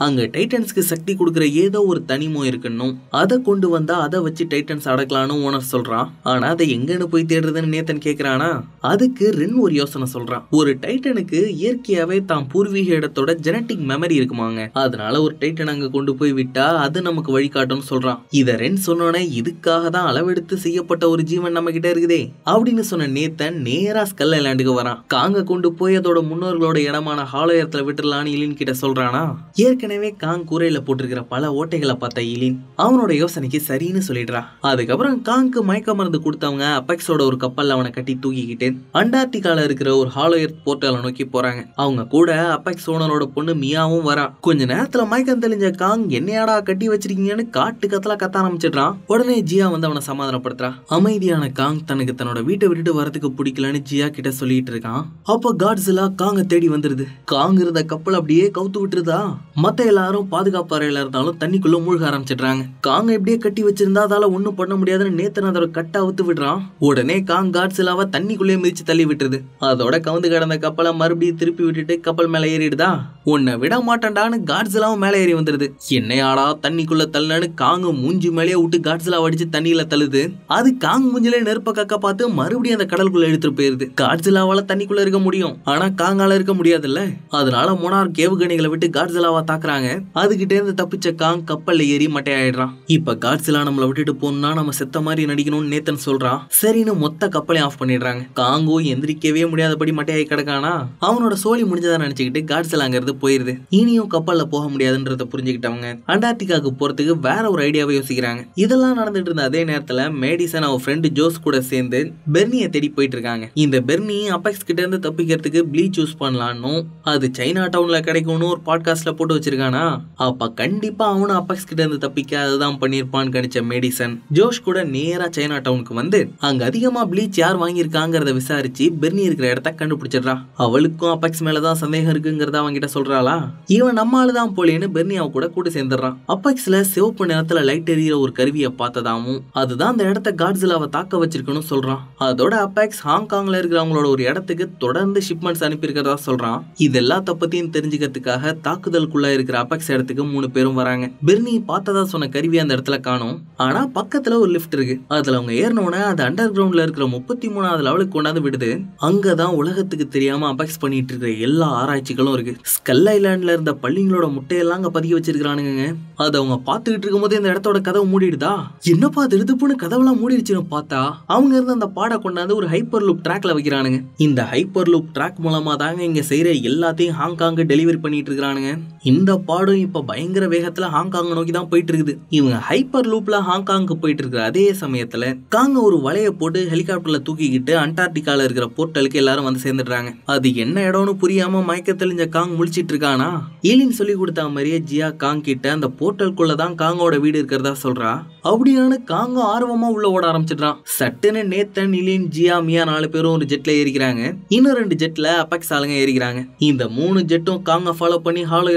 அங்க டைட்டன்ஸ்க்கு சக்தி கொடுக்குற ஏதோ ஒரு தனிமோ இருக்கணும் அதை கொண்டு வந்த இருந்தா அதை வச்சு டைட்டன்ஸ் அடக்கலான்னு ஓனர் சொல்றான் ஆனா அதை எங்கன்னு போய் தேடுறதுன்னு நேத்தன் கேக்குறானா அதுக்கு ரின் ஒரு யோசனை சொல்றான் ஒரு டைட்டனுக்கு இயற்கையாவே தான் பூர்வீக இடத்தோட ஜெனட்டிக் மெமரி இருக்குமாங்க அதனால ஒரு டைட்டன் அங்க கொண்டு போய் விட்டா அது நமக்கு வழிகாட்டும்னு சொல்றான் இத ரென் சொன்னோட இதுக்காக தான் அளவெடுத்து செய்யப்பட்ட ஒரு ஜீவன் நம்ம கிட்ட இருக்குதே அப்படின்னு சொன்ன நேத்தன் நேரா ஸ்கல் ஐலாண்டுக்கு வரான் காங்க கொண்டு போய் அதோட முன்னோர்களோட இடமான ஹாலயத்துல விட்டுலான்னு இலின் கிட்ட சொல்றானா ஏற்கனவே காங் கூரையில போட்டிருக்கிற பல ஓட்டைகளை பார்த்த இலின் அவனோட யோசனைக்கு சரி சரின்னு சொல்லிடுறான் அதுக்கப்புறம் காங்கு மயக்க மருந்து கொடுத்தவங்க அப்பெக்ஸோட ஒரு கப்பல்ல அவனை கட்டி தூக்கிக்கிட்டு அண்டார்டிகால இருக்கிற ஒரு ஹாலோ எர்த் போர்ட்டலை நோக்கி போறாங்க அவங்க கூட அப்பெக்ஸ் ஓனரோட பொண்ணு மியாவும் வரா கொஞ்ச நேரத்துல மயக்கம் தெளிஞ்ச காங் என்னையாடா கட்டி வச்சிருக்கீங்கன்னு காட்டு கத்தலா கத்த ஆரம்பிச்சிடுறான் உடனே ஜியா வந்து அவனை சமாதானப்படுத்துறான் அமைதியான காங் தனக்கு தன்னோட வீட்டை விட்டுட்டு வரதுக்கு பிடிக்கலன்னு ஜியா கிட்ட சொல்லிட்டு இருக்கான் அப்ப காட்ஸ்லா காங்க தேடி வந்துருது காங் இருந்த கப்பல் அப்படியே கவுத்து விட்டுருதா மத்த எல்லாரும் பாதுகாப்பு அறையில இருந்தாலும் தண்ணிக்குள்ள மூழ்க ஆரம்பிச்சிடுறாங்க காங்க எப்படியே கட்டி வச்சிருந்தா அதால ஒன்றும் பண்ண முடியாதுன்னு நேத்தன் அதோட கட்டை அவுத்து விடுறான் உடனே காங் காட்ஸிலாவை தண்ணிக்குள்ளேயே மிதிச்சு தள்ளி விட்டுருது அதோட கவுந்து கிடந்த கப்பலை மறுபடியும் திருப்பி விட்டுட்டு கப்பல் மேலே ஏறிடுதா உன்னை விட மாட்டேன்டான்னு காட்ஸிலாவும் மேலே ஏறி வந்துடுது என்னையாடா தண்ணிக்குள்ள தள்ளுனு காங்கு மூஞ்சி மேலேயே விட்டு காட்ஸிலா அடிச்சு தண்ணியில தள்ளுது அது காங் மூஞ்சிலே நெருப்ப கக்க பார்த்து மறுபடியும் அந்த கடலுக்குள்ள எடுத்துட்டு போயிருது காட்ஸிலாவால தண்ணிக்குள்ள இருக்க முடியும் ஆனா காங்கால இருக்க முடியாதுல்ல அதனால மூணார் கேவு கணிகளை விட்டு காட்ஸிலாவா தாக்குறாங்க அதுகிட்டே இருந்து தப்பிச்ச காங் கப்பல்ல ஏறி மட்டையாயிடுறான் இப்ப காட்ஸிலா நம்மளை விட்டுட்டு போனா நம்ம செத்த மாதிரி நடிக்கணும்னு நேத்தன் சொல்றான் சரின்னு மொத்த கப்பலையும் ஆஃப் பண்ணிடுறாங்க காங்கோ எந்திரிக்கவே முடியாதபடி மட்டையாகி கிடக்கானா அவனோட சோழி முடிஞ்சதா நினைச்சுக்கிட்டு காட்ஸில் அங்கிருந்து போயிருது இனியும் கப்பல்ல போக முடியாதுன்றத புரிஞ்சுக்கிட்டவங்க அண்டார்டிகாவுக்கு போறதுக்கு வேற ஒரு ஐடியாவை யோசிக்கிறாங்க இதெல்லாம் நடந்துட்டு இருந்த அதே நேரத்துல மேடிசன் அவன் ஃப்ரெண்டு ஜோஸ் கூட சேர்ந்து பெர்னியை தேடி போயிட்டு இருக்காங்க இந்த பெர்னி அப்பெக்ஸ் கிட்ட இருந்து தப்பிக்கிறதுக்கு ப்ளீச் யூஸ் பண்ணலான்னு அது சைனா டவுன்ல கிடைக்கும்னு ஒரு பாட்காஸ்ட்ல போட்டு வச்சிருக்கானா அப்ப கண்டிப்பா அவனும் அப்பெக்ஸ் கிட்ட இருந்து தப்பிக்க அதுதான் பண்ணிருப்பான்னு கண்டுபிடிச்ச மெடிசன் ஜோஷ் கூட நேரா சைனா டவுனுக்கு வந்து அங்க அதிகமா பிளீச் யார் வாங்கியிருக்காங்கிறத விசாரிச்சு பெர்னி இருக்கிற இடத்த கண்டுபிடிச்சிடுறா அவளுக்கும் அபெக்ஸ் மேலதான் சந்தேகம் இருக்குங்கிறத அவங்கிட்ட சொல்றாளா இவன் நம்மால தான் போலேன்னு பெர்னி அவன் கூட கூட்டு சேர்ந்துடுறான் அப்பெக்ஸ்ல சிவப்பு நிறத்துல லைட் எரியிற ஒரு கருவியை பார்த்ததாமும் அதுதான் அந்த இடத்த காட்ஸிலாவை தாக்க வச்சிருக்கணும் சொல்றான் அதோட அப்பாக்ஸ் ஹாங்காங்ல இருக்கிறவங்களோட ஒரு இடத்துக்கு தொடர்ந்து ஷிப்மெண்ட்ஸ் அனுப்பியிருக்கிறதா சொல்றான் இது எல்லாத்த பத்தியும் தெரிஞ்சுக்கிறதுக்காக தாக்குதலுக்குள்ள இருக்கிற அப்பாக்ஸ் இடத்துக்கு மூணு பேரும் வராங்க பிர்னி பார்த்ததா சொன்ன கருவி அந்த இடத்துல காணும் போகணும் ஆனால் பக்கத்தில் ஒரு லிஃப்ட் இருக்கு அதில் அவங்க ஏறினோடனே அது அண்டர் கிரவுண்டில் இருக்கிற முப்பத்தி மூணாவது லெவலுக்கு கொண்டாந்து விடுது அங்கே தான் உலகத்துக்கு தெரியாமல் அபெக்ஸ் பண்ணிட்டு இருக்கிற எல்லா ஆராய்ச்சிகளும் இருக்கு ஸ்கல் ஐலாண்டில் இருந்த பள்ளிங்களோட முட்டையெல்லாம் அங்கே பதிக்க வச்சிருக்கிறானுங்க அது அவங்க பார்த்துக்கிட்டு இருக்கும்போது இந்த இடத்தோட கதவு மூடிடுதா என்னப்பா அது எழுதுப்புன்னு கதவெல்லாம் மூடிடுச்சுன்னு பார்த்தா அவங்க இருந்து அந்த பாட கொண்டாந்து ஒரு ஹைப்பர் லூப் ட்ராக்ல வைக்கிறானுங்க இந்த ஹைப்பர் லூப் ட்ராக் மூலமா தாங்க இங்க செய்யற எல்லாத்தையும் ஹாங்காங்கு டெலிவரி பண்ணிட்டு இருக்கிறானுங்க இந்த பாடம் இப்ப பயங்கர வேகத்துல ஹாங்காங் நோக்கி தான் போயிட்டு இருக்குது இவங்க ஹைப்பர் லூப் குரூப்ல ஹாங்காங்க்கு போயிட்டு இருக்கிற அதே சமயத்துல காங்க ஒரு வலைய போட்டு ஹெலிகாப்டர்ல தூக்கிக்கிட்டு அண்டார்டிகால இருக்கிற போர்ட்டலுக்கு எல்லாரும் வந்து சேர்ந்துடுறாங்க அது என்ன இடம்னு புரியாம மயக்க தெளிஞ்ச காங் முழிச்சிட்டு இருக்கானா ஏலின் சொல்லி கொடுத்த மாதிரியே ஜியா காங் கிட்ட அந்த போர்ட்டலுக்குள்ள தான் காங்கோட வீடு இருக்கிறதா சொல்றா அப்படியான காங்க ஆர்வமா உள்ள ஓட ஆரம்பிச்சிடுறான் சட்டுன்னு நேத்தன் இலின் ஜியா மியா நாலு பேரும் ஒரு ஜெட்ல ஏறிக்கிறாங்க இன்னும் ரெண்டு ஜெட்ல அபெக்ஸ் ஆளுங்க ஏறிக்கிறாங்க இந்த மூணு ஜெட்டும் காங்க ஃபாலோ பண்ணி ஹாலோ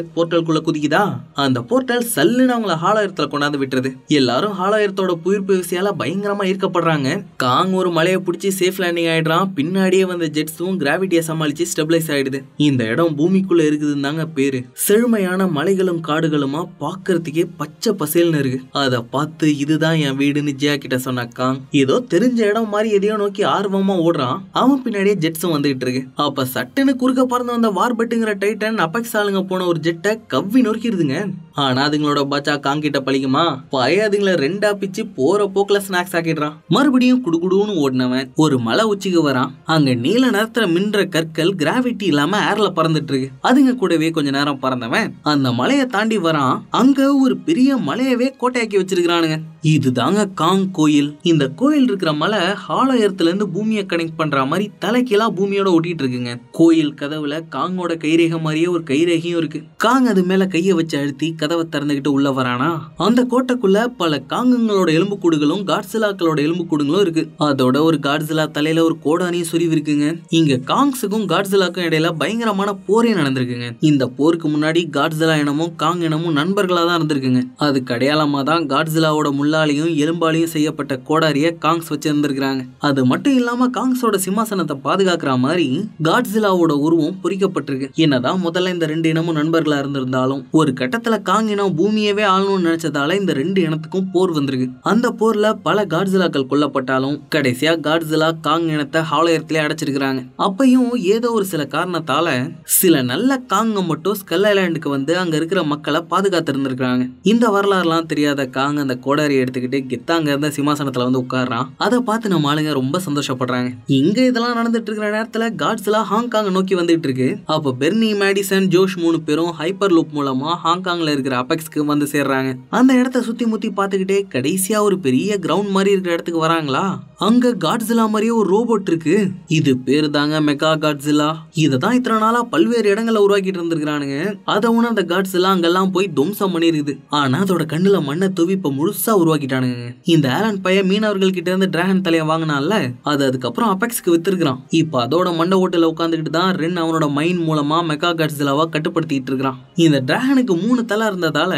குள்ள குதிக்குதா அந்த போர்ட்டல் சல்லுன்னு அவங்கள ஹாலோ கொண்டாந்து விட்டுறது எல்லாரும் எல்லாரும் ஹாலாயிரத்தோட புயற்பு விசையால பயங்கரமா ஈர்க்கப்படுறாங்க காங் ஒரு மலையை பிடிச்சி சேஃப் லேண்டிங் ஆயிடுறான் பின்னாடியே வந்த ஜெட்ஸும் கிராவிட்டியை சமாளிச்சு ஸ்டெபிளைஸ் ஆயிடுது இந்த இடம் பூமிக்குள்ள இருக்குதுன்னு தாங்க பேரு செழுமையான மலைகளும் காடுகளுமா பாக்குறதுக்கே பச்சை பசேல்னு இருக்கு அதை பார்த்து இதுதான் என் வீடுன்னு ஜியா கிட்ட சொன்ன காங் ஏதோ தெரிஞ்ச இடம் மாதிரி எதையோ நோக்கி ஆர்வமா ஓடுறான் அவன் பின்னாடியே ஜெட்ஸும் வந்துகிட்டு இருக்கு அப்ப சட்டுன்னு குறுக்க பறந்து வந்த வார்பட்டுங்கிற டைட்டன் அப்பெக்ஸ் ஆளுங்க போன ஒரு ஜெட்டை கவ்வி நொறுக்கிடுதுங்க ஆனா அதுங்களோட பாச்சா காங்கிட்ட பழிக்குமா பய அதுங்களை பசங்களை ரெண்டா பிச்சு போற போக்குல ஸ்நாக்ஸ் ஆக்கிடுறான் மறுபடியும் குடுகுடுன்னு ஓடினவன் ஒரு மலை உச்சிக்கு வரான் அங்க நீல நேரத்துல மின்ற கற்கள் கிராவிட்டி இல்லாம ஏர்ல பறந்துட்டு இருக்கு அதுங்க கூடவே கொஞ்ச நேரம் பறந்தவன் அந்த மலையை தாண்டி வரான் அங்க ஒரு பெரிய மலையவே கோட்டையாக்கி வச்சிருக்கிறானுங்க இதுதாங்க காங் கோயில் இந்த கோயில் இருக்கிற மலை ஹாலயத்துல இருந்து பூமியை கனெக்ட் பண்ற மாதிரி தலைக்கெல்லாம் பூமியோட ஒட்டிட்டு இருக்குங்க கோயில் கதவுல காங்கோட கைரேக மாதிரியே ஒரு கைரேகையும் இருக்கு காங் அது மேல கைய வச்சு அழுத்தி கதவை திறந்துகிட்டு உள்ள வரானா அந்த கோட்டைக்குள்ள பல அதில் எலும்புக்கூடுகளும் காட்ஸிலாக்களோட எலும்புக்கூடுகளும் இருக்கு அதோட ஒரு காட்சிலா தலையில ஒரு கோடானியும் சொருவி இருக்குங்க இங்க காங்ஸுக்கும் காட்சிலாக்கும் இடையில பயங்கரமான போரே நடந்திருக்குங்க இந்த போருக்கு முன்னாடி காட்சிலா இனமும் காங் இனமும் நண்பர்களா தான் இருந்திருக்குங்க அதுக்கு அடையாளமா தான் காட்சிலாவோட முள்ளாலையும் எலும்பாலையும் செய்யப்பட்ட கோடாரிய காங்ஸ் வச்சிருந்திருக்கிறாங்க அது மட்டும் இல்லாம காங்ஸோட சிம்மாசனத்தை பாதுகாக்கிற மாதிரி காட்சிலாவோட உருவம் பொறிக்கப்பட்டிருக்கு என்னதான் முதல்ல இந்த ரெண்டு இனமும் நண்பர்களா இருந்திருந்தாலும் ஒரு கட்டத்துல காங் இனம் பூமியவே ஆளணும்னு நினைச்சதால இந்த ரெண்டு இனத்துக்கும் போர் வந்திருக்கு அந்த போர்ல பல காட்ஸிலாக்கள் கொல்லப்பட்டாலும் கடைசியா காட்ஸிலா காங் இனத்தை ஹாலயத்திலே அடைச்சிருக்கிறாங்க அப்பையும் ஏதோ ஒரு சில காரணத்தால சில நல்ல காங்க மட்டும் ஸ்கல் ஐலாண்டுக்கு வந்து அங்க இருக்கிற மக்களை பாதுகாத்து இருந்திருக்காங்க இந்த வரலாறுலாம் தெரியாத காங் அந்த கோடாரி எடுத்துக்கிட்டு கித்தாங்க இருந்த சிம்மாசனத்துல வந்து உட்கார்றான் அதை பார்த்து நம்ம ஆளுங்க ரொம்ப சந்தோஷப்படுறாங்க இங்க இதெல்லாம் நடந்துட்டு இருக்கிற நேரத்துல காட்ஸ்லா ஹாங்காங் நோக்கி வந்துட்டு இருக்கு அப்ப பெர்னி மேடிசன் ஜோஷ் மூணு பேரும் ஹைப்பர் லூப் மூலமா ஹாங்காங்ல இருக்கிற அபெக்ஸ்க்கு வந்து சேர்றாங்க அந்த இடத்த சுத்தி முத்தி பார்த்து பார்த்துக்கிட்டே கடைசியா ஒரு பெரிய கிரவுண்ட் மாதிரி இருக்கிற இடத்துக்கு வராங்களா அங்க காட்ஸிலா மாதிரியே ஒரு ரோபோட் இருக்கு இது பேர் தாங்க மெகா காட்ஸிலா இதை தான் இத்தனை நாளா பல்வேறு இடங்களை உருவாக்கிட்டு இருந்திருக்கிறானுங்க அதை ஒன்று அந்த காட்ஸிலா அங்கெல்லாம் போய் துவம்சம் பண்ணிருக்குது ஆனா அதோட கண்ணுல மண்ணை இப்ப முழுசா உருவாக்கிட்டானுங்க இந்த ஏலன் பையன் மீனவர்கள் கிட்ட இருந்து டிராகன் தலையை வாங்கினால அது அதுக்கப்புறம் அபெக்ஸ்க்கு வித்துருக்கிறான் இப்போ அதோட மண்டை ஓட்டல உட்காந்துக்கிட்டு தான் ரென் அவனோட மைண்ட் மூலமா மெகா காட்ஸிலாவா கட்டுப்படுத்திட்டு இருக்கிறான் இந்த டிராகனுக்கு மூணு தலை இருந்ததால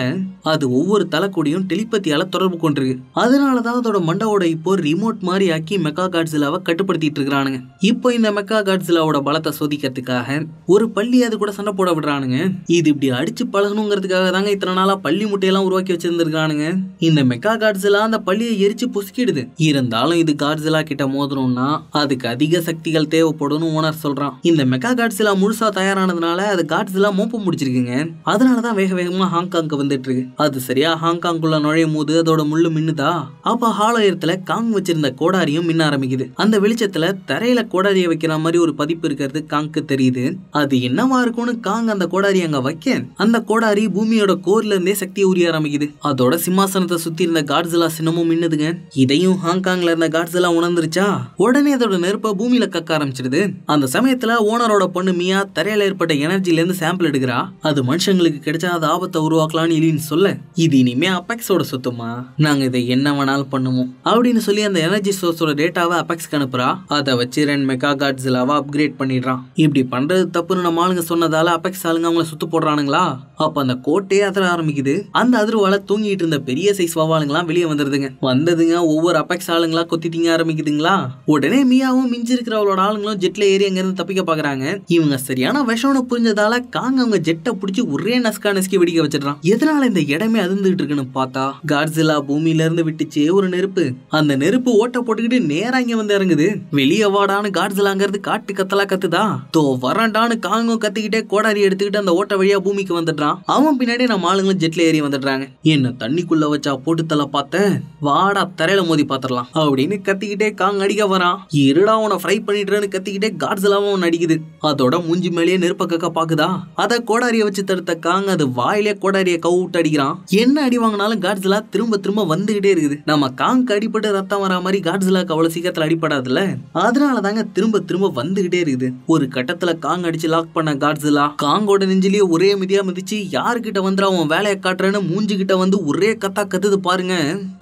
அது ஒவ்வொரு தலை கூடயும் டெலிபத்தியால தொடர்பு கொண்டிருக்கு அதனால தான் அதோட மண்டாவோட இப்போ ரிமோட் மாதிரி ஆக்கி மெக்கா காட்ஸிலாவை கட்டுப்படுத்திட்டு இருக்கிறானுங்க இப்போ இந்த மெக்கா காட்ஸிலாவோட பலத்தை சோதிக்கிறதுக்காக ஒரு பள்ளி அது கூட சண்டை போட விடுறானுங்க இது இப்படி அடிச்சு பழகணுங்கிறதுக்காக தாங்க இத்தனை நாளா பள்ளி முட்டையெல்லாம் உருவாக்கி வச்சிருந்துருக்கானுங்க இந்த மெக்கா காட்ஸிலா அந்த பள்ளியை எரிச்சு பொசுக்கிடுது இருந்தாலும் இது காட்ஸிலா கிட்ட மோதணும்னா அதுக்கு அதிக சக்திகள் தேவைப்படும் ஓனர் சொல்றான் இந்த மெக்கா காட்ஸிலா முழுசா தயாரானதுனால அது காட்ஸிலா மோப்பம் முடிச்சிருக்குங்க அதனாலதான் வேக வேகமா ஹாங்காங்க வந்துட்டு இருக்கு அது சரியா ஹாங்காங்குள்ள நுழையும் போது போது அதோட முள்ளு மின்னுதா அப்ப ஹாலயத்துல காங் வச்சிருந்த கோடாரியும் மின்ன ஆரம்பிக்குது அந்த வெளிச்சத்துல தரையில கோடாரியை வைக்கிற மாதிரி ஒரு பதிப்பு இருக்கிறது காங்க்கு தெரியுது அது என்னவா இருக்கும்னு காங் அந்த கோடாரி அங்க வைக்க அந்த கோடாரி பூமியோட கோர்ல இருந்தே சக்தி உரிய ஆரம்பிக்குது அதோட சிம்மாசனத்தை சுத்தி இருந்த கார்ட்ஸ்லா சின்னமும் மின்னுதுங்க இதையும் ஹாங்காங்ல இருந்த கார்ட்ஸ்லா உணர்ந்துருச்சா உடனே அதோட நெருப்ப பூமியில கக்க ஆரம்பிச்சிடுது அந்த சமயத்துல ஓனரோட பொண்ணு மியா தரையில ஏற்பட்ட எனர்ஜில இருந்து சாம்பிள் எடுக்கிறா அது மனுஷங்களுக்கு கிடைச்சா அது ஆபத்தை உருவாக்கலாம்னு இல்லைன்னு சொல்ல இது இனிமே அப்பெக்ஸோட சுத்தம் போதுமா நாங்க இதை என்ன வேணாலும் பண்ணுவோம் அப்படின்னு சொல்லி அந்த எனர்ஜி சோர்ஸோட டேட்டாவை அபெக்ஸ்க்கு அனுப்புறா அதை வச்சு ரெண்டு மெகா காட்ஸ்லாவா அப்கிரேட் பண்ணிடுறான் இப்படி பண்றது தப்புன்னு நம்ம ஆளுங்க சொன்னதால அபெக்ஸ் ஆளுங்க அவங்கள சுத்து போடுறானுங்களா அப்ப அந்த கோட்டையே அதிர ஆரம்பிக்குது அந்த அதிர்வால தூங்கிட்டு இருந்த பெரிய சைஸ் வவாளுங்களாம் வெளியே வந்துருதுங்க வந்ததுங்க ஒவ்வொரு அபெக்ஸ் ஆளுங்களா கொத்தி ஆரம்பிக்குதுங்களா உடனே மியாவும் மிஞ்சி இருக்கிற அவளோட ஆளுங்களும் ஜெட்ல ஏறி இருந்து தப்பிக்க பாக்குறாங்க இவங்க சரியான விஷம்னு புரிஞ்சதால காங்க அவங்க ஜெட்டை பிடிச்சி ஒரே நஸ்கா நஸ்கி வெடிக்க வச்சிடறான் எதனால இந்த இடமே அதிர்ந்துட்டு இருக்குன்னு பார்த்தா காட் டார்சிலா பூமியில இருந்து விட்டுச்சே ஒரு நெருப்பு அந்த நெருப்பு ஓட்ட போட்டுக்கிட்டு நேரா இங்க வந்து இறங்குது வெளியே வாடான்னு காட்சிலாங்கிறது காட்டு கத்தலா கத்துதா தோ வராண்டான்னு காங்கோ கத்திக்கிட்டே கோடாரி எடுத்துக்கிட்டு அந்த ஓட்ட வழியா பூமிக்கு வந்துடுறான் அவன் பின்னாடி நம்ம ஆளுங்களும் ஜெட்ல ஏறி வந்துடுறாங்க என்ன தண்ணிக்குள்ள வச்சா போட்டு தலை பார்த்த வாடா தரையில மோதி பாத்திரலாம் அப்படின்னு கத்திக்கிட்டே காங் அடிக்க வரான் இருடா உன ஃப்ரை பண்ணிடுறேன்னு கத்திக்கிட்டே காட்சிலாவும் அவன் அடிக்குது அதோட மூஞ்சி மேலேயே நெருப்ப கக்க பாக்குதா அதை கோடாரிய வச்சு தடுத்த காங் அது வாயிலே கோடாரிய கவுட்டு அடிக்கிறான் என்ன அடி வாங்கினாலும் காட்சிலா திரும்ப திரும்ப வந்துகிட்டே இருக்குது நம்ம காங்க் அடிப்பட்டு ரத்தம் வரா மாதிரி காட்ஸ்லா அவ்வளவு சீக்கிரத்துல அடிப்படாதுல்ல அதனால தாங்க திரும்ப திரும்ப வந்துகிட்டே இருக்குது ஒரு கட்டத்துல காங் அடிச்சு லாக் பண்ண காட்ஸ்லா காங்கோட நெஞ்சிலேயே ஒரே மிதியா மிதிச்சு யாருக்கிட்ட வந்துடா அவன் வேலையை காட்டுறேன்னு மூஞ்சுகிட்ட வந்து ஒரே கத்தா கத்துது பாருங்க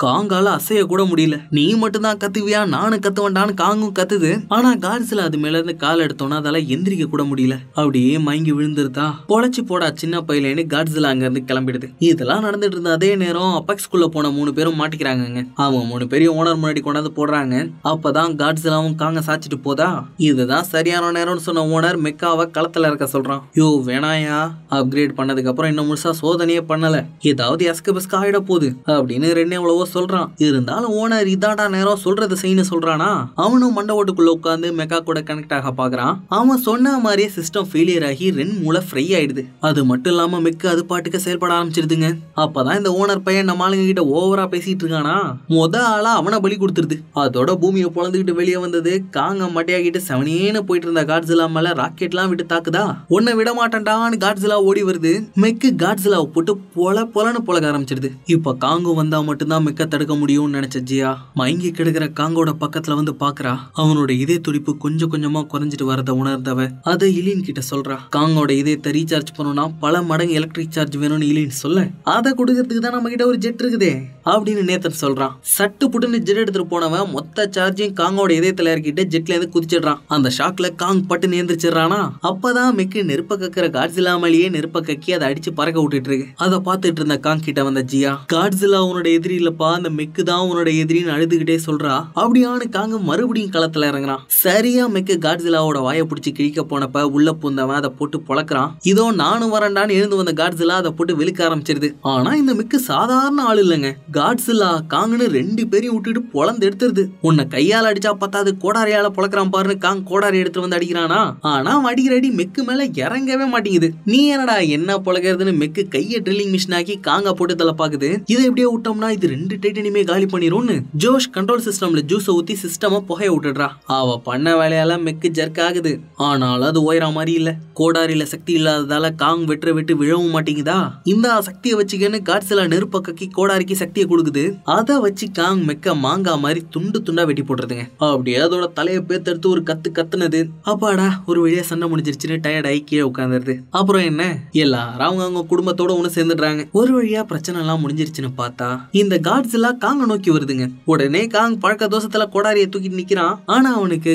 காங்கால அசைய கூட முடியல நீ மட்டும் தான் கத்துவியா நானும் கத்துவேண்டான்னு காங்கும் கத்துது ஆனா காட்ஸ்லா அது மேல இருந்து கால் எடுத்தோம்னா அதெல்லாம் எந்திரிக்க கூட முடியல அப்படியே மயங்கி விழுந்துருதா பொழைச்சு போடா சின்ன பையலேன்னு காட்ஸ்லா அங்க இருந்து கிளம்பிடுது இதெல்லாம் நடந்துட்டு இருந்த அதே நேரம் அப்பக்ஸ்குள்ள ஷோவில் போன மூணு பேரும் மாட்டிக்கிறாங்கங்க அவங்க மூணு பேரையும் ஓனர் முன்னாடி கொண்டாந்து போடுறாங்க அப்பதான் எல்லாம் காங்க சாச்சிட்டு போதா இதுதான் சரியான நேரம்னு சொன்ன ஓனர் மெக்காவை களத்தில் இருக்க சொல்றான் யோ வேணாயா அப்கிரேட் பண்ணதுக்கு அப்புறம் இன்னும் முழுசா சோதனையே பண்ணல ஏதாவது எஸ்க பிஸ்கு ஆகிட போகுது அப்படின்னு ரெண்டே எவ்வளவோ சொல்றான் இருந்தாலும் ஓனர் இதாடா நேரம் சொல்றது செய்யு சொல்றானா அவனும் ஓட்டுக்குள்ள உட்காந்து மெக்கா கூட கனெக்ட் ஆக பாக்குறான் அவன் சொன்ன மாதிரியே சிஸ்டம் ஃபெயிலியர் ஆகி ரென் மூளை ஃப்ரீ ஆயிடுது அது மட்டும் இல்லாம மெக்கு அது பாட்டுக்கு செயல்பட ஆரம்பிச்சிருதுங்க அப்பதான் இந்த ஓனர் பையன் நம்மளுங்க கிட்ட ஓவரா பேசிட்டு இருக்கானா மொத ஆளா அவனை பலி கொடுத்துருது அதோட பூமியை பொழந்துகிட்டு வெளியே வந்தது காங்க கிட்ட செவனேன்னு போயிட்டு இருந்த காட்ஸிலா மேல ராக்கெட்லாம் விட்டு தாக்குதா உன்னை விட மாட்டேன்டான்னு காட்ஸிலா ஓடி வருது மெக்கு காட்ஸிலாவை போட்டு பொல பொலன்னு பொழக ஆரம்பிச்சிடுது இப்ப காங்கு வந்தா மட்டும்தான் மெக்க தடுக்க முடியும்னு நினைச்ச ஜியா மயங்கி கிடக்குற காங்கோட பக்கத்துல வந்து பாக்குறா அவனோட இதே துடிப்பு கொஞ்சம் கொஞ்சமா குறைஞ்சிட்டு வரத உணர்ந்தவ அதை இலின் கிட்ட சொல்றா காங்கோட இதயத்தை ரீசார்ஜ் பண்ணுனா பல மடங்கு எலக்ட்ரிக் சார்ஜ் வேணும்னு இலின் சொல்ல அதை கொடுக்கறதுக்கு தான் நம்ம கிட்ட ஒரு ஜெட் இருக்குது இது அப்படின்னு நேத்தன் சொல்றான் சட்டு புட்டுன்னு ஜெட் எடுத்துட்டு போனவன் மொத்த சார்ஜையும் காங்கோட இதயத்துல இறக்கிட்டு ஜெட்ல இருந்து குதிச்சிடுறான் அந்த ஷாக்ல காங் பட்டு நேர்ந்துச்சிடறானா அப்பதான் மிக்கு நெருப்ப கக்கிற காட்ஸிலாமலேயே நெருப்ப கக்கி அதை அடிச்சு பறக்க விட்டுட்டு இருக்கு அதை பார்த்துட்டு இருந்த காங் கிட்ட வந்த ஜியா காட்ஸிலா உன்னோட எதிரி இல்லப்பா அந்த மிக்கு தான் உன்னோட எதிரின்னு அழுதுகிட்டே சொல்றா அப்படியான காங்க மறுபடியும் களத்துல இறங்குறான் சரியா மிக்கு காட்ஸிலாவோட வாயை பிடிச்சி கிழிக்க போனப்ப உள்ள பூந்தவன் அதை போட்டு பொழக்கிறான் இதோ நானும் வரண்டான்னு எழுந்து வந்த காட்ஸிலா அதை போட்டு விழுக்க ஆரம்பிச்சிருது ஆனா இந்த மிக்கு சாதாரண ஆள் இல்ல காட்ஸ் காட்ஸில்லா காங்குன்னு ரெண்டு பேரையும் விட்டுட்டு பொழந்து எடுத்துருது உன்னை கையால் அடிச்சா பத்தாது கோடாரியால பொழக்கிறான் பாருன்னு காங் கோடாரி எடுத்து வந்து அடிக்கிறானா ஆனா அடிக்கிற அடி மெக்கு மேல இறங்கவே மாட்டேங்குது நீ என்னடா என்ன பொழகிறதுன்னு மெக்கு கையை ட்ரில்லிங் மிஷின் ஆக்கி காங்கா போட்டு தலை பாக்குது இதை எப்படியே விட்டோம்னா இது ரெண்டு டைட்டனியுமே காலி பண்ணிரும்னு ஜோஷ் கண்ட்ரோல் சிஸ்டம்ல ஜூஸ் ஊத்தி சிஸ்டமா புகைய விட்டுடுறா அவ பண்ண வேலையால மெக்கு ஜர்க் ஆகுது ஆனாலும் அது ஓயிற மாதிரி இல்ல கோடாரியில சக்தி இல்லாததால காங் வெட்டுற விட்டு விழவும் மாட்டேங்குதா இந்த சக்தியை வச்சுக்கன்னு காட்ஸிலா நெருப்ப கக்கி கோடாரி துளைக்க சக்தியை கொடுக்குது அதை வச்சு காங் மெக்க மாங்காய் மாதிரி துண்டு துண்டா வெட்டி போட்டுருதுங்க அப்படியே அதோட தலையை பேத்தெடுத்து ஒரு கத்து கத்துனது அப்பாடா ஒரு வழியா சண்டை முடிஞ்சிருச்சுன்னு டயர்ட் ஆகி கீழே உட்காந்துருது அப்புறம் என்ன எல்லாரும் அவங்க அவங்க குடும்பத்தோட ஒண்ணு சேர்ந்துடுறாங்க ஒரு வழியா பிரச்சனை எல்லாம் முடிஞ்சிருச்சுன்னு பார்த்தா இந்த காட்ஸ் எல்லாம் காங்க நோக்கி வருதுங்க உடனே காங் பழக்க தோசத்துல கொடாரியை தூக்கிட்டு நிக்கிறான் ஆனா அவனுக்கு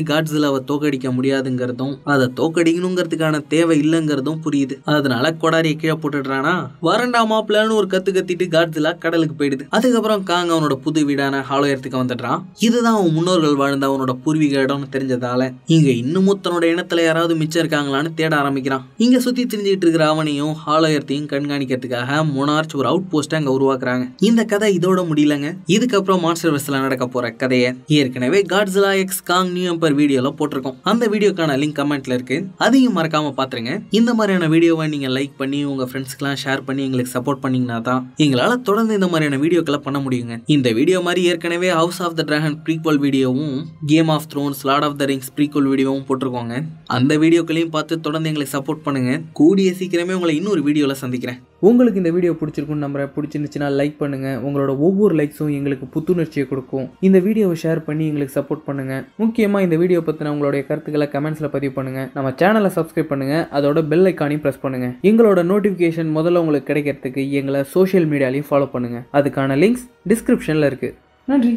அவ தோக்கடிக்க முடியாதுங்கிறதும் அதை தோக்கடிக்கணுங்கிறதுக்கான தேவை இல்லைங்கிறதும் புரியுது அதனால கொடாரியை கீழே போட்டுடுறானா வரண்டா மாப்பிள்ளான்னு ஒரு கத்து கத்திட்டு காட்ஸிலா கடலுக்கு இடத்துக்கு போயிடுது அதுக்கப்புறம் காங் அவனோட புது வீடான ஹாலோ இடத்துக்கு வந்துடுறான் இதுதான் அவன் முன்னோர்கள் வாழ்ந்த அவனோட பூர்வீக இடம்னு தெரிஞ்சதால இங்க இன்னமும் தன்னோட இனத்துல யாராவது மிச்சம் இருக்காங்களான்னு தேட ஆரம்பிக்கிறான் இங்க சுத்தி தெரிஞ்சுட்டு இருக்கிற அவனையும் ஹாலோ இடத்தையும் கண்காணிக்கிறதுக்காக மொனார்ச் ஒரு அவுட் போஸ்ட் அங்க உருவாக்குறாங்க இந்த கதை இதோட முடியலங்க இதுக்கப்புறம் மாஸ்டர் வெஸ்ல நடக்க போற கதையை ஏற்கனவே காட்ஸ்லா எக்ஸ் காங் நியூ எம்பர் வீடியோல போட்டிருக்கோம் அந்த வீடியோக்கான லிங்க் கமெண்ட்ல இருக்கு அதையும் மறக்காம பாத்துருங்க இந்த மாதிரியான வீடியோவை நீங்க லைக் பண்ணி உங்க ஃப்ரெண்ட்ஸ்க்கெல்லாம் ஷேர் பண்ணி எங்களுக்கு சப்போர்ட் பண்ணீங்கன்னா தான் எங்களால தொடர்ந்து இந்த மாதிரி மாதிரியான வீடியோக்களை பண்ண முடியுங்க இந்த வீடியோ மாதிரி ஏற்கனவே House of the Dragon prequel வீடியோவும் Game of Thrones Lord of the Rings prequel வீடியோவும் போட்டிருக்கோங்க அந்த வீடியோக்களையும் பார்த்து தொடர்ந்து எங்களை சப்போர்ட் பண்ணுங்க கூடிய சீக்கிரமே உங்களை இன்னொரு வீடியோவில் சந்திக்கிறேன் உங்களுக்கு இந்த வீடியோ பிடிச்சிருக்குன்னு நம்புறேன் பிடிச்சிருந்துச்சுன்னா லைக் பண்ணுங்கள் உங்களோட ஒவ்வொரு லைக்ஸும் எங்களுக்கு புத்துணர்ச்சியை கொடுக்கும் இந்த வீடியோவை ஷேர் பண்ணி எங்களுக்கு சப்போர்ட் பண்ணுங்கள் முக்கியமாக இந்த வீடியோ பற்றின உங்களுடைய கருத்துக்களை கமெண்ட்ஸில் பதிவு பண்ணுங்கள் நம்ம சேனலை சப்ஸ்கிரைப் பண்ணுங்கள் அதோட பெல் ஐக்கானையும் ப்ரெஸ் பண்ணுங்கள் எங்களோட நோட்டிஃபிகேஷன் முதல்ல உங்களுக்கு கிடைக்கிறதுக்கு எங்களை சோஷியல் மீடியாலையும் ஃபாலோ பண்ணுங்கள் அதுக்கான லிங்க்ஸ் டிஸ்கிரிப்ஷனில் இருக்குது நன்றி